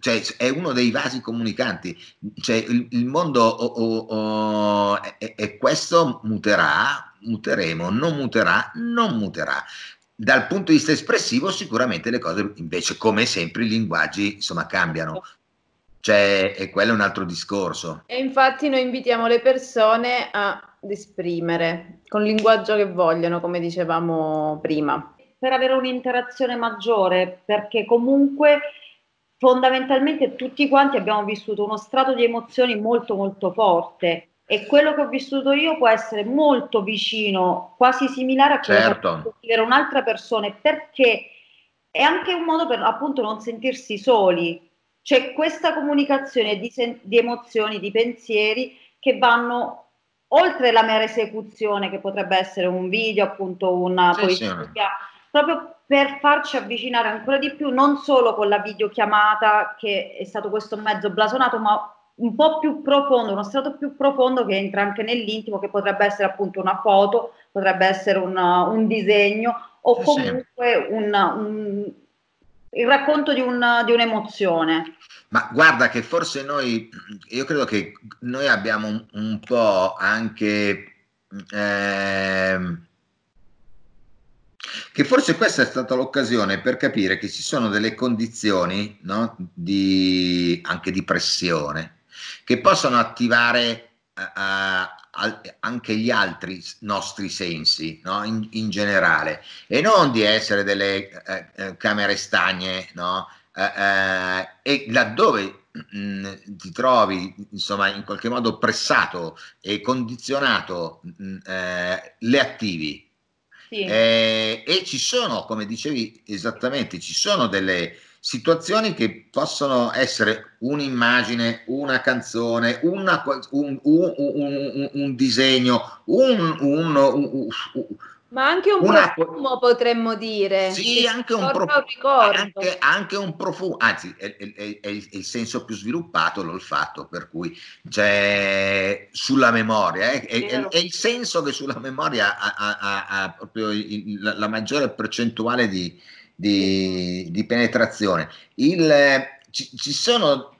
cioè è uno dei vasi comunicanti, cioè il, il mondo oh, oh, oh, e, e questo muterà, muteremo, non muterà, non muterà. Dal punto di vista espressivo sicuramente le cose invece come sempre i linguaggi insomma cambiano, cioè, e quello è un altro discorso. E infatti noi invitiamo le persone a esprimere con il linguaggio che vogliono, come dicevamo prima per avere un'interazione maggiore, perché comunque fondamentalmente tutti quanti abbiamo vissuto uno strato di emozioni molto molto forte e quello che ho vissuto io può essere molto vicino, quasi similare a quello che può certo. vivere un'altra persona, perché è anche un modo per appunto non sentirsi soli. C'è questa comunicazione di, sen- di emozioni, di pensieri che vanno oltre la mera esecuzione, che potrebbe essere un video, appunto una sì, poesia. Signora proprio per farci avvicinare ancora di più, non solo con la videochiamata, che è stato questo mezzo blasonato, ma un po' più profondo, uno strato più profondo che entra anche nell'intimo, che potrebbe essere appunto una foto, potrebbe essere una, un disegno o comunque un, un, il racconto di, un, di, un'emozione. Ma guarda che forse noi, io credo che noi abbiamo un, po' anche... Eh, che forse questa è stata l'occasione per capire che ci sono delle condizioni no, di, anche di pressione che possono attivare uh, anche gli altri nostri sensi no? in, in, generale e non di essere delle eh, eh camere stagne no? eh, e laddove mh, mm, ti trovi insomma in qualche modo pressato e condizionato mh, mm, le attivi sì. Eh, e ci sono, come dicevi esattamente, ci sono delle situazioni che possono essere un'immagine, una canzone, una, un, un, un, un, disegno, un ma anche un una, profumo potremmo dire. Sì, anche un, profumo, anche, anche un profumo, anzi è, è, è, il senso più sviluppato l'olfatto, per cui c'è sulla memoria, eh, è, è, il senso che sulla memoria ha, ha, ha proprio il, la, la, maggiore percentuale di, di, di penetrazione. Il, ci, ci sono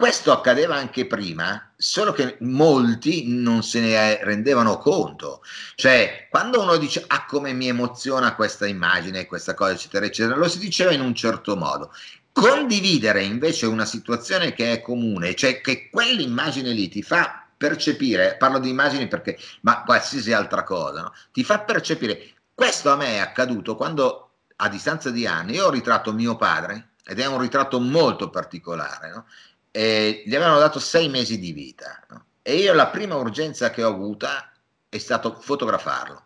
questo accadeva anche prima, solo che molti non se ne rendevano conto. Cioè, quando uno dice ah come mi emoziona questa immagine, questa cosa, eccetera, eccetera, lo si diceva in un certo modo. Condividere invece una situazione che è comune, cioè che quell'immagine lì ti fa percepire, parlo di immagini perché, ma qualsiasi altra cosa, no? ti fa percepire. Questo a me è accaduto quando, a distanza di anni, io ho ritratto mio padre, ed è un ritratto molto particolare, no? eh, gli avevano dato sei mesi di vita no? e io la prima urgenza che ho avuta è stato fotografarlo.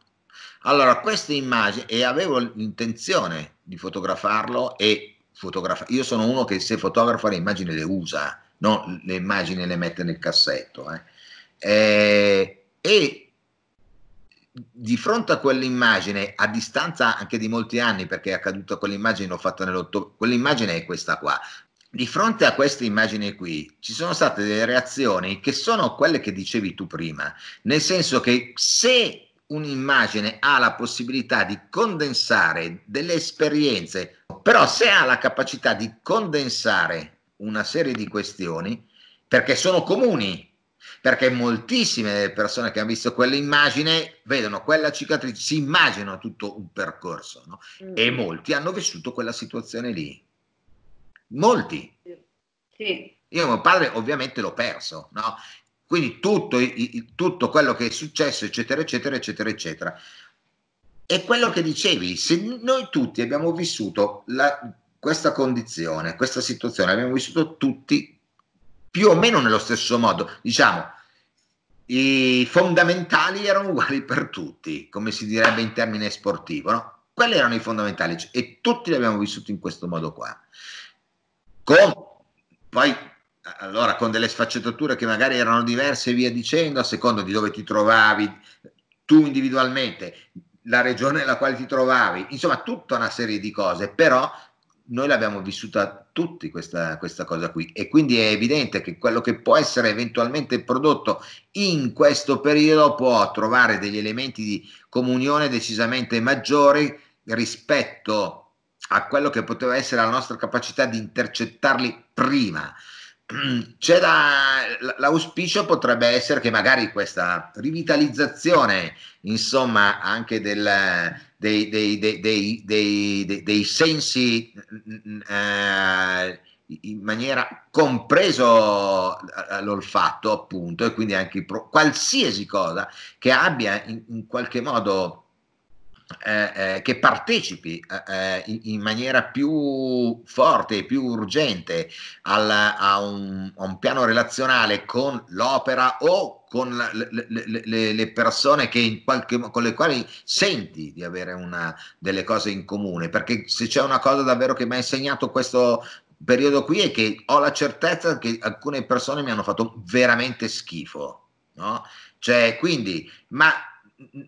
Allora, queste immagini, e avevo l'intenzione di fotografarlo e fotografa- io sono uno che se fotografa le immagini le usa, non le immagini le mette nel cassetto. Eh. Eh, e di fronte a quell'immagine, a distanza anche di molti anni, perché è accaduta quell'immagine, l'ho fatta nell'ottobre, quell'immagine è questa qua, di fronte a queste immagini qui ci sono state delle reazioni che sono quelle che dicevi tu prima, nel senso che se un'immagine ha la possibilità di condensare delle esperienze, però se ha la capacità di condensare una serie di questioni, perché sono comuni, perché moltissime persone che hanno visto quell'immagine vedono quella cicatrice, si immaginano tutto un percorso no? e mm. molti hanno vissuto quella situazione lì molti. Sì. Io mio padre ovviamente l'ho perso, no? Quindi tutto, tutto quello che è successo, eccetera, eccetera, eccetera, eccetera. E quello che dicevi, se noi tutti abbiamo vissuto la, questa condizione, questa situazione, abbiamo vissuto tutti più o meno nello stesso modo, diciamo, i fondamentali erano uguali per tutti, come si direbbe in termine sportivo, no? Quelli erano i fondamentali e tutti li abbiamo vissuti in questo modo qua con, poi allora con delle sfaccettature che magari erano diverse e via dicendo, a seconda di dove ti trovavi, tu individualmente, la regione nella quale ti trovavi, insomma tutta una serie di cose, però noi l'abbiamo vissuta tutti questa, questa, cosa qui e quindi è evidente che quello che può essere eventualmente prodotto in questo periodo può trovare degli elementi di comunione decisamente maggiori rispetto a a quello che poteva essere la nostra capacità di intercettarli prima. C'è da, l'auspicio potrebbe essere che magari questa rivitalizzazione, insomma, anche del, dei, dei, dei, dei, sensi mm, mm, eh, in maniera compreso eh, l'olfatto, appunto, e quindi anche pro, qualsiasi cosa che abbia in, in qualche modo eh, eh, che partecipi eh, eh, in, in, maniera più forte e più urgente al, a, un, a, un, piano relazionale con l'opera o con le, le, le, persone qualche, con le quali senti di avere una, delle cose in comune, perché se c'è una cosa davvero che mi ha insegnato questo periodo qui è che ho la certezza che alcune persone mi hanno fatto veramente schifo, no? Cioè, quindi, ma,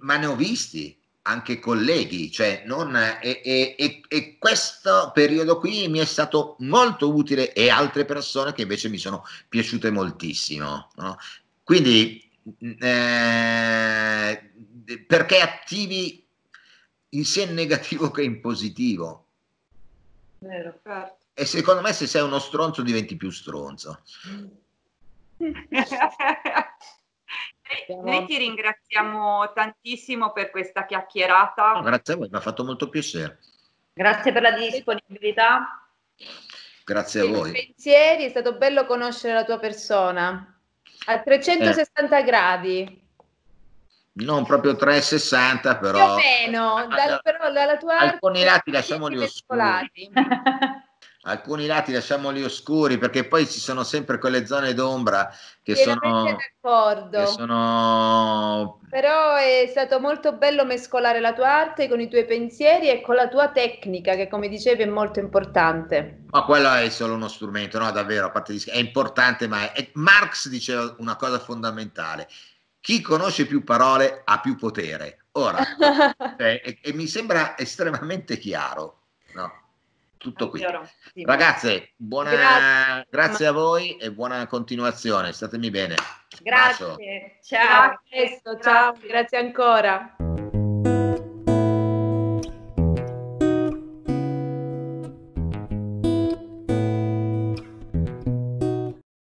ma ne ho visti, anche colleghi, cioè non, e, e, e, questo periodo qui mi è stato molto utile e altre persone che invece mi sono piaciute moltissimo. No? Quindi mm, mm, eh, perché attivi in sia in negativo che in positivo. Vero, certo. E secondo me se sei uno stronzo diventi più stronzo. Però... Noi ti ringraziamo tantissimo per questa chiacchierata. No, grazie a voi, mi ha fatto molto piacere. Grazie per la disponibilità. Grazie a voi. Pensieri, è stato bello conoscere la tua persona a 360 eh. gradi. Non proprio 360, però. Più o meno, dal, però dalla tua Alcuni lati lasciamoli oscuri. alcuni lati lasciamoli oscuri perché poi ci sono sempre quelle zone d'ombra che sono, che sono però è stato molto bello mescolare la tua arte con i tuoi pensieri e con la tua tecnica che come dicevi è molto importante ma quello è solo uno strumento no davvero a parte di... è importante ma è... Marx diceva una cosa fondamentale chi conosce più parole ha più potere ora cioè, e, e mi sembra estremamente chiaro no tutto qui. Ragazze, buona, grazie. grazie. a voi e buona continuazione, statemi bene. Grazie, ciao. Grazie. ciao, grazie ancora.